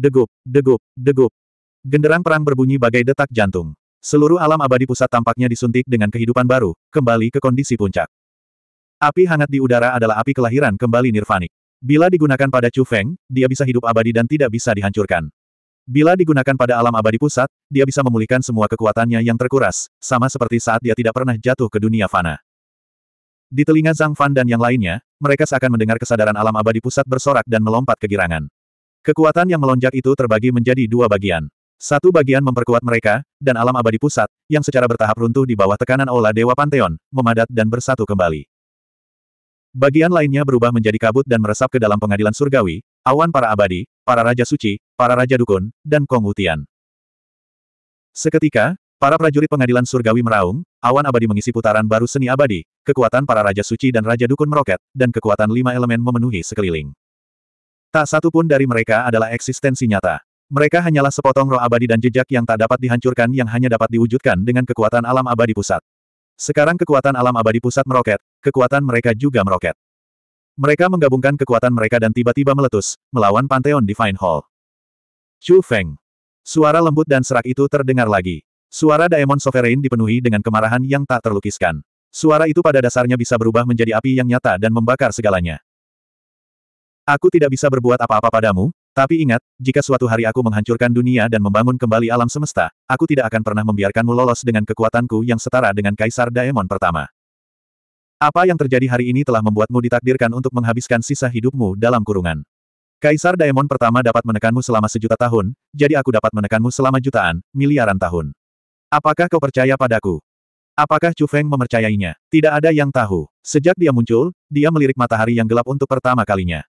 Degup, degup, degup. Genderang perang berbunyi bagai detak jantung. Seluruh alam abadi pusat tampaknya disuntik dengan kehidupan baru, kembali ke kondisi puncak. Api hangat di udara adalah api kelahiran kembali nirvanik. Bila digunakan pada Chu Feng, dia bisa hidup abadi dan tidak bisa dihancurkan. Bila digunakan pada alam abadi pusat, dia bisa memulihkan semua kekuatannya yang terkuras, sama seperti saat dia tidak pernah jatuh ke dunia fana. Di telinga Zhang Fan dan yang lainnya, mereka seakan mendengar kesadaran alam abadi pusat bersorak dan melompat kegirangan. Kekuatan yang melonjak itu terbagi menjadi dua bagian. Satu bagian memperkuat mereka, dan alam abadi pusat, yang secara bertahap runtuh di bawah tekanan Ola Dewa Panteon, memadat dan bersatu kembali. Bagian lainnya berubah menjadi kabut dan meresap ke dalam pengadilan surgawi, awan para abadi, para raja suci, para raja dukun, dan Kong Utian. Seketika, para prajurit pengadilan surgawi meraung, awan abadi mengisi putaran baru seni abadi, kekuatan para raja suci dan raja dukun meroket, dan kekuatan lima elemen memenuhi sekeliling. Tak satu pun dari mereka adalah eksistensi nyata. Mereka hanyalah sepotong roh abadi dan jejak yang tak dapat dihancurkan yang hanya dapat diwujudkan dengan kekuatan alam abadi pusat. Sekarang kekuatan alam abadi pusat meroket, kekuatan mereka juga meroket. Mereka menggabungkan kekuatan mereka dan tiba-tiba meletus, melawan Pantheon Divine Hall. Chu Feng. Suara lembut dan serak itu terdengar lagi. Suara Daemon Sovereign dipenuhi dengan kemarahan yang tak terlukiskan. Suara itu pada dasarnya bisa berubah menjadi api yang nyata dan membakar segalanya. Aku tidak bisa berbuat apa-apa padamu, tapi ingat, jika suatu hari aku menghancurkan dunia dan membangun kembali alam semesta, aku tidak akan pernah membiarkanmu lolos dengan kekuatanku yang setara dengan Kaisar Daemon pertama. Apa yang terjadi hari ini telah membuatmu ditakdirkan untuk menghabiskan sisa hidupmu dalam kurungan. Kaisar Daemon pertama dapat menekanmu selama sejuta tahun, jadi aku dapat menekanmu selama jutaan, miliaran tahun. Apakah kau percaya padaku? Apakah Chu Feng memercayainya? Tidak ada yang tahu. Sejak dia muncul, dia melirik matahari yang gelap untuk pertama kalinya.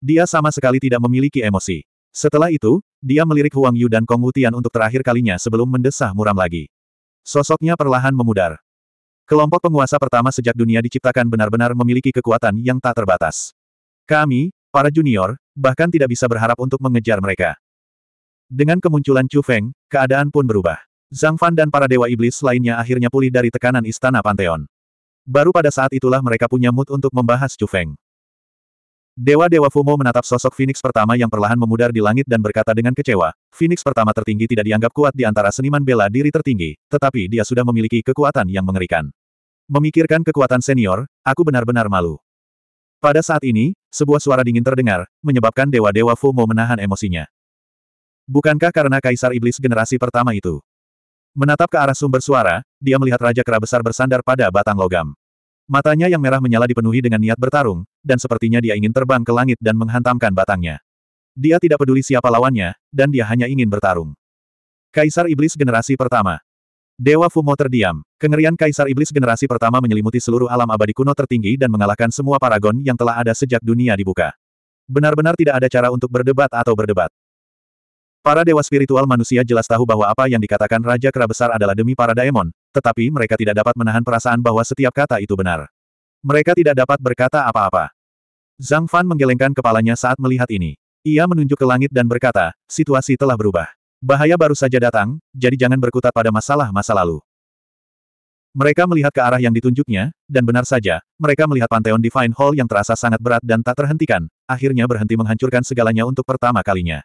Dia sama sekali tidak memiliki emosi. Setelah itu, dia melirik Huang Yu dan Kong Wutian untuk terakhir kalinya sebelum mendesah muram lagi. Sosoknya perlahan memudar. Kelompok penguasa pertama sejak dunia diciptakan benar-benar memiliki kekuatan yang tak terbatas. Kami, para junior, bahkan tidak bisa berharap untuk mengejar mereka. Dengan kemunculan Chu Feng, keadaan pun berubah. Zhang Fan dan para dewa iblis lainnya akhirnya pulih dari tekanan istana Pantheon. Baru pada saat itulah mereka punya mood untuk membahas Chu Feng. Dewa-dewa Fumo menatap sosok Phoenix pertama yang perlahan memudar di langit dan berkata dengan kecewa, Phoenix pertama tertinggi tidak dianggap kuat di antara seniman bela diri tertinggi, tetapi dia sudah memiliki kekuatan yang mengerikan. Memikirkan kekuatan senior, aku benar-benar malu. Pada saat ini, sebuah suara dingin terdengar, menyebabkan dewa-dewa Fumo menahan emosinya. Bukankah karena kaisar iblis generasi pertama itu? Menatap ke arah sumber suara, dia melihat Raja Kera Besar bersandar pada batang logam. Matanya yang merah menyala dipenuhi dengan niat bertarung, dan sepertinya dia ingin terbang ke langit dan menghantamkan batangnya. Dia tidak peduli siapa lawannya, dan dia hanya ingin bertarung. Kaisar Iblis Generasi Pertama Dewa Fumo terdiam. Kengerian Kaisar Iblis generasi pertama menyelimuti seluruh alam abadi kuno tertinggi dan mengalahkan semua paragon yang telah ada sejak dunia dibuka. Benar-benar tidak ada cara untuk berdebat atau berdebat. Para dewa spiritual manusia jelas tahu bahwa apa yang dikatakan Raja Kera Besar adalah demi para daemon, tetapi mereka tidak dapat menahan perasaan bahwa setiap kata itu benar. Mereka tidak dapat berkata apa-apa. Zhang Fan menggelengkan kepalanya saat melihat ini. Ia menunjuk ke langit dan berkata, situasi telah berubah. Bahaya baru saja datang, jadi jangan berkutat pada masalah masa lalu. Mereka melihat ke arah yang ditunjuknya, dan benar saja, mereka melihat Pantheon Divine Hall yang terasa sangat berat dan tak terhentikan, akhirnya berhenti menghancurkan segalanya untuk pertama kalinya.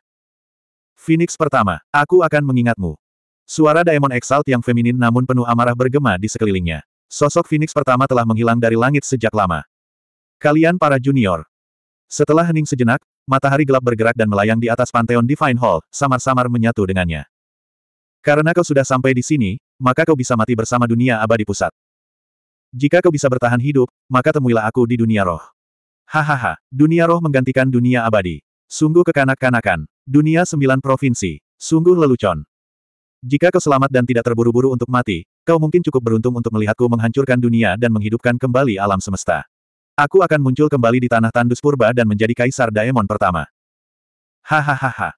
Phoenix pertama, aku akan mengingatmu. Suara Daemon Exalt yang feminin namun penuh amarah bergema di sekelilingnya. Sosok Phoenix pertama telah menghilang dari langit sejak lama. Kalian para junior. Setelah hening sejenak, matahari gelap bergerak dan melayang di atas Pantheon Divine Hall, samar-samar menyatu dengannya. Karena kau sudah sampai di sini, maka kau bisa mati bersama dunia abadi pusat. Jika kau bisa bertahan hidup, maka temuilah aku di dunia roh. Hahaha, dunia roh menggantikan dunia abadi. Sungguh kekanak-kanakan. Dunia sembilan provinsi. Sungguh lelucon. Jika kau selamat dan tidak terburu-buru untuk mati, kau mungkin cukup beruntung untuk melihatku menghancurkan dunia dan menghidupkan kembali alam semesta. Aku akan muncul kembali di tanah tandus purba dan menjadi kaisar Daemon pertama. Hahaha.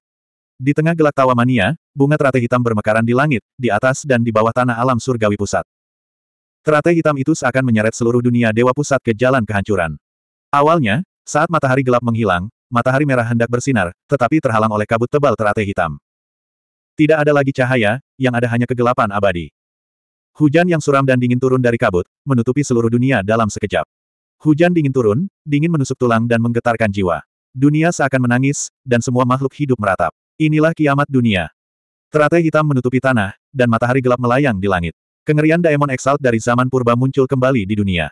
Di tengah gelak tawa mania, bunga teratai hitam bermekaran di langit, di atas dan di bawah tanah alam surgawi pusat. Teratai hitam itu seakan menyeret seluruh dunia dewa pusat ke jalan kehancuran. Awalnya, saat matahari gelap menghilang, matahari merah hendak bersinar, tetapi terhalang oleh kabut tebal teratai hitam. Tidak ada lagi cahaya, yang ada hanya kegelapan abadi. Hujan yang suram dan dingin turun dari kabut, menutupi seluruh dunia dalam sekejap. Hujan dingin turun, dingin menusuk tulang dan menggetarkan jiwa. Dunia seakan menangis, dan semua makhluk hidup meratap. Inilah kiamat dunia. Teratai hitam menutupi tanah, dan matahari gelap melayang di langit. Kengerian Daemon Exalt dari zaman purba muncul kembali di dunia.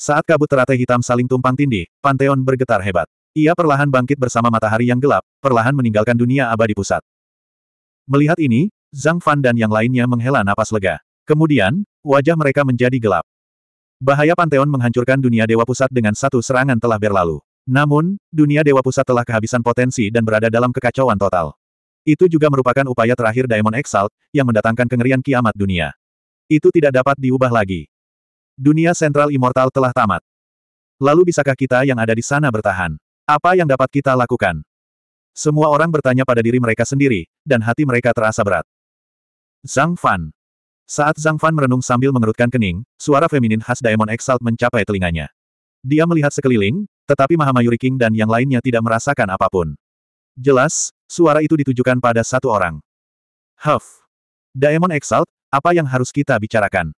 Saat kabut teratai hitam saling tumpang tindih, Pantheon bergetar hebat. Ia perlahan bangkit bersama matahari yang gelap, perlahan meninggalkan dunia abadi pusat. Melihat ini, Zhang Fan dan yang lainnya menghela napas lega. Kemudian, wajah mereka menjadi gelap. Bahaya Panteon menghancurkan dunia Dewa Pusat dengan satu serangan telah berlalu. Namun, dunia Dewa Pusat telah kehabisan potensi dan berada dalam kekacauan total. Itu juga merupakan upaya terakhir Diamond Exalt, yang mendatangkan kengerian kiamat dunia. Itu tidak dapat diubah lagi. Dunia sentral immortal telah tamat. Lalu bisakah kita yang ada di sana bertahan? Apa yang dapat kita lakukan? Semua orang bertanya pada diri mereka sendiri, dan hati mereka terasa berat. Zhang Fan. Saat Zhang Fan merenung sambil mengerutkan kening, suara feminin khas Diamond Exalt mencapai telinganya. Dia melihat sekeliling, tetapi Mahamayuri King dan yang lainnya tidak merasakan apapun. Jelas, suara itu ditujukan pada satu orang. Huff. Diamond Exalt, apa yang harus kita bicarakan?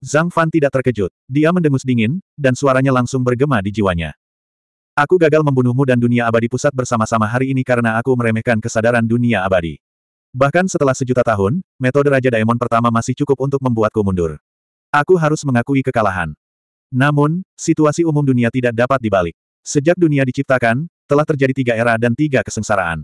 Zhang Fan tidak terkejut. Dia mendengus dingin, dan suaranya langsung bergema di jiwanya. Aku gagal membunuhmu dan dunia abadi pusat bersama-sama hari ini karena aku meremehkan kesadaran dunia abadi. Bahkan setelah sejuta tahun, metode Raja Daemon pertama masih cukup untuk membuatku mundur. Aku harus mengakui kekalahan. Namun, situasi umum dunia tidak dapat dibalik. Sejak dunia diciptakan, telah terjadi tiga era dan tiga kesengsaraan.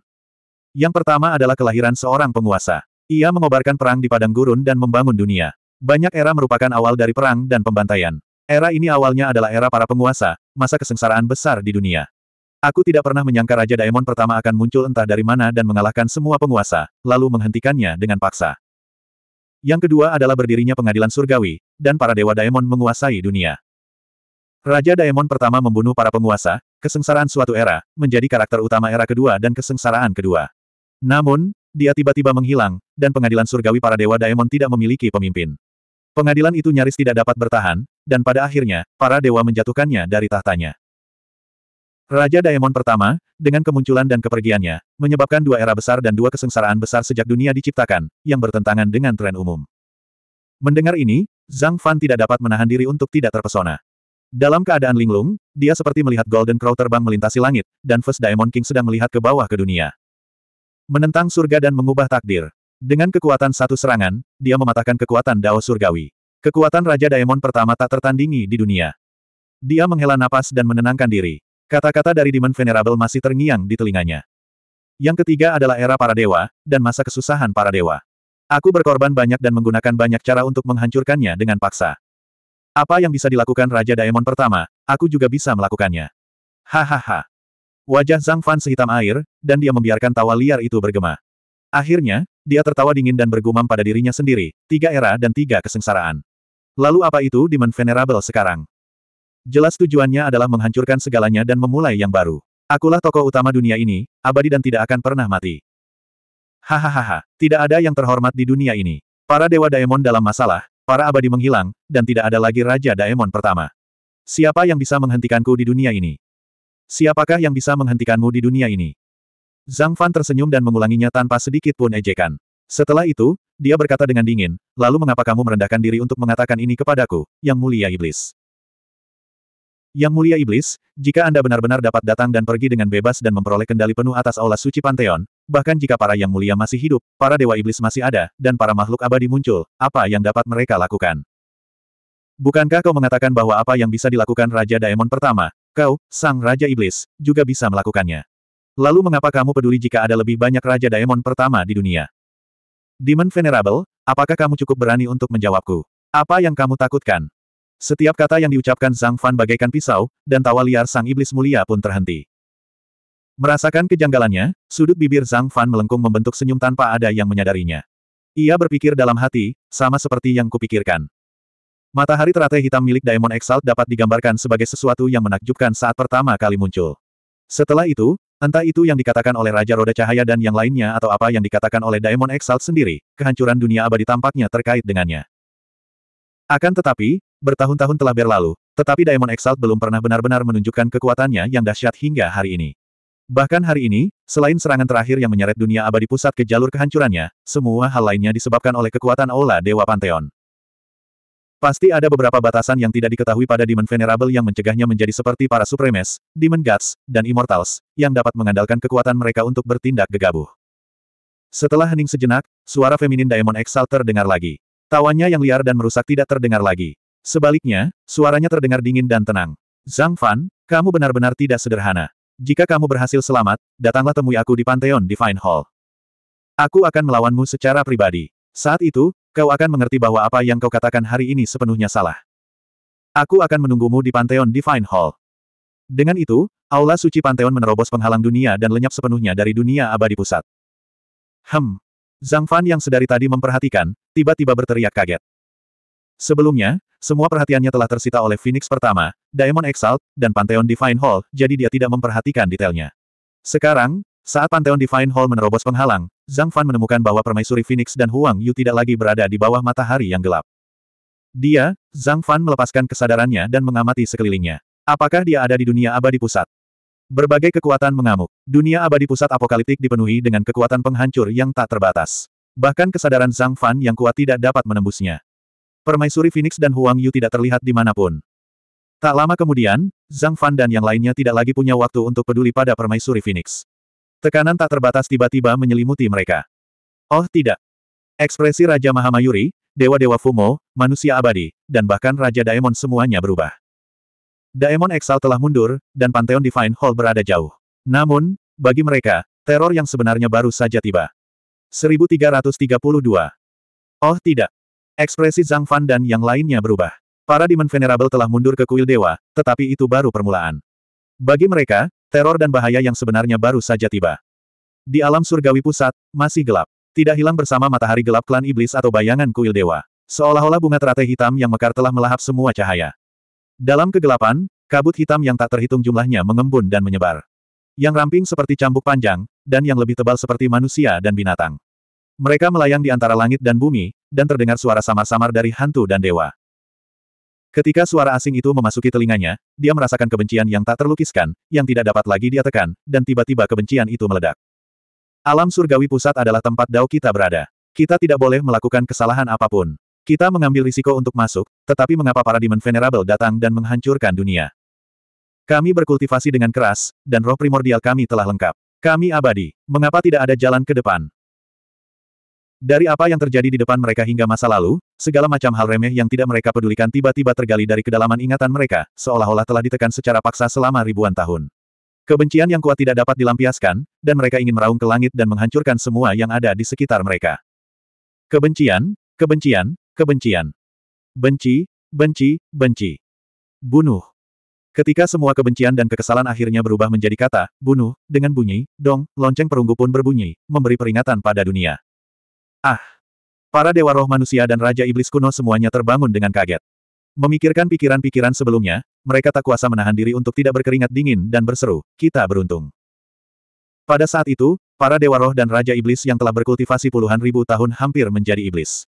Yang pertama adalah kelahiran seorang penguasa. Ia mengobarkan perang di padang gurun dan membangun dunia. Banyak era merupakan awal dari perang dan pembantaian. Era ini awalnya adalah era para penguasa, masa kesengsaraan besar di dunia. Aku tidak pernah menyangka Raja Daemon pertama akan muncul entah dari mana dan mengalahkan semua penguasa, lalu menghentikannya dengan paksa. Yang kedua adalah berdirinya pengadilan surgawi, dan para dewa Daemon menguasai dunia. Raja Daemon pertama membunuh para penguasa, kesengsaraan suatu era, menjadi karakter utama era kedua dan kesengsaraan kedua. Namun, dia tiba-tiba menghilang, dan pengadilan surgawi para dewa Daemon tidak memiliki pemimpin. Pengadilan itu nyaris tidak dapat bertahan, dan pada akhirnya, para dewa menjatuhkannya dari tahtanya. Raja Daemon pertama, dengan kemunculan dan kepergiannya, menyebabkan dua era besar dan dua kesengsaraan besar sejak dunia diciptakan, yang bertentangan dengan tren umum. Mendengar ini, Zhang Fan tidak dapat menahan diri untuk tidak terpesona. Dalam keadaan linglung, dia seperti melihat Golden Crow terbang melintasi langit, dan First Daemon King sedang melihat ke bawah ke dunia. Menentang surga dan mengubah takdir. Dengan kekuatan satu serangan, dia mematahkan kekuatan Dao Surgawi. Kekuatan Raja Daemon pertama tak tertandingi di dunia. Dia menghela napas dan menenangkan diri. Kata-kata dari Demon Venerable masih terngiang di telinganya. Yang ketiga adalah era para dewa, dan masa kesusahan para dewa. Aku berkorban banyak dan menggunakan banyak cara untuk menghancurkannya dengan paksa. Apa yang bisa dilakukan Raja Daemon pertama, aku juga bisa melakukannya. Hahaha. Wajah Zhang Fan sehitam air, dan dia membiarkan tawa liar itu bergema. Akhirnya, dia tertawa dingin dan bergumam pada dirinya sendiri, tiga era dan tiga kesengsaraan. Lalu apa itu Demon Venerable sekarang? Jelas tujuannya adalah menghancurkan segalanya dan memulai yang baru. Akulah tokoh utama dunia ini, abadi dan tidak akan pernah mati. Hahaha, tidak ada yang terhormat di dunia ini. Para dewa daemon dalam masalah, para abadi menghilang, dan tidak ada lagi Raja Daemon pertama. Siapa yang bisa menghentikanku di dunia ini? Siapakah yang bisa menghentikanmu di dunia ini? Zhang Fan tersenyum dan mengulanginya tanpa sedikit pun ejekan. Setelah itu, dia berkata dengan dingin, lalu mengapa kamu merendahkan diri untuk mengatakan ini kepadaku, yang mulia iblis? Yang mulia iblis, jika Anda benar-benar dapat datang dan pergi dengan bebas dan memperoleh kendali penuh atas aula suci Pantheon, bahkan jika para yang mulia masih hidup, para dewa iblis masih ada, dan para makhluk abadi muncul, apa yang dapat mereka lakukan? Bukankah kau mengatakan bahwa apa yang bisa dilakukan Raja Daemon pertama, kau, sang Raja Iblis, juga bisa melakukannya? Lalu mengapa kamu peduli jika ada lebih banyak Raja Daemon pertama di dunia? Demon Venerable, apakah kamu cukup berani untuk menjawabku? Apa yang kamu takutkan? Setiap kata yang diucapkan Zhang Fan bagaikan pisau, dan tawa liar sang iblis mulia pun terhenti. Merasakan kejanggalannya, sudut bibir Zhang Fan melengkung membentuk senyum tanpa ada yang menyadarinya. Ia berpikir dalam hati, sama seperti yang kupikirkan. Matahari teratai hitam milik Diamond Exalt dapat digambarkan sebagai sesuatu yang menakjubkan saat pertama kali muncul. Setelah itu, Entah itu yang dikatakan oleh Raja Roda Cahaya dan yang lainnya atau apa yang dikatakan oleh Daemon Exalt sendiri, kehancuran dunia abadi tampaknya terkait dengannya. Akan tetapi, bertahun-tahun telah berlalu, tetapi Daemon Exalt belum pernah benar-benar menunjukkan kekuatannya yang dahsyat hingga hari ini. Bahkan hari ini, selain serangan terakhir yang menyeret dunia abadi pusat ke jalur kehancurannya, semua hal lainnya disebabkan oleh kekuatan Aula Dewa Pantheon. Pasti ada beberapa batasan yang tidak diketahui pada Demon Venerable yang mencegahnya menjadi seperti para Supremes, Demon Gods, dan Immortals, yang dapat mengandalkan kekuatan mereka untuk bertindak gegabah. Setelah hening sejenak, suara feminin Daemon Exal terdengar lagi. Tawanya yang liar dan merusak tidak terdengar lagi. Sebaliknya, suaranya terdengar dingin dan tenang. Zhang Fan, kamu benar-benar tidak sederhana. Jika kamu berhasil selamat, datanglah temui aku di Pantheon Divine Hall. Aku akan melawanmu secara pribadi. Saat itu, kau akan mengerti bahwa apa yang kau katakan hari ini sepenuhnya salah. Aku akan menunggumu di Pantheon Divine Hall. Dengan itu, Aula Suci Pantheon menerobos penghalang dunia dan lenyap sepenuhnya dari dunia abadi pusat. Hem. Zhang Fan yang sedari tadi memperhatikan, tiba-tiba berteriak kaget. Sebelumnya, semua perhatiannya telah tersita oleh Phoenix pertama, Diamond Exalt, dan Pantheon Divine Hall, jadi dia tidak memperhatikan detailnya. Sekarang, saat Pantheon Divine Hall menerobos penghalang, Zhang Fan menemukan bahwa permaisuri Phoenix dan Huang Yu tidak lagi berada di bawah matahari yang gelap. Dia, Zhang Fan melepaskan kesadarannya dan mengamati sekelilingnya. Apakah dia ada di dunia abadi pusat? Berbagai kekuatan mengamuk. Dunia abadi pusat apokaliptik dipenuhi dengan kekuatan penghancur yang tak terbatas. Bahkan kesadaran Zhang Fan yang kuat tidak dapat menembusnya. Permaisuri Phoenix dan Huang Yu tidak terlihat di dimanapun. Tak lama kemudian, Zhang Fan dan yang lainnya tidak lagi punya waktu untuk peduli pada permaisuri Phoenix. Tekanan tak terbatas tiba-tiba menyelimuti mereka. Oh tidak. Ekspresi Raja Mahamayuri, Dewa-Dewa Fumo, manusia abadi, dan bahkan Raja Daemon semuanya berubah. Daemon Exal telah mundur, dan Pantheon Divine Hall berada jauh. Namun, bagi mereka, teror yang sebenarnya baru saja tiba. 1332. Oh tidak. Ekspresi Zhang Fan dan yang lainnya berubah. Para Demon Venerable telah mundur ke kuil dewa, tetapi itu baru permulaan. Bagi mereka, Teror dan bahaya yang sebenarnya baru saja tiba. Di alam surgawi pusat, masih gelap. Tidak hilang bersama matahari gelap klan iblis atau bayangan kuil dewa. Seolah-olah bunga teratai hitam yang mekar telah melahap semua cahaya. Dalam kegelapan, kabut hitam yang tak terhitung jumlahnya mengembun dan menyebar. Yang ramping seperti cambuk panjang, dan yang lebih tebal seperti manusia dan binatang. Mereka melayang di antara langit dan bumi, dan terdengar suara samar-samar dari hantu dan dewa. Ketika suara asing itu memasuki telinganya, dia merasakan kebencian yang tak terlukiskan, yang tidak dapat lagi dia tekan, dan tiba-tiba kebencian itu meledak. Alam surgawi pusat adalah tempat dao kita berada. Kita tidak boleh melakukan kesalahan apapun. Kita mengambil risiko untuk masuk, tetapi mengapa para Demon Venerable datang dan menghancurkan dunia? Kami berkultivasi dengan keras, dan roh primordial kami telah lengkap. Kami abadi. Mengapa tidak ada jalan ke depan? Dari apa yang terjadi di depan mereka hingga masa lalu, segala macam hal remeh yang tidak mereka pedulikan tiba-tiba tergali dari kedalaman ingatan mereka, seolah-olah telah ditekan secara paksa selama ribuan tahun. Kebencian yang kuat tidak dapat dilampiaskan, dan mereka ingin meraung ke langit dan menghancurkan semua yang ada di sekitar mereka. Kebencian, kebencian, kebencian. Benci, benci, benci. Bunuh. Ketika semua kebencian dan kekesalan akhirnya berubah menjadi kata, bunuh, dengan bunyi, dong, lonceng perunggu pun berbunyi, memberi peringatan pada dunia. Ah! Para dewa roh manusia dan raja iblis kuno semuanya terbangun dengan kaget. Memikirkan pikiran-pikiran sebelumnya, mereka tak kuasa menahan diri untuk tidak berkeringat dingin dan berseru, kita beruntung. Pada saat itu, para dewa roh dan raja iblis yang telah berkultivasi puluhan ribu tahun hampir menjadi iblis.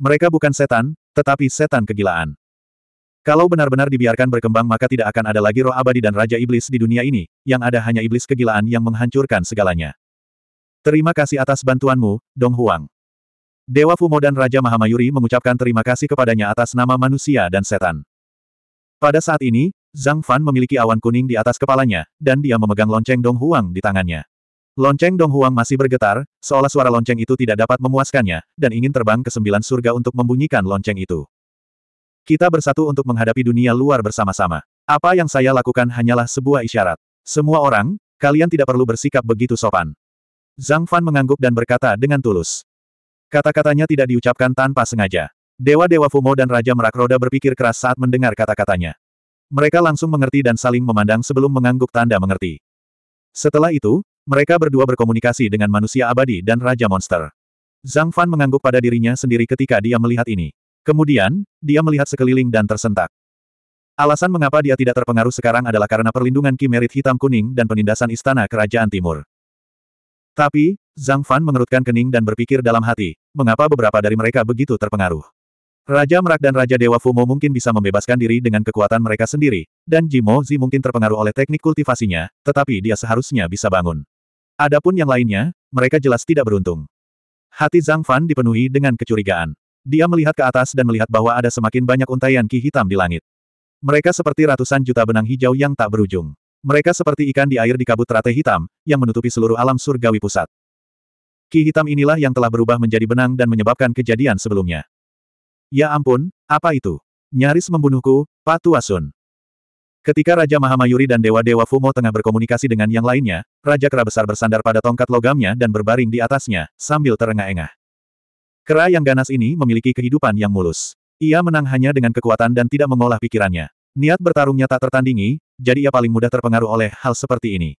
Mereka bukan setan, tetapi setan kegilaan. Kalau benar-benar dibiarkan berkembang maka tidak akan ada lagi roh abadi dan raja iblis di dunia ini, yang ada hanya iblis kegilaan yang menghancurkan segalanya. Terima kasih atas bantuanmu, Dong Huang. Dewa Fumo dan Raja Mahamayuri mengucapkan terima kasih kepadanya atas nama manusia dan setan. Pada saat ini, Zhang Fan memiliki awan kuning di atas kepalanya, dan dia memegang lonceng Dong Huang di tangannya. Lonceng Dong Huang masih bergetar, seolah suara lonceng itu tidak dapat memuaskannya, dan ingin terbang ke sembilan surga untuk membunyikan lonceng itu. Kita bersatu untuk menghadapi dunia luar bersama-sama. Apa yang saya lakukan hanyalah sebuah isyarat. Semua orang, kalian tidak perlu bersikap begitu sopan. Zhang Fan mengangguk dan berkata dengan tulus. Kata-katanya tidak diucapkan tanpa sengaja. Dewa-dewa Fumo dan Raja Merak Roda berpikir keras saat mendengar kata-katanya. Mereka langsung mengerti dan saling memandang sebelum mengangguk tanda mengerti. Setelah itu, mereka berdua berkomunikasi dengan manusia abadi dan Raja Monster. Zhang Fan mengangguk pada dirinya sendiri ketika dia melihat ini. Kemudian, dia melihat sekeliling dan tersentak. Alasan mengapa dia tidak terpengaruh sekarang adalah karena perlindungan kimerit hitam kuning dan penindasan istana kerajaan timur. Tapi, Zhang Fan mengerutkan kening dan berpikir dalam hati, mengapa beberapa dari mereka begitu terpengaruh. Raja Merak dan Raja Dewa Fumo mungkin bisa membebaskan diri dengan kekuatan mereka sendiri, dan Jimo Zi mungkin terpengaruh oleh teknik kultivasinya, tetapi dia seharusnya bisa bangun. Adapun yang lainnya, mereka jelas tidak beruntung. Hati Zhang Fan dipenuhi dengan kecurigaan. Dia melihat ke atas dan melihat bahwa ada semakin banyak untaian ki hitam di langit. Mereka seperti ratusan juta benang hijau yang tak berujung. Mereka seperti ikan di air di kabut teratai hitam, yang menutupi seluruh alam surgawi pusat. Ki hitam inilah yang telah berubah menjadi benang dan menyebabkan kejadian sebelumnya. Ya ampun, apa itu? Nyaris membunuhku, Patu Asun. Ketika Raja Mahamayuri dan Dewa-Dewa Fumo tengah berkomunikasi dengan yang lainnya, Raja Kera besar bersandar pada tongkat logamnya dan berbaring di atasnya, sambil terengah-engah. Kera yang ganas ini memiliki kehidupan yang mulus. Ia menang hanya dengan kekuatan dan tidak mengolah pikirannya. Niat bertarungnya tak tertandingi, jadi ia paling mudah terpengaruh oleh hal seperti ini.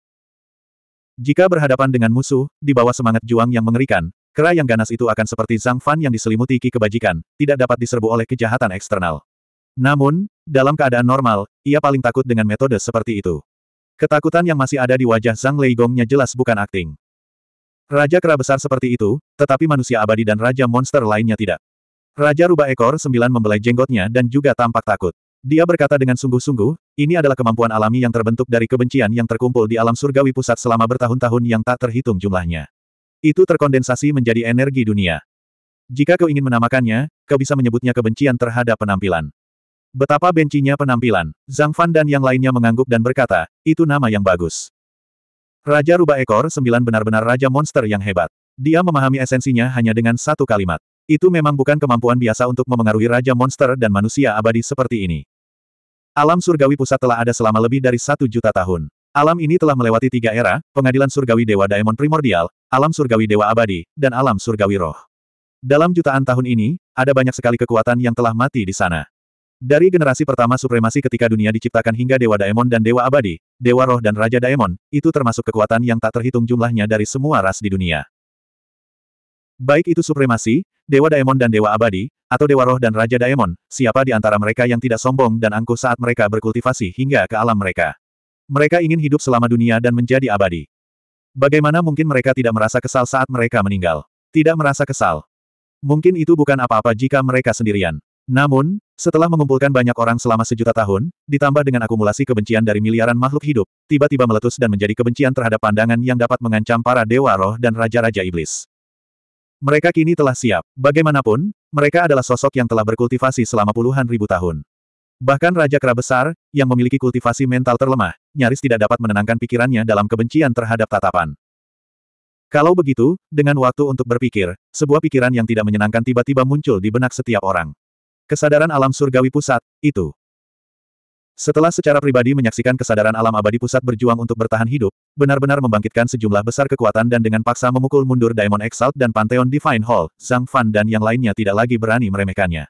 Jika berhadapan dengan musuh, di bawah semangat juang yang mengerikan, kera yang ganas itu akan seperti Zhang Fan yang diselimuti ki kebajikan, tidak dapat diserbu oleh kejahatan eksternal. Namun, dalam keadaan normal, ia paling takut dengan metode seperti itu. Ketakutan yang masih ada di wajah Zhang Leigongnya jelas bukan akting. Raja kera besar seperti itu, tetapi manusia abadi dan raja monster lainnya tidak. Raja rubah ekor sembilan membelai jenggotnya dan juga tampak takut. Dia berkata dengan sungguh-sungguh, ini adalah kemampuan alami yang terbentuk dari kebencian yang terkumpul di alam surgawi pusat selama bertahun-tahun yang tak terhitung jumlahnya. Itu terkondensasi menjadi energi dunia. Jika kau ingin menamakannya, kau bisa menyebutnya kebencian terhadap penampilan. Betapa bencinya penampilan. Zhang Fan dan yang lainnya mengangguk dan berkata, itu nama yang bagus. Raja Rubah Ekor Sembilan benar-benar Raja Monster yang hebat. Dia memahami esensinya hanya dengan satu kalimat. Itu memang bukan kemampuan biasa untuk memengaruhi Raja Monster dan manusia abadi seperti ini. Alam surgawi pusat telah ada selama lebih dari satu juta tahun. Alam ini telah melewati tiga era, pengadilan surgawi Dewa Daemon Primordial, alam surgawi Dewa Abadi, dan alam surgawi roh. Dalam jutaan tahun ini, ada banyak sekali kekuatan yang telah mati di sana. Dari generasi pertama supremasi ketika dunia diciptakan hingga Dewa Daemon dan Dewa Abadi, Dewa Roh dan Raja Daemon, itu termasuk kekuatan yang tak terhitung jumlahnya dari semua ras di dunia. Baik itu supremasi, Dewa Daemon dan Dewa Abadi, atau Dewa Roh dan Raja Daemon, siapa di antara mereka yang tidak sombong dan angkuh saat mereka berkultivasi hingga ke alam mereka. Mereka ingin hidup selama dunia dan menjadi abadi. Bagaimana mungkin mereka tidak merasa kesal saat mereka meninggal? Tidak merasa kesal. Mungkin itu bukan apa-apa jika mereka sendirian. Namun, setelah mengumpulkan banyak orang selama sejuta tahun, ditambah dengan akumulasi kebencian dari miliaran makhluk hidup, tiba-tiba meletus dan menjadi kebencian terhadap pandangan yang dapat mengancam para dewa roh dan raja-raja iblis. Mereka kini telah siap. Bagaimanapun, mereka adalah sosok yang telah berkultivasi selama puluhan ribu tahun. Bahkan Raja Kera Besar, yang memiliki kultivasi mental terlemah, nyaris tidak dapat menenangkan pikirannya dalam kebencian terhadap tatapan. Kalau begitu, dengan waktu untuk berpikir, sebuah pikiran yang tidak menyenangkan tiba-tiba muncul di benak setiap orang. Kesadaran alam surgawi pusat, itu. Setelah secara pribadi menyaksikan kesadaran alam abadi pusat berjuang untuk bertahan hidup, benar-benar membangkitkan sejumlah besar kekuatan dan dengan paksa memukul mundur Diamond Exalt dan Pantheon Divine Hall, Zhang Fan dan yang lainnya tidak lagi berani meremehkannya.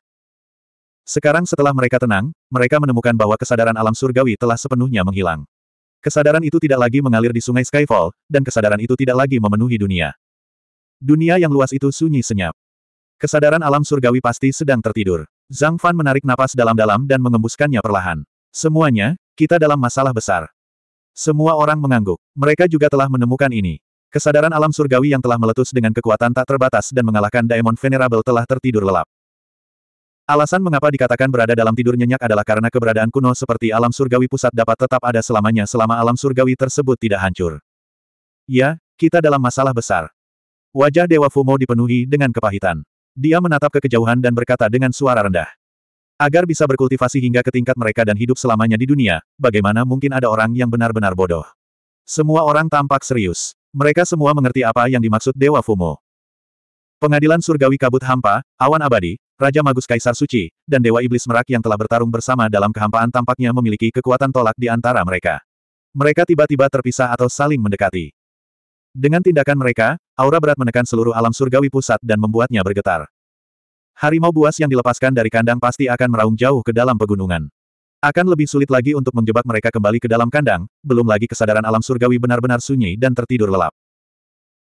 Sekarang setelah mereka tenang, mereka menemukan bahwa kesadaran alam surgawi telah sepenuhnya menghilang. Kesadaran itu tidak lagi mengalir di sungai Skyfall, dan kesadaran itu tidak lagi memenuhi dunia. Dunia yang luas itu sunyi senyap. Kesadaran alam surgawi pasti sedang tertidur. Zhang Fan menarik napas dalam-dalam dan mengembuskannya perlahan. Semuanya, kita dalam masalah besar. Semua orang mengangguk. Mereka juga telah menemukan ini. Kesadaran alam surgawi yang telah meletus dengan kekuatan tak terbatas dan mengalahkan Daemon Venerable telah tertidur lelap. Alasan mengapa dikatakan berada dalam tidur nyenyak adalah karena keberadaan kuno seperti alam surgawi pusat dapat tetap ada selamanya selama alam surgawi tersebut tidak hancur. Ya, kita dalam masalah besar. Wajah Dewa Fumo dipenuhi dengan kepahitan. Dia menatap ke kejauhan dan berkata dengan suara rendah. Agar bisa berkultivasi hingga ke tingkat mereka dan hidup selamanya di dunia, bagaimana mungkin ada orang yang benar-benar bodoh? Semua orang tampak serius. Mereka semua mengerti apa yang dimaksud Dewa Fumo. Pengadilan surgawi kabut hampa, awan abadi, Raja Magus Kaisar Suci, dan Dewa Iblis Merak yang telah bertarung bersama dalam kehampaan tampaknya memiliki kekuatan tolak di antara mereka. Mereka tiba-tiba terpisah atau saling mendekati. Dengan tindakan mereka, aura berat menekan seluruh alam surgawi pusat dan membuatnya bergetar. Harimau buas yang dilepaskan dari kandang pasti akan meraung jauh ke dalam pegunungan. Akan lebih sulit lagi untuk menjebak mereka kembali ke dalam kandang, belum lagi kesadaran alam surgawi benar-benar sunyi dan tertidur lelap.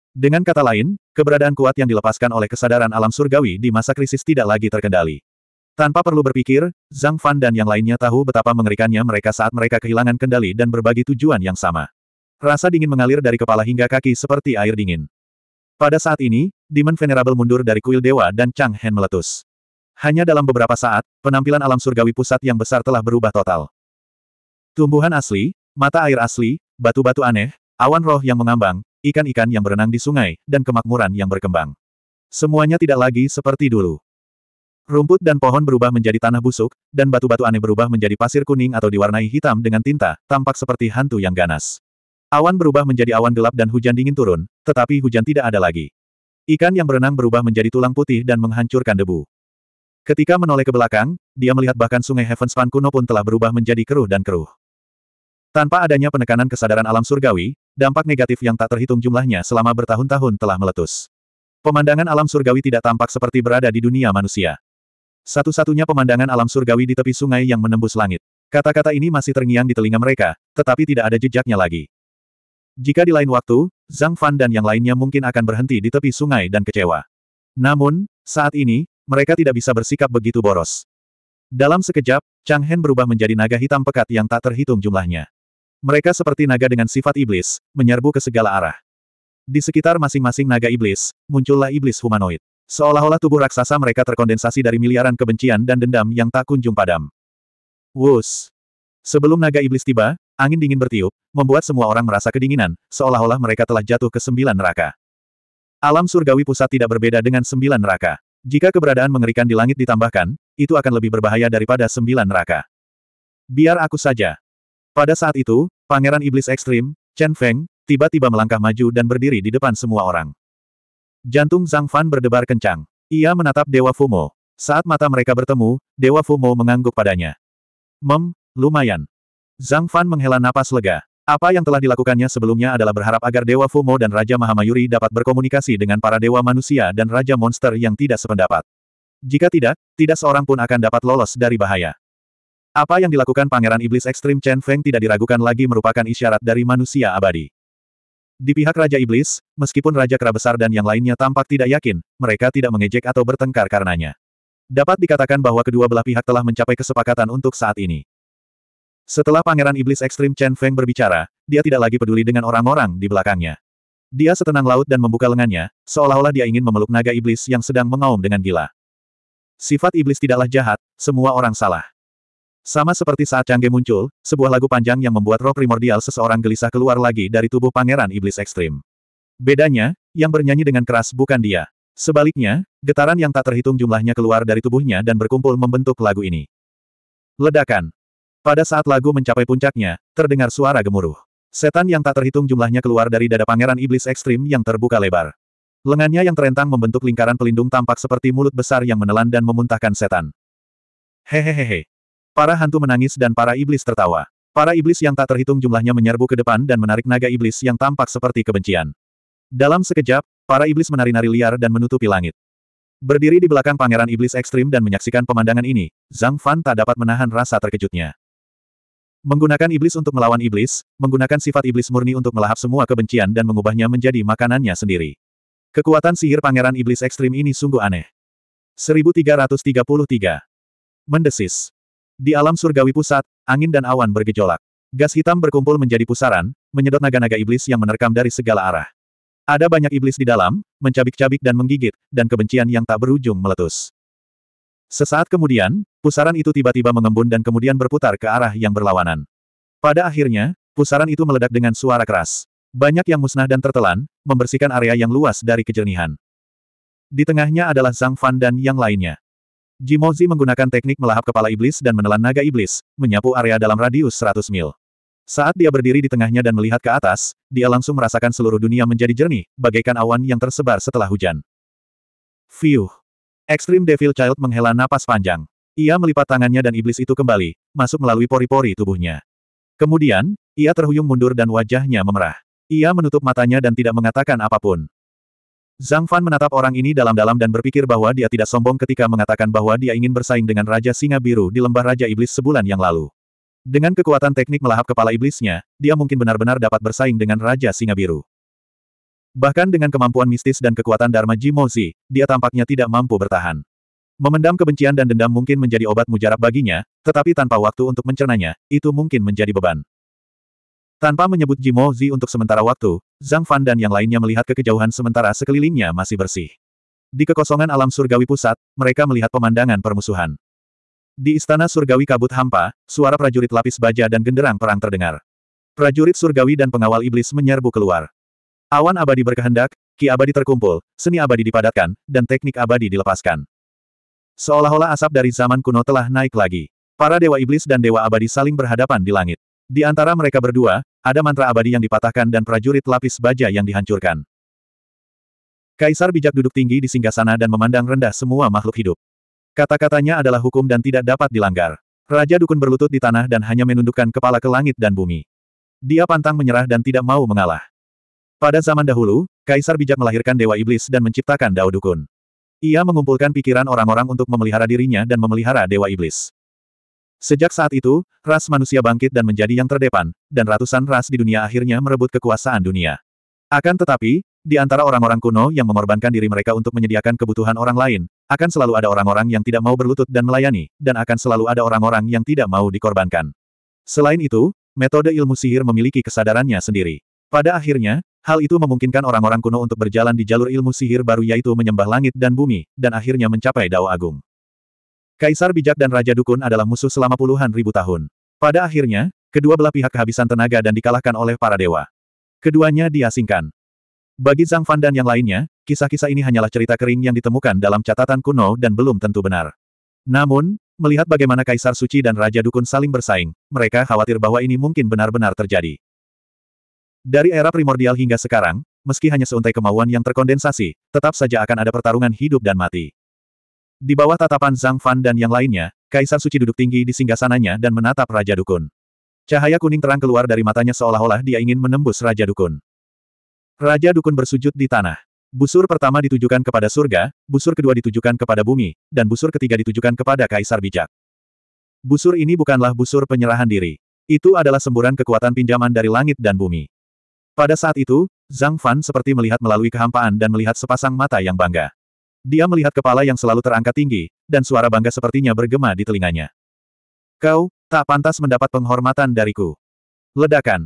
Dengan kata lain, keberadaan kuat yang dilepaskan oleh kesadaran alam surgawi di masa krisis tidak lagi terkendali. Tanpa perlu berpikir, Zhang Fan dan yang lainnya tahu betapa mengerikannya mereka saat mereka kehilangan kendali dan berbagi tujuan yang sama. Rasa dingin mengalir dari kepala hingga kaki seperti air dingin. Pada saat ini, Demon Venerable mundur dari kuil dewa dan Chang Hen meletus. Hanya dalam beberapa saat, penampilan alam surgawi pusat yang besar telah berubah total. Tumbuhan asli, mata air asli, batu-batu aneh, awan roh yang mengambang, ikan-ikan yang berenang di sungai, dan kemakmuran yang berkembang. Semuanya tidak lagi seperti dulu. Rumput dan pohon berubah menjadi tanah busuk, dan batu-batu aneh berubah menjadi pasir kuning atau diwarnai hitam dengan tinta, tampak seperti hantu yang ganas. Awan berubah menjadi awan gelap dan hujan dingin turun, tetapi hujan tidak ada lagi. Ikan yang berenang berubah menjadi tulang putih dan menghancurkan debu. Ketika menoleh ke belakang, dia melihat bahkan sungai Heavenspan kuno pun telah berubah menjadi keruh dan keruh. Tanpa adanya penekanan kesadaran alam surgawi, dampak negatif yang tak terhitung jumlahnya selama bertahun-tahun telah meletus. Pemandangan alam surgawi tidak tampak seperti berada di dunia manusia. Satu-satunya pemandangan alam surgawi di tepi sungai yang menembus langit. Kata-kata ini masih terngiang di telinga mereka, tetapi tidak ada jejaknya lagi. Jika di lain waktu, Zhang Fan dan yang lainnya mungkin akan berhenti di tepi sungai dan kecewa. Namun, saat ini, mereka tidak bisa bersikap begitu boros. Dalam sekejap, Chang Hen berubah menjadi naga hitam pekat yang tak terhitung jumlahnya. Mereka seperti naga dengan sifat iblis, menyerbu ke segala arah. Di sekitar masing-masing naga iblis, muncullah iblis humanoid. Seolah-olah tubuh raksasa mereka terkondensasi dari miliaran kebencian dan dendam yang tak kunjung padam. Wus! Sebelum naga iblis tiba, Angin dingin bertiup, membuat semua orang merasa kedinginan, seolah-olah mereka telah jatuh ke sembilan neraka. Alam surgawi pusat tidak berbeda dengan sembilan neraka. Jika keberadaan mengerikan di langit ditambahkan, itu akan lebih berbahaya daripada sembilan neraka. Biar aku saja. Pada saat itu, Pangeran Iblis Ekstrim, Chen Feng, tiba-tiba melangkah maju dan berdiri di depan semua orang. Jantung Zhang Fan berdebar kencang. Ia menatap Dewa Fumo. Saat mata mereka bertemu, Dewa Fumo mengangguk padanya. Mem, lumayan. Zhang Fan menghela napas lega. Apa yang telah dilakukannya sebelumnya adalah berharap agar Dewa Fumo dan Raja Mahamayuri dapat berkomunikasi dengan para dewa manusia dan raja monster yang tidak sependapat. Jika tidak, tidak seorang pun akan dapat lolos dari bahaya. Apa yang dilakukan Pangeran Iblis Ekstrim Chen Feng tidak diragukan lagi merupakan isyarat dari manusia abadi. Di pihak Raja Iblis, meskipun Raja Kera Besar dan yang lainnya tampak tidak yakin, mereka tidak mengejek atau bertengkar karenanya. Dapat dikatakan bahwa kedua belah pihak telah mencapai kesepakatan untuk saat ini. Setelah Pangeran Iblis Ekstrim Chen Feng berbicara, dia tidak lagi peduli dengan orang-orang di belakangnya. Dia setenang laut dan membuka lengannya, seolah-olah dia ingin memeluk naga iblis yang sedang mengaum dengan gila. Sifat iblis tidaklah jahat, semua orang salah. Sama seperti saat Cangge muncul, sebuah lagu panjang yang membuat roh primordial seseorang gelisah keluar lagi dari tubuh pangeran iblis ekstrim. Bedanya, yang bernyanyi dengan keras bukan dia. Sebaliknya, getaran yang tak terhitung jumlahnya keluar dari tubuhnya dan berkumpul membentuk lagu ini. Ledakan. Pada saat lagu mencapai puncaknya, terdengar suara gemuruh. Setan yang tak terhitung jumlahnya keluar dari dada pangeran iblis ekstrim yang terbuka lebar. Lengannya yang terentang membentuk lingkaran pelindung tampak seperti mulut besar yang menelan dan memuntahkan setan. Hehehehe. Para hantu menangis dan para iblis tertawa. Para iblis yang tak terhitung jumlahnya menyerbu ke depan dan menarik naga iblis yang tampak seperti kebencian. Dalam sekejap, para iblis menari-nari liar dan menutupi langit. Berdiri di belakang pangeran iblis ekstrim dan menyaksikan pemandangan ini, Zhang Fan tak dapat menahan rasa terkejutnya. Menggunakan iblis untuk melawan iblis, menggunakan sifat iblis murni untuk melahap semua kebencian dan mengubahnya menjadi makanannya sendiri. Kekuatan sihir pangeran iblis ekstrim ini sungguh aneh. 1333 Mendesis Di alam surgawi pusat, angin dan awan bergejolak. Gas hitam berkumpul menjadi pusaran, menyedot naga-naga iblis yang menerkam dari segala arah. Ada banyak iblis di dalam, mencabik-cabik dan menggigit, dan kebencian yang tak berujung meletus. Sesaat kemudian, pusaran itu tiba-tiba mengembun dan kemudian berputar ke arah yang berlawanan. Pada akhirnya, pusaran itu meledak dengan suara keras. Banyak yang musnah dan tertelan, membersihkan area yang luas dari kejernihan. Di tengahnya adalah Zhang Fan dan yang lainnya. Jimozi menggunakan teknik melahap kepala iblis dan menelan naga iblis, menyapu area dalam radius 100 mil. Saat dia berdiri di tengahnya dan melihat ke atas, dia langsung merasakan seluruh dunia menjadi jernih, bagaikan awan yang tersebar setelah hujan. Fiuh! Ekstrim Devil Child menghela napas panjang. Ia melipat tangannya dan iblis itu kembali, masuk melalui pori-pori tubuhnya. Kemudian, ia terhuyung mundur dan wajahnya memerah. Ia menutup matanya dan tidak mengatakan apapun. Zhang Fan menatap orang ini dalam-dalam dan berpikir bahwa dia tidak sombong ketika mengatakan bahwa dia ingin bersaing dengan Raja Singa Biru di lembah Raja Iblis sebulan yang lalu. Dengan kekuatan teknik melahap kepala iblisnya, dia mungkin benar-benar dapat bersaing dengan Raja Singa Biru. Bahkan dengan kemampuan mistis dan kekuatan Dharma Jimozi, dia tampaknya tidak mampu bertahan. Memendam kebencian dan dendam mungkin menjadi obat mujarab baginya, tetapi tanpa waktu untuk mencernanya, itu mungkin menjadi beban. Tanpa menyebut Jimozi untuk sementara waktu, Zhang Fan dan yang lainnya melihat ke kejauhan sementara sekelilingnya masih bersih. Di kekosongan alam surgawi pusat, mereka melihat pemandangan permusuhan. Di istana surgawi kabut hampa, suara prajurit lapis baja dan genderang perang terdengar. Prajurit surgawi dan pengawal iblis menyerbu keluar. Awan abadi berkehendak, ki abadi terkumpul, seni abadi dipadatkan, dan teknik abadi dilepaskan. Seolah-olah asap dari zaman kuno telah naik lagi. Para dewa iblis dan dewa abadi saling berhadapan di langit. Di antara mereka berdua, ada mantra abadi yang dipatahkan dan prajurit lapis baja yang dihancurkan. Kaisar bijak duduk tinggi di singgah sana dan memandang rendah semua makhluk hidup. Kata-katanya adalah hukum dan tidak dapat dilanggar. Raja dukun berlutut di tanah dan hanya menundukkan kepala ke langit dan bumi. Dia pantang menyerah dan tidak mau mengalah. Pada zaman dahulu, Kaisar bijak melahirkan Dewa Iblis dan menciptakan Dao Dukun. Ia mengumpulkan pikiran orang-orang untuk memelihara dirinya dan memelihara Dewa Iblis. Sejak saat itu, ras manusia bangkit dan menjadi yang terdepan, dan ratusan ras di dunia akhirnya merebut kekuasaan dunia. Akan tetapi, di antara orang-orang kuno yang mengorbankan diri mereka untuk menyediakan kebutuhan orang lain, akan selalu ada orang-orang yang tidak mau berlutut dan melayani, dan akan selalu ada orang-orang yang tidak mau dikorbankan. Selain itu, metode ilmu sihir memiliki kesadarannya sendiri. Pada akhirnya, hal itu memungkinkan orang-orang kuno untuk berjalan di jalur ilmu sihir baru yaitu menyembah langit dan bumi, dan akhirnya mencapai Dao Agung. Kaisar bijak dan Raja Dukun adalah musuh selama puluhan ribu tahun. Pada akhirnya, kedua belah pihak kehabisan tenaga dan dikalahkan oleh para dewa. Keduanya diasingkan. Bagi Zhang Fan dan yang lainnya, kisah-kisah ini hanyalah cerita kering yang ditemukan dalam catatan kuno dan belum tentu benar. Namun, melihat bagaimana Kaisar Suci dan Raja Dukun saling bersaing, mereka khawatir bahwa ini mungkin benar-benar terjadi. Dari era primordial hingga sekarang, meski hanya seuntai kemauan yang terkondensasi, tetap saja akan ada pertarungan hidup dan mati. Di bawah tatapan Zhang Fan dan yang lainnya, Kaisar Suci duduk tinggi di singgasananya dan menatap Raja Dukun. Cahaya kuning terang keluar dari matanya seolah-olah dia ingin menembus Raja Dukun. Raja Dukun bersujud di tanah. Busur pertama ditujukan kepada surga, busur kedua ditujukan kepada bumi, dan busur ketiga ditujukan kepada Kaisar Bijak. Busur ini bukanlah busur penyerahan diri. Itu adalah semburan kekuatan pinjaman dari langit dan bumi. Pada saat itu, Zhang Fan seperti melihat melalui kehampaan dan melihat sepasang mata yang bangga. Dia melihat kepala yang selalu terangkat tinggi, dan suara bangga sepertinya bergema di telinganya. Kau, tak pantas mendapat penghormatan dariku. Ledakan.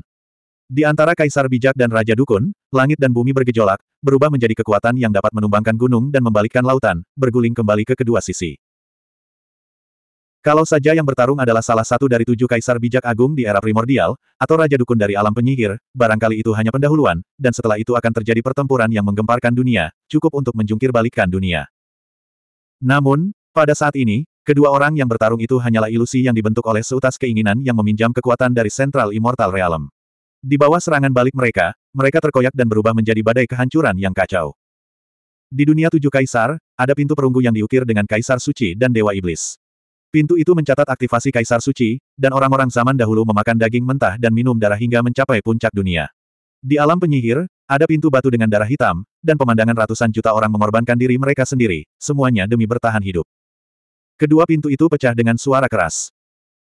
Di antara kaisar bijak dan raja dukun, langit dan bumi bergejolak, berubah menjadi kekuatan yang dapat menumbangkan gunung dan membalikkan lautan, berguling kembali ke kedua sisi. Kalau saja yang bertarung adalah salah satu dari tujuh kaisar bijak agung di era primordial, atau raja dukun dari alam penyihir, barangkali itu hanya pendahuluan, dan setelah itu akan terjadi pertempuran yang menggemparkan dunia, cukup untuk menjungkir balikkan dunia. Namun, pada saat ini, kedua orang yang bertarung itu hanyalah ilusi yang dibentuk oleh seutas keinginan yang meminjam kekuatan dari Central Immortal Realm. Di bawah serangan balik mereka, mereka terkoyak dan berubah menjadi badai kehancuran yang kacau. Di dunia tujuh kaisar, ada pintu perunggu yang diukir dengan kaisar suci dan dewa iblis. Pintu itu mencatat aktivasi Kaisar Suci, dan orang-orang zaman dahulu memakan daging mentah dan minum darah hingga mencapai puncak dunia. Di alam penyihir, ada pintu batu dengan darah hitam, dan pemandangan ratusan juta orang mengorbankan diri mereka sendiri, semuanya demi bertahan hidup. Kedua pintu itu pecah dengan suara keras.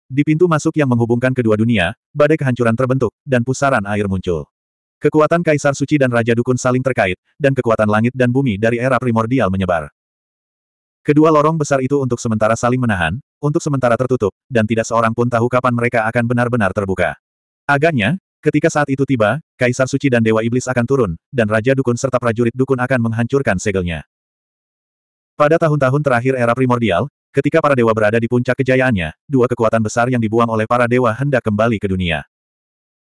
Di pintu masuk yang menghubungkan kedua dunia, badai kehancuran terbentuk, dan pusaran air muncul. Kekuatan Kaisar Suci dan Raja Dukun saling terkait, dan kekuatan langit dan bumi dari era primordial menyebar. Kedua lorong besar itu untuk sementara saling menahan, untuk sementara tertutup, dan tidak seorang pun tahu kapan mereka akan benar-benar terbuka. Agaknya, ketika saat itu tiba, Kaisar Suci dan Dewa Iblis akan turun, dan Raja Dukun serta prajurit Dukun akan menghancurkan segelnya. Pada tahun-tahun terakhir era primordial, ketika para dewa berada di puncak kejayaannya, dua kekuatan besar yang dibuang oleh para dewa hendak kembali ke dunia.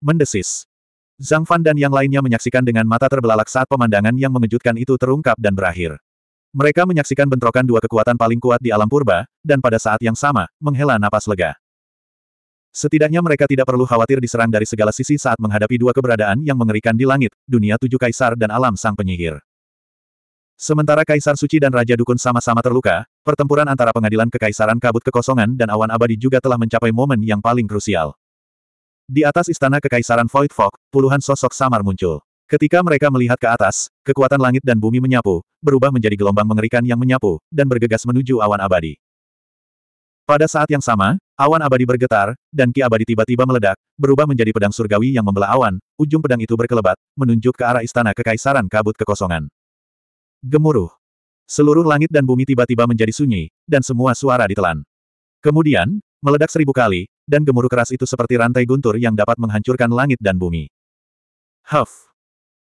Mendesis. Zhang Fan dan yang lainnya menyaksikan dengan mata terbelalak saat pemandangan yang mengejutkan itu terungkap dan berakhir. Mereka menyaksikan bentrokan dua kekuatan paling kuat di alam purba, dan pada saat yang sama, menghela napas lega. Setidaknya mereka tidak perlu khawatir diserang dari segala sisi saat menghadapi dua keberadaan yang mengerikan di langit, dunia tujuh kaisar dan alam sang penyihir. Sementara Kaisar Suci dan Raja Dukun sama-sama terluka, pertempuran antara pengadilan kekaisaran kabut kekosongan dan awan abadi juga telah mencapai momen yang paling krusial. Di atas istana kekaisaran Void Fog, puluhan sosok samar muncul. Ketika mereka melihat ke atas, kekuatan langit dan bumi menyapu, berubah menjadi gelombang mengerikan yang menyapu, dan bergegas menuju awan abadi. Pada saat yang sama, awan abadi bergetar, dan ki abadi tiba-tiba meledak, berubah menjadi pedang surgawi yang membelah awan, ujung pedang itu berkelebat, menunjuk ke arah istana kekaisaran kabut kekosongan. Gemuruh. Seluruh langit dan bumi tiba-tiba menjadi sunyi, dan semua suara ditelan. Kemudian, meledak seribu kali, dan gemuruh keras itu seperti rantai guntur yang dapat menghancurkan langit dan bumi. Huff!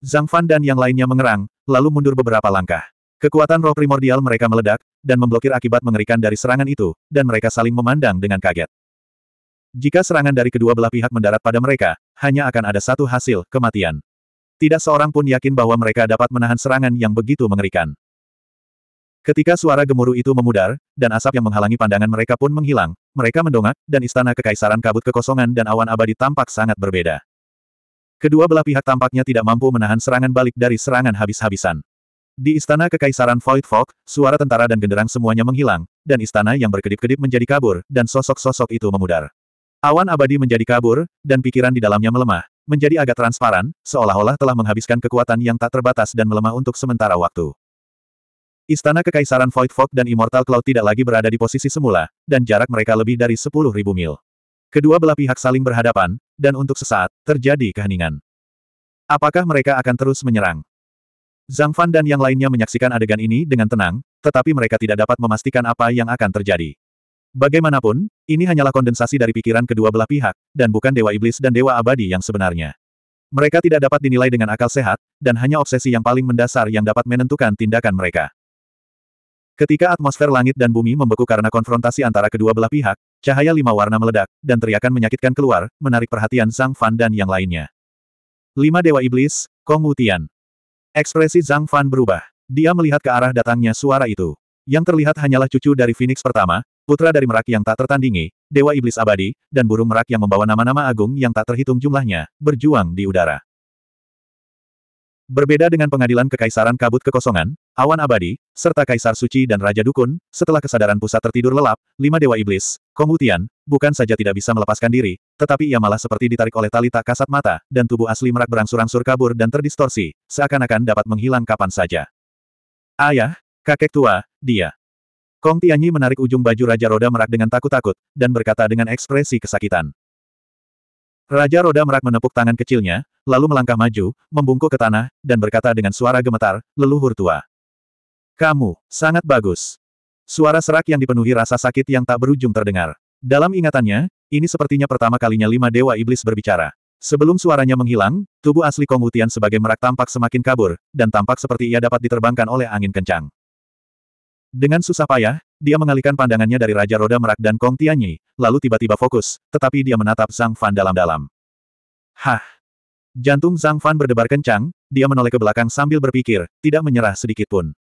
Zhang Fan dan yang lainnya mengerang, lalu mundur beberapa langkah. Kekuatan roh primordial mereka meledak, dan memblokir akibat mengerikan dari serangan itu, dan mereka saling memandang dengan kaget. Jika serangan dari kedua belah pihak mendarat pada mereka, hanya akan ada satu hasil, kematian. Tidak seorang pun yakin bahwa mereka dapat menahan serangan yang begitu mengerikan. Ketika suara gemuruh itu memudar, dan asap yang menghalangi pandangan mereka pun menghilang, mereka mendongak, dan istana kekaisaran kabut kekosongan dan awan abadi tampak sangat berbeda. Kedua belah pihak tampaknya tidak mampu menahan serangan balik dari serangan habis-habisan. Di istana kekaisaran Void Fog, suara tentara dan genderang semuanya menghilang, dan istana yang berkedip-kedip menjadi kabur, dan sosok-sosok itu memudar. Awan abadi menjadi kabur, dan pikiran di dalamnya melemah, menjadi agak transparan, seolah-olah telah menghabiskan kekuatan yang tak terbatas dan melemah untuk sementara waktu. Istana Kekaisaran Void Fog dan Immortal Cloud tidak lagi berada di posisi semula, dan jarak mereka lebih dari 10.000 mil. Kedua belah pihak saling berhadapan, dan untuk sesaat, terjadi keheningan. Apakah mereka akan terus menyerang? Zhang Fan dan yang lainnya menyaksikan adegan ini dengan tenang, tetapi mereka tidak dapat memastikan apa yang akan terjadi. Bagaimanapun, ini hanyalah kondensasi dari pikiran kedua belah pihak, dan bukan Dewa Iblis dan Dewa Abadi yang sebenarnya. Mereka tidak dapat dinilai dengan akal sehat, dan hanya obsesi yang paling mendasar yang dapat menentukan tindakan mereka. Ketika atmosfer langit dan bumi membeku karena konfrontasi antara kedua belah pihak, Cahaya lima warna meledak, dan teriakan menyakitkan keluar, menarik perhatian Zhang Fan dan yang lainnya. Lima Dewa Iblis, Kong Wutian. Ekspresi Zhang Fan berubah. Dia melihat ke arah datangnya suara itu. Yang terlihat hanyalah cucu dari Phoenix pertama, putra dari merak yang tak tertandingi, Dewa Iblis abadi, dan burung merak yang membawa nama-nama agung yang tak terhitung jumlahnya, berjuang di udara. Berbeda dengan pengadilan kekaisaran kabut kekosongan, awan abadi, serta kaisar suci dan raja dukun, setelah kesadaran pusat tertidur lelap, lima dewa iblis, Komutian, bukan saja tidak bisa melepaskan diri, tetapi ia malah seperti ditarik oleh tali tak kasat mata, dan tubuh asli merak berangsur-angsur kabur dan terdistorsi, seakan-akan dapat menghilang kapan saja. Ayah, kakek tua, dia. Kong Tianyi menarik ujung baju Raja Roda Merak dengan takut-takut, dan berkata dengan ekspresi kesakitan. Raja Roda Merak menepuk tangan kecilnya, lalu melangkah maju, membungkuk ke tanah, dan berkata dengan suara gemetar, leluhur tua. Kamu, sangat bagus. Suara serak yang dipenuhi rasa sakit yang tak berujung terdengar. Dalam ingatannya, ini sepertinya pertama kalinya lima dewa iblis berbicara. Sebelum suaranya menghilang, tubuh asli Kong Wutian sebagai merak tampak semakin kabur, dan tampak seperti ia dapat diterbangkan oleh angin kencang. Dengan susah payah, dia mengalihkan pandangannya dari Raja Roda Merak dan Kong Tianyi, lalu tiba-tiba fokus, tetapi dia menatap Zhang Fan dalam-dalam. Hah! Jantung Zhang Fan berdebar kencang, dia menoleh ke belakang sambil berpikir, tidak menyerah sedikit pun.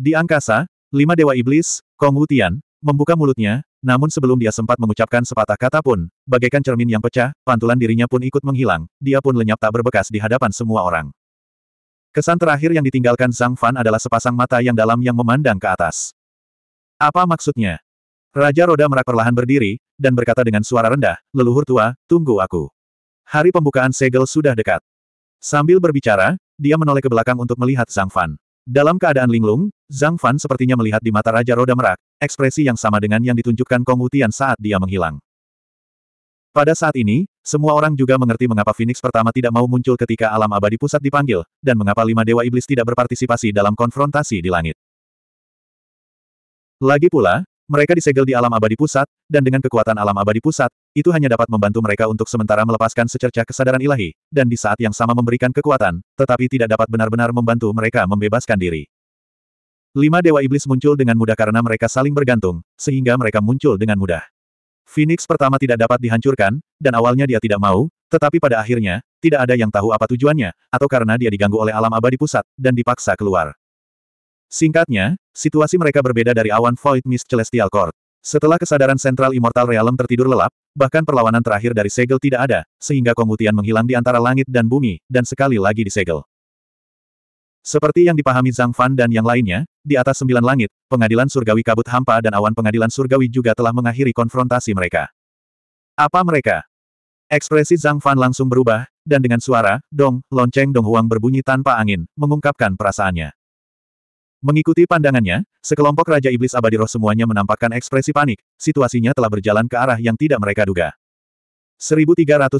Di angkasa, Lima Dewa Iblis, Kong Wu membuka mulutnya, namun sebelum dia sempat mengucapkan sepatah kata pun, bagaikan cermin yang pecah, pantulan dirinya pun ikut menghilang, dia pun lenyap tak berbekas di hadapan semua orang. Kesan terakhir yang ditinggalkan Zhang Fan adalah sepasang mata yang dalam yang memandang ke atas. Apa maksudnya? Raja Roda Merak perlahan berdiri, dan berkata dengan suara rendah, leluhur tua, tunggu aku. Hari pembukaan segel sudah dekat. Sambil berbicara, dia menoleh ke belakang untuk melihat Zhang Fan. Dalam keadaan linglung, Zhang Fan sepertinya melihat di mata Raja Roda Merak, ekspresi yang sama dengan yang ditunjukkan Kong Wutian saat dia menghilang. Pada saat ini, semua orang juga mengerti mengapa Phoenix pertama tidak mau muncul ketika alam abadi pusat dipanggil, dan mengapa lima dewa iblis tidak berpartisipasi dalam konfrontasi di langit. Lagi pula, mereka disegel di alam abadi pusat, dan dengan kekuatan alam abadi pusat, itu hanya dapat membantu mereka untuk sementara melepaskan secercah kesadaran ilahi, dan di saat yang sama memberikan kekuatan, tetapi tidak dapat benar-benar membantu mereka membebaskan diri. Lima dewa iblis muncul dengan mudah karena mereka saling bergantung, sehingga mereka muncul dengan mudah. Phoenix pertama tidak dapat dihancurkan, dan awalnya dia tidak mau, tetapi pada akhirnya, tidak ada yang tahu apa tujuannya, atau karena dia diganggu oleh alam abadi pusat, dan dipaksa keluar. Singkatnya, situasi mereka berbeda dari awan Void Mist Celestial Court. Setelah kesadaran sentral Immortal Realm tertidur lelap, bahkan perlawanan terakhir dari segel tidak ada, sehingga Kongutian menghilang di antara langit dan bumi, dan sekali lagi disegel. Seperti yang dipahami Zhang Fan dan yang lainnya, di atas sembilan langit, pengadilan surgawi kabut hampa dan awan pengadilan surgawi juga telah mengakhiri konfrontasi mereka. Apa mereka? Ekspresi Zhang Fan langsung berubah, dan dengan suara, dong, lonceng dong huang berbunyi tanpa angin, mengungkapkan perasaannya. Mengikuti pandangannya, sekelompok Raja Iblis Abadi Roh semuanya menampakkan ekspresi panik, situasinya telah berjalan ke arah yang tidak mereka duga. 1334.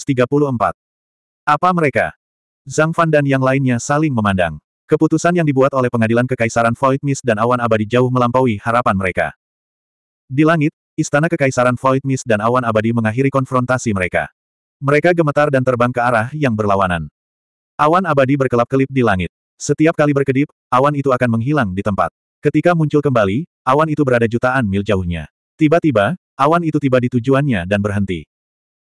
Apa mereka? Zhang Fan dan yang lainnya saling memandang. Keputusan yang dibuat oleh pengadilan kekaisaran Void Mist dan Awan Abadi jauh melampaui harapan mereka. Di langit, istana kekaisaran Void Mist dan Awan Abadi mengakhiri konfrontasi mereka. Mereka gemetar dan terbang ke arah yang berlawanan. Awan Abadi berkelap-kelip di langit. Setiap kali berkedip, awan itu akan menghilang di tempat. Ketika muncul kembali, awan itu berada jutaan mil jauhnya. Tiba-tiba, awan itu tiba di tujuannya dan berhenti.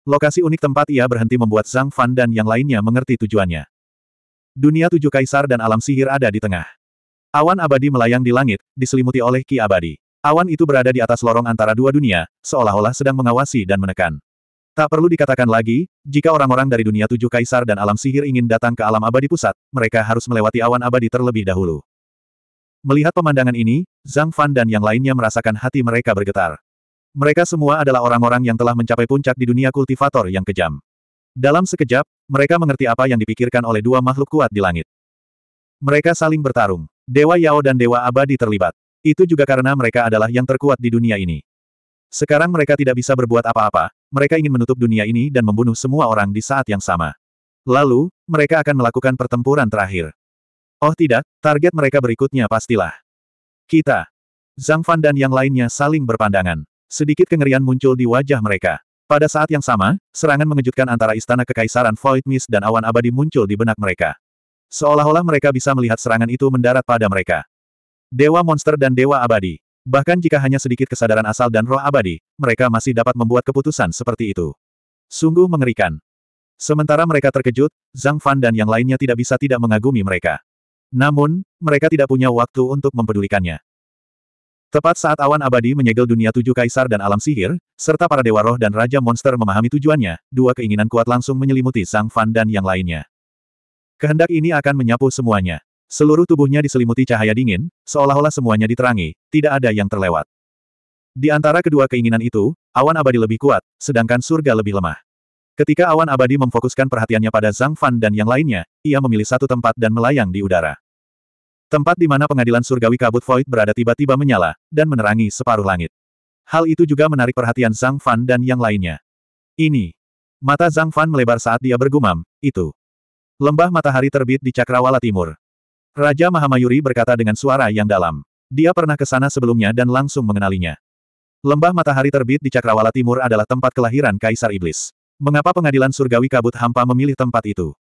Lokasi unik tempat ia berhenti membuat Zhang Fan dan yang lainnya mengerti tujuannya. Dunia tujuh kaisar dan alam sihir ada di tengah. Awan abadi melayang di langit, diselimuti oleh ki abadi. Awan itu berada di atas lorong antara dua dunia, seolah-olah sedang mengawasi dan menekan. Tak perlu dikatakan lagi, jika orang-orang dari dunia tujuh kaisar dan alam sihir ingin datang ke alam abadi pusat, mereka harus melewati awan abadi terlebih dahulu. Melihat pemandangan ini, Zhang Fan dan yang lainnya merasakan hati mereka bergetar. Mereka semua adalah orang-orang yang telah mencapai puncak di dunia kultivator yang kejam. Dalam sekejap, mereka mengerti apa yang dipikirkan oleh dua makhluk kuat di langit. Mereka saling bertarung. Dewa Yao dan Dewa Abadi terlibat. Itu juga karena mereka adalah yang terkuat di dunia ini. Sekarang mereka tidak bisa berbuat apa-apa, mereka ingin menutup dunia ini dan membunuh semua orang di saat yang sama. Lalu, mereka akan melakukan pertempuran terakhir. Oh tidak, target mereka berikutnya pastilah. Kita. Zhang Fan dan yang lainnya saling berpandangan. Sedikit kengerian muncul di wajah mereka. Pada saat yang sama, serangan mengejutkan antara istana kekaisaran Void Mist dan awan abadi muncul di benak mereka. Seolah-olah mereka bisa melihat serangan itu mendarat pada mereka. Dewa monster dan dewa abadi. Bahkan jika hanya sedikit kesadaran asal dan roh abadi, mereka masih dapat membuat keputusan seperti itu. Sungguh mengerikan. Sementara mereka terkejut, Zhang Fan dan yang lainnya tidak bisa tidak mengagumi mereka. Namun, mereka tidak punya waktu untuk mempedulikannya. Tepat saat awan abadi menyegel dunia tujuh kaisar dan alam sihir, serta para dewa roh dan raja monster memahami tujuannya, dua keinginan kuat langsung menyelimuti Zhang Fan dan yang lainnya. Kehendak ini akan menyapu semuanya. Seluruh tubuhnya diselimuti cahaya dingin, seolah-olah semuanya diterangi, tidak ada yang terlewat. Di antara kedua keinginan itu, awan abadi lebih kuat, sedangkan surga lebih lemah. Ketika awan abadi memfokuskan perhatiannya pada Zhang Fan dan yang lainnya, ia memilih satu tempat dan melayang di udara. Tempat di mana pengadilan surgawi kabut void berada tiba-tiba menyala, dan menerangi separuh langit. Hal itu juga menarik perhatian Zhang Fan dan yang lainnya. Ini. Mata Zhang Fan melebar saat dia bergumam, itu. Lembah matahari terbit di Cakrawala Timur. Raja Mahamayuri berkata dengan suara yang dalam. Dia pernah ke sana sebelumnya dan langsung mengenalinya. Lembah matahari terbit di Cakrawala Timur adalah tempat kelahiran Kaisar Iblis. Mengapa pengadilan surgawi kabut hampa memilih tempat itu?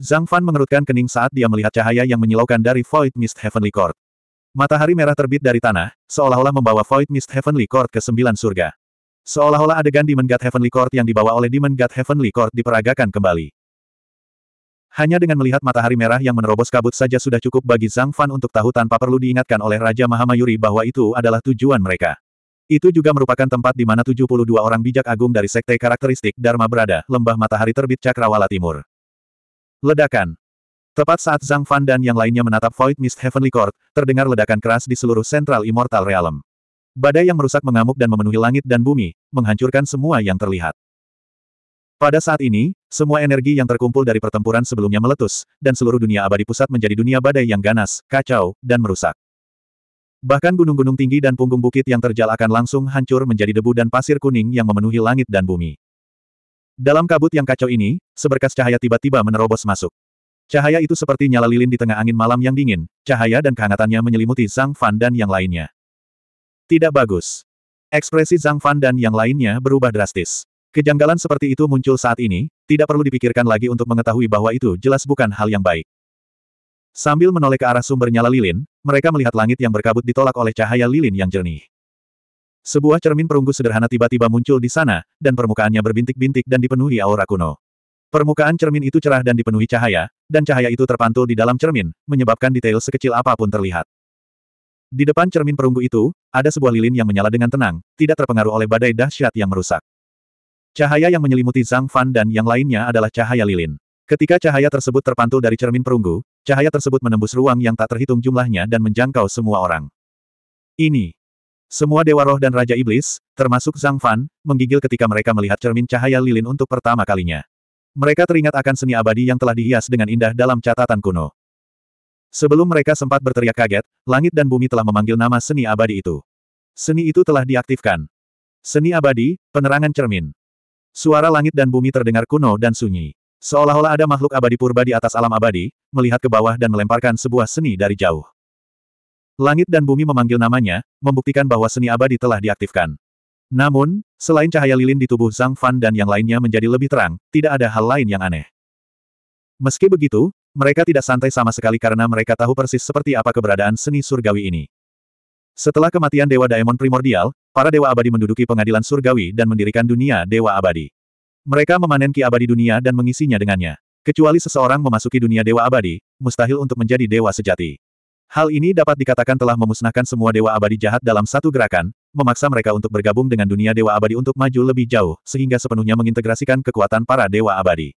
Zhang Fan mengerutkan kening saat dia melihat cahaya yang menyilaukan dari Void Mist Heavenly Court. Matahari merah terbit dari tanah, seolah-olah membawa Void Mist Heavenly Court ke sembilan surga. Seolah-olah adegan Demon God Heavenly Court yang dibawa oleh Demon God Heavenly Court diperagakan kembali. Hanya dengan melihat matahari merah yang menerobos kabut saja sudah cukup bagi Zhang Fan untuk tahu tanpa perlu diingatkan oleh Raja Mahamayuri bahwa itu adalah tujuan mereka. Itu juga merupakan tempat di mana 72 orang bijak agung dari sekte karakteristik Dharma berada, lembah matahari terbit Cakrawala Timur. Ledakan. Tepat saat Zhang Fan dan yang lainnya menatap Void Mist Heavenly Court, terdengar ledakan keras di seluruh Central Immortal Realm. Badai yang merusak mengamuk dan memenuhi langit dan bumi, menghancurkan semua yang terlihat. Pada saat ini, semua energi yang terkumpul dari pertempuran sebelumnya meletus, dan seluruh dunia abadi pusat menjadi dunia badai yang ganas, kacau, dan merusak. Bahkan gunung-gunung tinggi dan punggung bukit yang terjal akan langsung hancur menjadi debu dan pasir kuning yang memenuhi langit dan bumi. Dalam kabut yang kacau ini, seberkas cahaya tiba-tiba menerobos masuk. Cahaya itu seperti nyala lilin di tengah angin malam yang dingin, cahaya dan kehangatannya menyelimuti Zhang Fan dan yang lainnya. Tidak bagus. Ekspresi Zhang Fan dan yang lainnya berubah drastis. Kejanggalan seperti itu muncul saat ini, tidak perlu dipikirkan lagi untuk mengetahui bahwa itu jelas bukan hal yang baik. Sambil menoleh ke arah sumber nyala lilin, mereka melihat langit yang berkabut ditolak oleh cahaya lilin yang jernih. Sebuah cermin perunggu sederhana tiba-tiba muncul di sana, dan permukaannya berbintik-bintik dan dipenuhi aura kuno. Permukaan cermin itu cerah dan dipenuhi cahaya, dan cahaya itu terpantul di dalam cermin, menyebabkan detail sekecil apapun terlihat. Di depan cermin perunggu itu, ada sebuah lilin yang menyala dengan tenang, tidak terpengaruh oleh badai dahsyat yang merusak. Cahaya yang menyelimuti Zhang Fan dan yang lainnya adalah cahaya lilin. Ketika cahaya tersebut terpantul dari cermin perunggu, cahaya tersebut menembus ruang yang tak terhitung jumlahnya dan menjangkau semua orang. Ini. Semua Dewa Roh dan Raja Iblis, termasuk Zhang Fan, menggigil ketika mereka melihat cermin cahaya lilin untuk pertama kalinya. Mereka teringat akan seni abadi yang telah dihias dengan indah dalam catatan kuno. Sebelum mereka sempat berteriak kaget, langit dan bumi telah memanggil nama seni abadi itu. Seni itu telah diaktifkan. Seni abadi, penerangan cermin. Suara langit dan bumi terdengar kuno dan sunyi. Seolah-olah ada makhluk abadi purba di atas alam abadi, melihat ke bawah dan melemparkan sebuah seni dari jauh. Langit dan bumi memanggil namanya, membuktikan bahwa seni abadi telah diaktifkan. Namun, selain cahaya lilin di tubuh Zhang Fan dan yang lainnya menjadi lebih terang, tidak ada hal lain yang aneh. Meski begitu, mereka tidak santai sama sekali karena mereka tahu persis seperti apa keberadaan seni surgawi ini. Setelah kematian Dewa Daemon Primordial, Para dewa abadi menduduki pengadilan surgawi dan mendirikan dunia dewa abadi. Mereka memanen ki abadi dunia dan mengisinya dengannya. Kecuali seseorang memasuki dunia dewa abadi, mustahil untuk menjadi dewa sejati. Hal ini dapat dikatakan telah memusnahkan semua dewa abadi jahat dalam satu gerakan, memaksa mereka untuk bergabung dengan dunia dewa abadi untuk maju lebih jauh, sehingga sepenuhnya mengintegrasikan kekuatan para dewa abadi.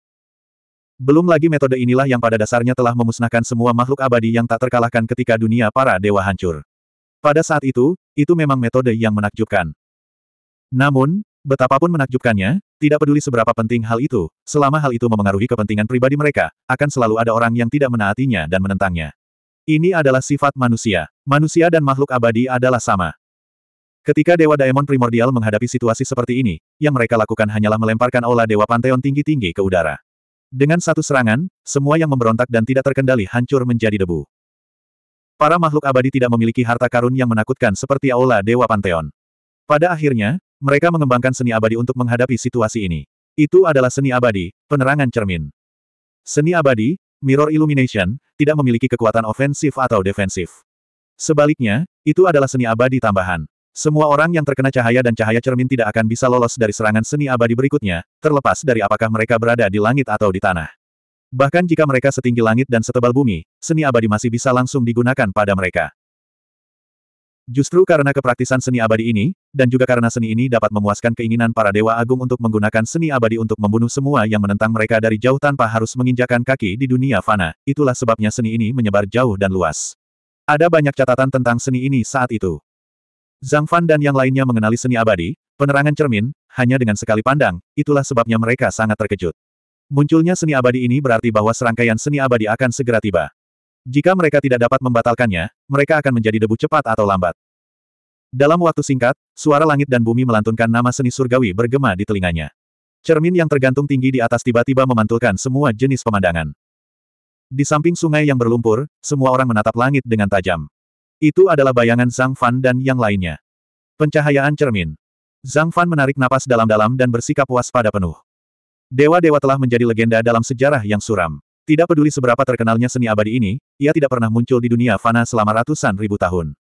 Belum lagi metode inilah yang pada dasarnya telah memusnahkan semua makhluk abadi yang tak terkalahkan ketika dunia para dewa hancur. Pada saat itu, itu memang metode yang menakjubkan. Namun, betapapun menakjubkannya, tidak peduli seberapa penting hal itu, selama hal itu memengaruhi kepentingan pribadi mereka, akan selalu ada orang yang tidak menaatinya dan menentangnya. Ini adalah sifat manusia. Manusia dan makhluk abadi adalah sama. Ketika Dewa Daemon primordial menghadapi situasi seperti ini, yang mereka lakukan hanyalah melemparkan aula Dewa Panteon tinggi-tinggi ke udara. Dengan satu serangan, semua yang memberontak dan tidak terkendali hancur menjadi debu. Para makhluk abadi tidak memiliki harta karun yang menakutkan seperti Aula Dewa Pantheon. Pada akhirnya, mereka mengembangkan seni abadi untuk menghadapi situasi ini. Itu adalah seni abadi, penerangan cermin. Seni abadi, Mirror Illumination, tidak memiliki kekuatan ofensif atau defensif. Sebaliknya, itu adalah seni abadi tambahan. Semua orang yang terkena cahaya dan cahaya cermin tidak akan bisa lolos dari serangan seni abadi berikutnya, terlepas dari apakah mereka berada di langit atau di tanah. Bahkan jika mereka setinggi langit dan setebal bumi, seni abadi masih bisa langsung digunakan pada mereka. Justru karena kepraktisan seni abadi ini, dan juga karena seni ini dapat memuaskan keinginan para dewa agung untuk menggunakan seni abadi untuk membunuh semua yang menentang mereka dari jauh tanpa harus menginjakan kaki di dunia fana, itulah sebabnya seni ini menyebar jauh dan luas. Ada banyak catatan tentang seni ini saat itu. Zhang Fan dan yang lainnya mengenali seni abadi, penerangan cermin, hanya dengan sekali pandang, itulah sebabnya mereka sangat terkejut. Munculnya seni abadi ini berarti bahwa serangkaian seni abadi akan segera tiba. Jika mereka tidak dapat membatalkannya, mereka akan menjadi debu cepat atau lambat. Dalam waktu singkat, suara langit dan bumi melantunkan nama seni surgawi bergema di telinganya. Cermin yang tergantung tinggi di atas tiba-tiba memantulkan semua jenis pemandangan. Di samping sungai yang berlumpur, semua orang menatap langit dengan tajam. Itu adalah bayangan Zhang Fan dan yang lainnya. Pencahayaan cermin. Zhang Fan menarik napas dalam-dalam dan bersikap waspada penuh. Dewa-dewa telah menjadi legenda dalam sejarah yang suram. Tidak peduli seberapa terkenalnya seni abadi ini, ia tidak pernah muncul di dunia fana selama ratusan ribu tahun.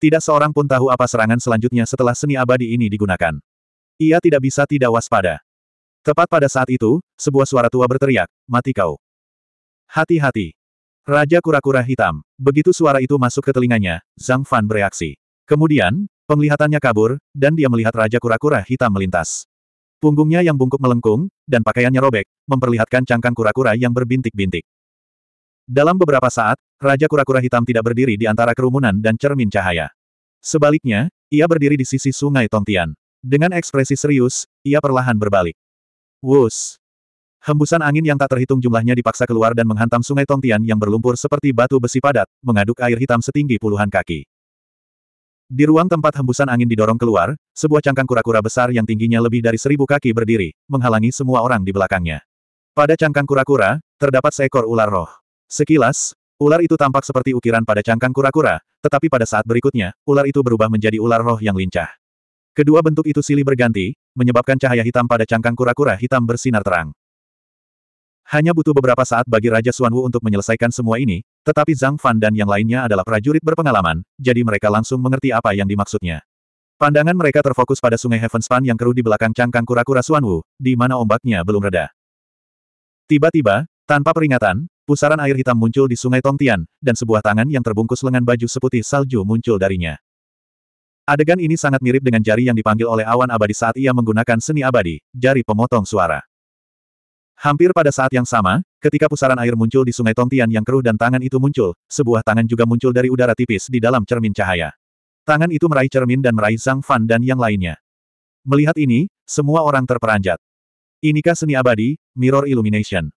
Tidak seorang pun tahu apa serangan selanjutnya setelah seni abadi ini digunakan. Ia tidak bisa tidak waspada. Tepat pada saat itu, sebuah suara tua berteriak, mati kau. Hati-hati. Raja kura-kura hitam. Begitu suara itu masuk ke telinganya, Zhang Fan bereaksi. Kemudian, penglihatannya kabur, dan dia melihat Raja kura-kura hitam melintas. Punggungnya yang bungkuk melengkung, dan pakaiannya robek, memperlihatkan cangkang kura-kura yang berbintik-bintik. Dalam beberapa saat, Raja Kura-Kura Hitam tidak berdiri di antara kerumunan dan cermin cahaya. Sebaliknya, ia berdiri di sisi sungai Tongtian. Dengan ekspresi serius, ia perlahan berbalik. Wus! Hembusan angin yang tak terhitung jumlahnya dipaksa keluar dan menghantam sungai Tongtian yang berlumpur seperti batu besi padat, mengaduk air hitam setinggi puluhan kaki. Di ruang tempat hembusan angin didorong keluar, sebuah cangkang kura-kura besar yang tingginya lebih dari seribu kaki berdiri, menghalangi semua orang di belakangnya. Pada cangkang kura-kura, terdapat seekor ular roh. Sekilas, ular itu tampak seperti ukiran pada cangkang kura-kura, tetapi pada saat berikutnya, ular itu berubah menjadi ular roh yang lincah. Kedua bentuk itu silih berganti, menyebabkan cahaya hitam pada cangkang kura-kura hitam bersinar terang. Hanya butuh beberapa saat bagi Raja Wu untuk menyelesaikan semua ini, tetapi Zhang Fan dan yang lainnya adalah prajurit berpengalaman, jadi mereka langsung mengerti apa yang dimaksudnya. Pandangan mereka terfokus pada sungai Heavenspan yang keruh di belakang cangkang kura-kura Wu, di mana ombaknya belum reda. Tiba-tiba, tanpa peringatan, pusaran air hitam muncul di sungai Tongtian, dan sebuah tangan yang terbungkus lengan baju seputih salju muncul darinya. Adegan ini sangat mirip dengan jari yang dipanggil oleh awan abadi saat ia menggunakan seni abadi, jari pemotong suara. Hampir pada saat yang sama, ketika pusaran air muncul di sungai Tongtian yang keruh dan tangan itu muncul, sebuah tangan juga muncul dari udara tipis di dalam cermin cahaya. Tangan itu meraih cermin dan meraih Zhang Fan dan yang lainnya. Melihat ini, semua orang terperanjat. Inikah seni abadi, Mirror Illumination?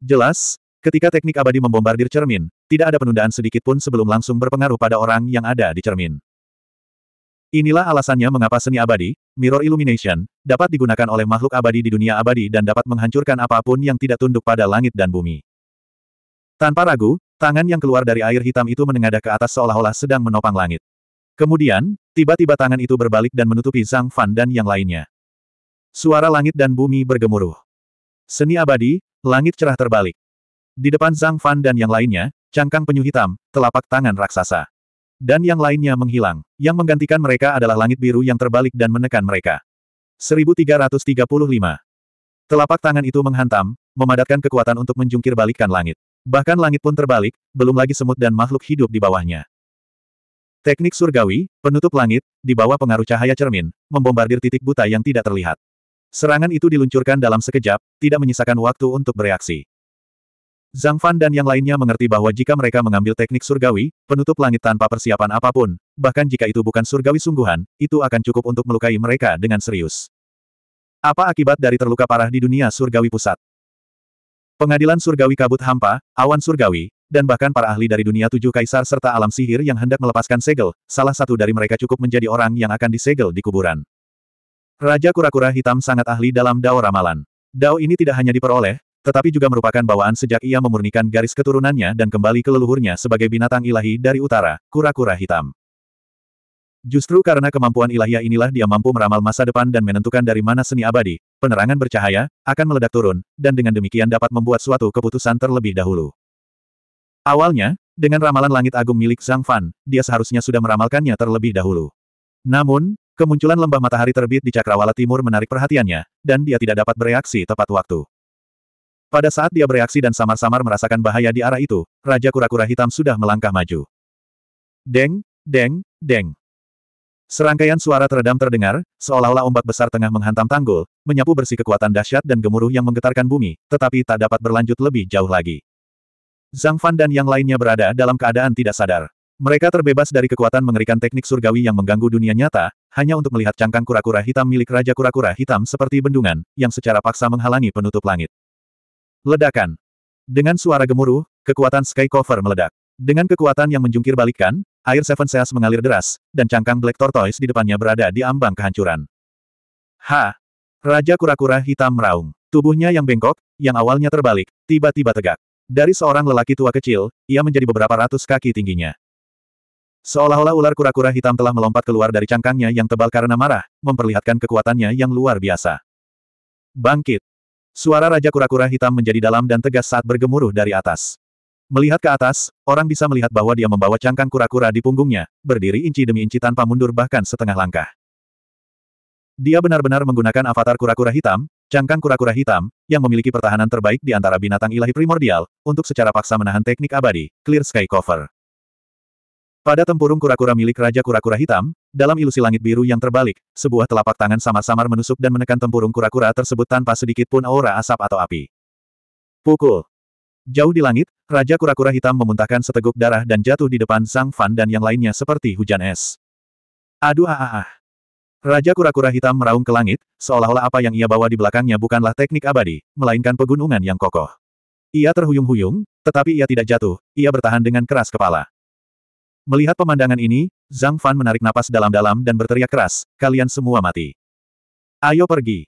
Jelas, ketika teknik abadi membombardir cermin, tidak ada penundaan sedikit pun sebelum langsung berpengaruh pada orang yang ada di cermin. Inilah alasannya mengapa seni abadi, Mirror Illumination, dapat digunakan oleh makhluk abadi di dunia abadi dan dapat menghancurkan apapun yang tidak tunduk pada langit dan bumi. Tanpa ragu, tangan yang keluar dari air hitam itu menengadah ke atas seolah-olah sedang menopang langit. Kemudian, tiba-tiba tangan itu berbalik dan menutupi Zhang Fan dan yang lainnya. Suara langit dan bumi bergemuruh. Seni abadi, langit cerah terbalik. Di depan Zhang Fan dan yang lainnya, cangkang penyu hitam, telapak tangan raksasa. Dan yang lainnya menghilang. Yang menggantikan mereka adalah langit biru yang terbalik dan menekan mereka. 1335. Telapak tangan itu menghantam, memadatkan kekuatan untuk menjungkir balikkan langit. Bahkan langit pun terbalik, belum lagi semut dan makhluk hidup di bawahnya. Teknik surgawi, penutup langit, di bawah pengaruh cahaya cermin, membombardir titik buta yang tidak terlihat. Serangan itu diluncurkan dalam sekejap, tidak menyisakan waktu untuk bereaksi. Zhang Fan dan yang lainnya mengerti bahwa jika mereka mengambil teknik surgawi, penutup langit tanpa persiapan apapun, bahkan jika itu bukan surgawi sungguhan, itu akan cukup untuk melukai mereka dengan serius. Apa akibat dari terluka parah di dunia surgawi pusat? Pengadilan surgawi kabut hampa, awan surgawi, dan bahkan para ahli dari dunia tujuh kaisar serta alam sihir yang hendak melepaskan segel, salah satu dari mereka cukup menjadi orang yang akan disegel di kuburan. Raja kura-kura hitam sangat ahli dalam dao ramalan. Dao ini tidak hanya diperoleh, tetapi juga merupakan bawaan sejak ia memurnikan garis keturunannya dan kembali ke leluhurnya sebagai binatang ilahi dari utara, kura-kura hitam. Justru karena kemampuan ilahiyah inilah dia mampu meramal masa depan dan menentukan dari mana seni abadi, penerangan bercahaya, akan meledak turun, dan dengan demikian dapat membuat suatu keputusan terlebih dahulu. Awalnya, dengan ramalan langit agung milik Zhang Fan, dia seharusnya sudah meramalkannya terlebih dahulu. Namun, kemunculan lembah matahari terbit di Cakrawala Timur menarik perhatiannya, dan dia tidak dapat bereaksi tepat waktu. Pada saat dia bereaksi dan samar-samar merasakan bahaya di arah itu, Raja Kura-Kura Hitam sudah melangkah maju. Deng, deng, deng. Serangkaian suara teredam terdengar, seolah-olah ombak besar tengah menghantam tanggul, menyapu bersih kekuatan dahsyat dan gemuruh yang menggetarkan bumi, tetapi tak dapat berlanjut lebih jauh lagi. Zhang Fan dan yang lainnya berada dalam keadaan tidak sadar. Mereka terbebas dari kekuatan mengerikan teknik surgawi yang mengganggu dunia nyata, hanya untuk melihat cangkang kura-kura hitam milik Raja Kura-Kura Hitam seperti bendungan, yang secara paksa menghalangi penutup langit. Ledakan. Dengan suara gemuruh, kekuatan Sky Cover meledak. Dengan kekuatan yang menjungkir balikkan, air Seven Seas mengalir deras, dan cangkang Black Tortoise di depannya berada di ambang kehancuran. Ha! Raja kura-kura hitam meraung. Tubuhnya yang bengkok, yang awalnya terbalik, tiba-tiba tegak. Dari seorang lelaki tua kecil, ia menjadi beberapa ratus kaki tingginya. Seolah-olah ular kura-kura hitam telah melompat keluar dari cangkangnya yang tebal karena marah, memperlihatkan kekuatannya yang luar biasa. Bangkit! Suara Raja Kura-Kura Hitam menjadi dalam dan tegas saat bergemuruh dari atas. Melihat ke atas, orang bisa melihat bahwa dia membawa cangkang kura-kura di punggungnya, berdiri inci demi inci tanpa mundur bahkan setengah langkah. Dia benar-benar menggunakan avatar kura-kura hitam, cangkang kura-kura hitam, yang memiliki pertahanan terbaik di antara binatang ilahi primordial, untuk secara paksa menahan teknik abadi, Clear Sky Cover. Pada tempurung kura-kura milik Raja Kura-Kura Hitam, dalam ilusi langit biru yang terbalik, sebuah telapak tangan samar-samar menusuk dan menekan tempurung kura-kura tersebut tanpa sedikit pun aura asap atau api. Pukul. Jauh di langit, Raja Kura-Kura Hitam memuntahkan seteguk darah dan jatuh di depan Sang Fan dan yang lainnya seperti hujan es. Aduh ah ah ah. Raja Kura-Kura Hitam meraung ke langit, seolah-olah apa yang ia bawa di belakangnya bukanlah teknik abadi, melainkan pegunungan yang kokoh. Ia terhuyung-huyung, tetapi ia tidak jatuh, ia bertahan dengan keras kepala. Melihat pemandangan ini, Zhang Fan menarik napas dalam-dalam dan berteriak keras, kalian semua mati. Ayo pergi.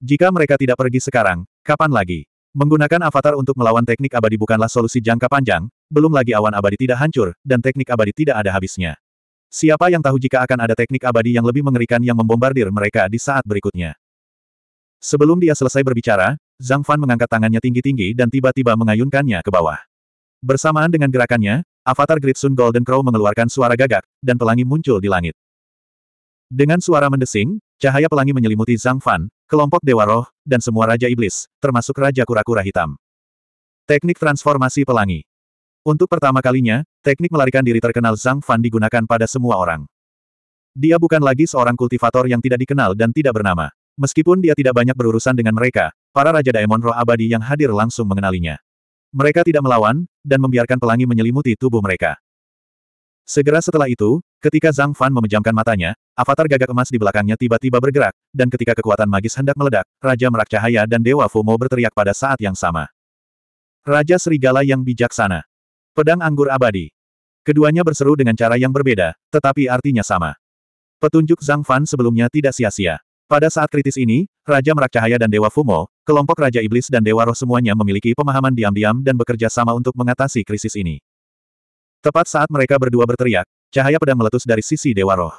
Jika mereka tidak pergi sekarang, kapan lagi? Menggunakan avatar untuk melawan teknik abadi bukanlah solusi jangka panjang, belum lagi awan abadi tidak hancur, dan teknik abadi tidak ada habisnya. Siapa yang tahu jika akan ada teknik abadi yang lebih mengerikan yang membombardir mereka di saat berikutnya. Sebelum dia selesai berbicara, Zhang Fan mengangkat tangannya tinggi-tinggi dan tiba-tiba mengayunkannya ke bawah. Bersamaan dengan gerakannya, Avatar Great Sun Golden Crow mengeluarkan suara gagak, dan pelangi muncul di langit. Dengan suara mendesing, cahaya pelangi menyelimuti Zhang Fan, kelompok Dewa Roh, dan semua Raja Iblis, termasuk Raja Kura-Kura Hitam. Teknik Transformasi Pelangi Untuk pertama kalinya, teknik melarikan diri terkenal Zhang Fan digunakan pada semua orang. Dia bukan lagi seorang kultivator yang tidak dikenal dan tidak bernama. Meskipun dia tidak banyak berurusan dengan mereka, para Raja Daemon Roh Abadi yang hadir langsung mengenalinya. Mereka tidak melawan, dan membiarkan pelangi menyelimuti tubuh mereka. Segera setelah itu, ketika Zhang Fan memejamkan matanya, avatar gagak emas di belakangnya tiba-tiba bergerak, dan ketika kekuatan magis hendak meledak, Raja Merak Cahaya dan Dewa Fumo berteriak pada saat yang sama. Raja Serigala yang bijaksana. Pedang Anggur Abadi. Keduanya berseru dengan cara yang berbeda, tetapi artinya sama. Petunjuk Zhang Fan sebelumnya tidak sia-sia. Pada saat kritis ini, Raja Merak Cahaya dan Dewa Fumo, kelompok Raja Iblis dan Dewa Roh semuanya memiliki pemahaman diam-diam dan bekerja sama untuk mengatasi krisis ini. Tepat saat mereka berdua berteriak, cahaya pedang meletus dari sisi Dewa Roh.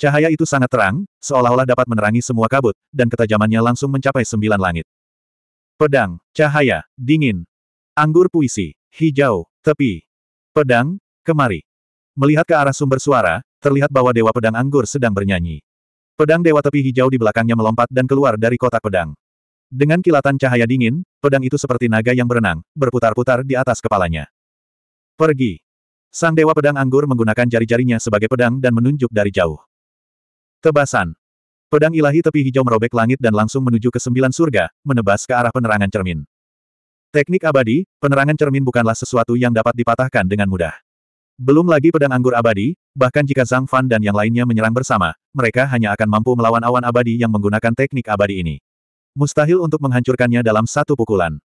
Cahaya itu sangat terang, seolah-olah dapat menerangi semua kabut, dan ketajamannya langsung mencapai sembilan langit. Pedang, cahaya, dingin. Anggur puisi, hijau, tepi. Pedang, kemari. Melihat ke arah sumber suara, terlihat bahwa Dewa Pedang Anggur sedang bernyanyi. Pedang Dewa Tepi Hijau di belakangnya melompat dan keluar dari kotak pedang. Dengan kilatan cahaya dingin, pedang itu seperti naga yang berenang, berputar-putar di atas kepalanya. Pergi. Sang Dewa Pedang Anggur menggunakan jari-jarinya sebagai pedang dan menunjuk dari jauh. Tebasan. Pedang ilahi tepi hijau merobek langit dan langsung menuju ke sembilan surga, menebas ke arah penerangan cermin. Teknik abadi, penerangan cermin bukanlah sesuatu yang dapat dipatahkan dengan mudah. Belum lagi pedang anggur abadi, bahkan jika Zhang Fan dan yang lainnya menyerang bersama, mereka hanya akan mampu melawan awan abadi yang menggunakan teknik abadi ini. Mustahil untuk menghancurkannya dalam satu pukulan.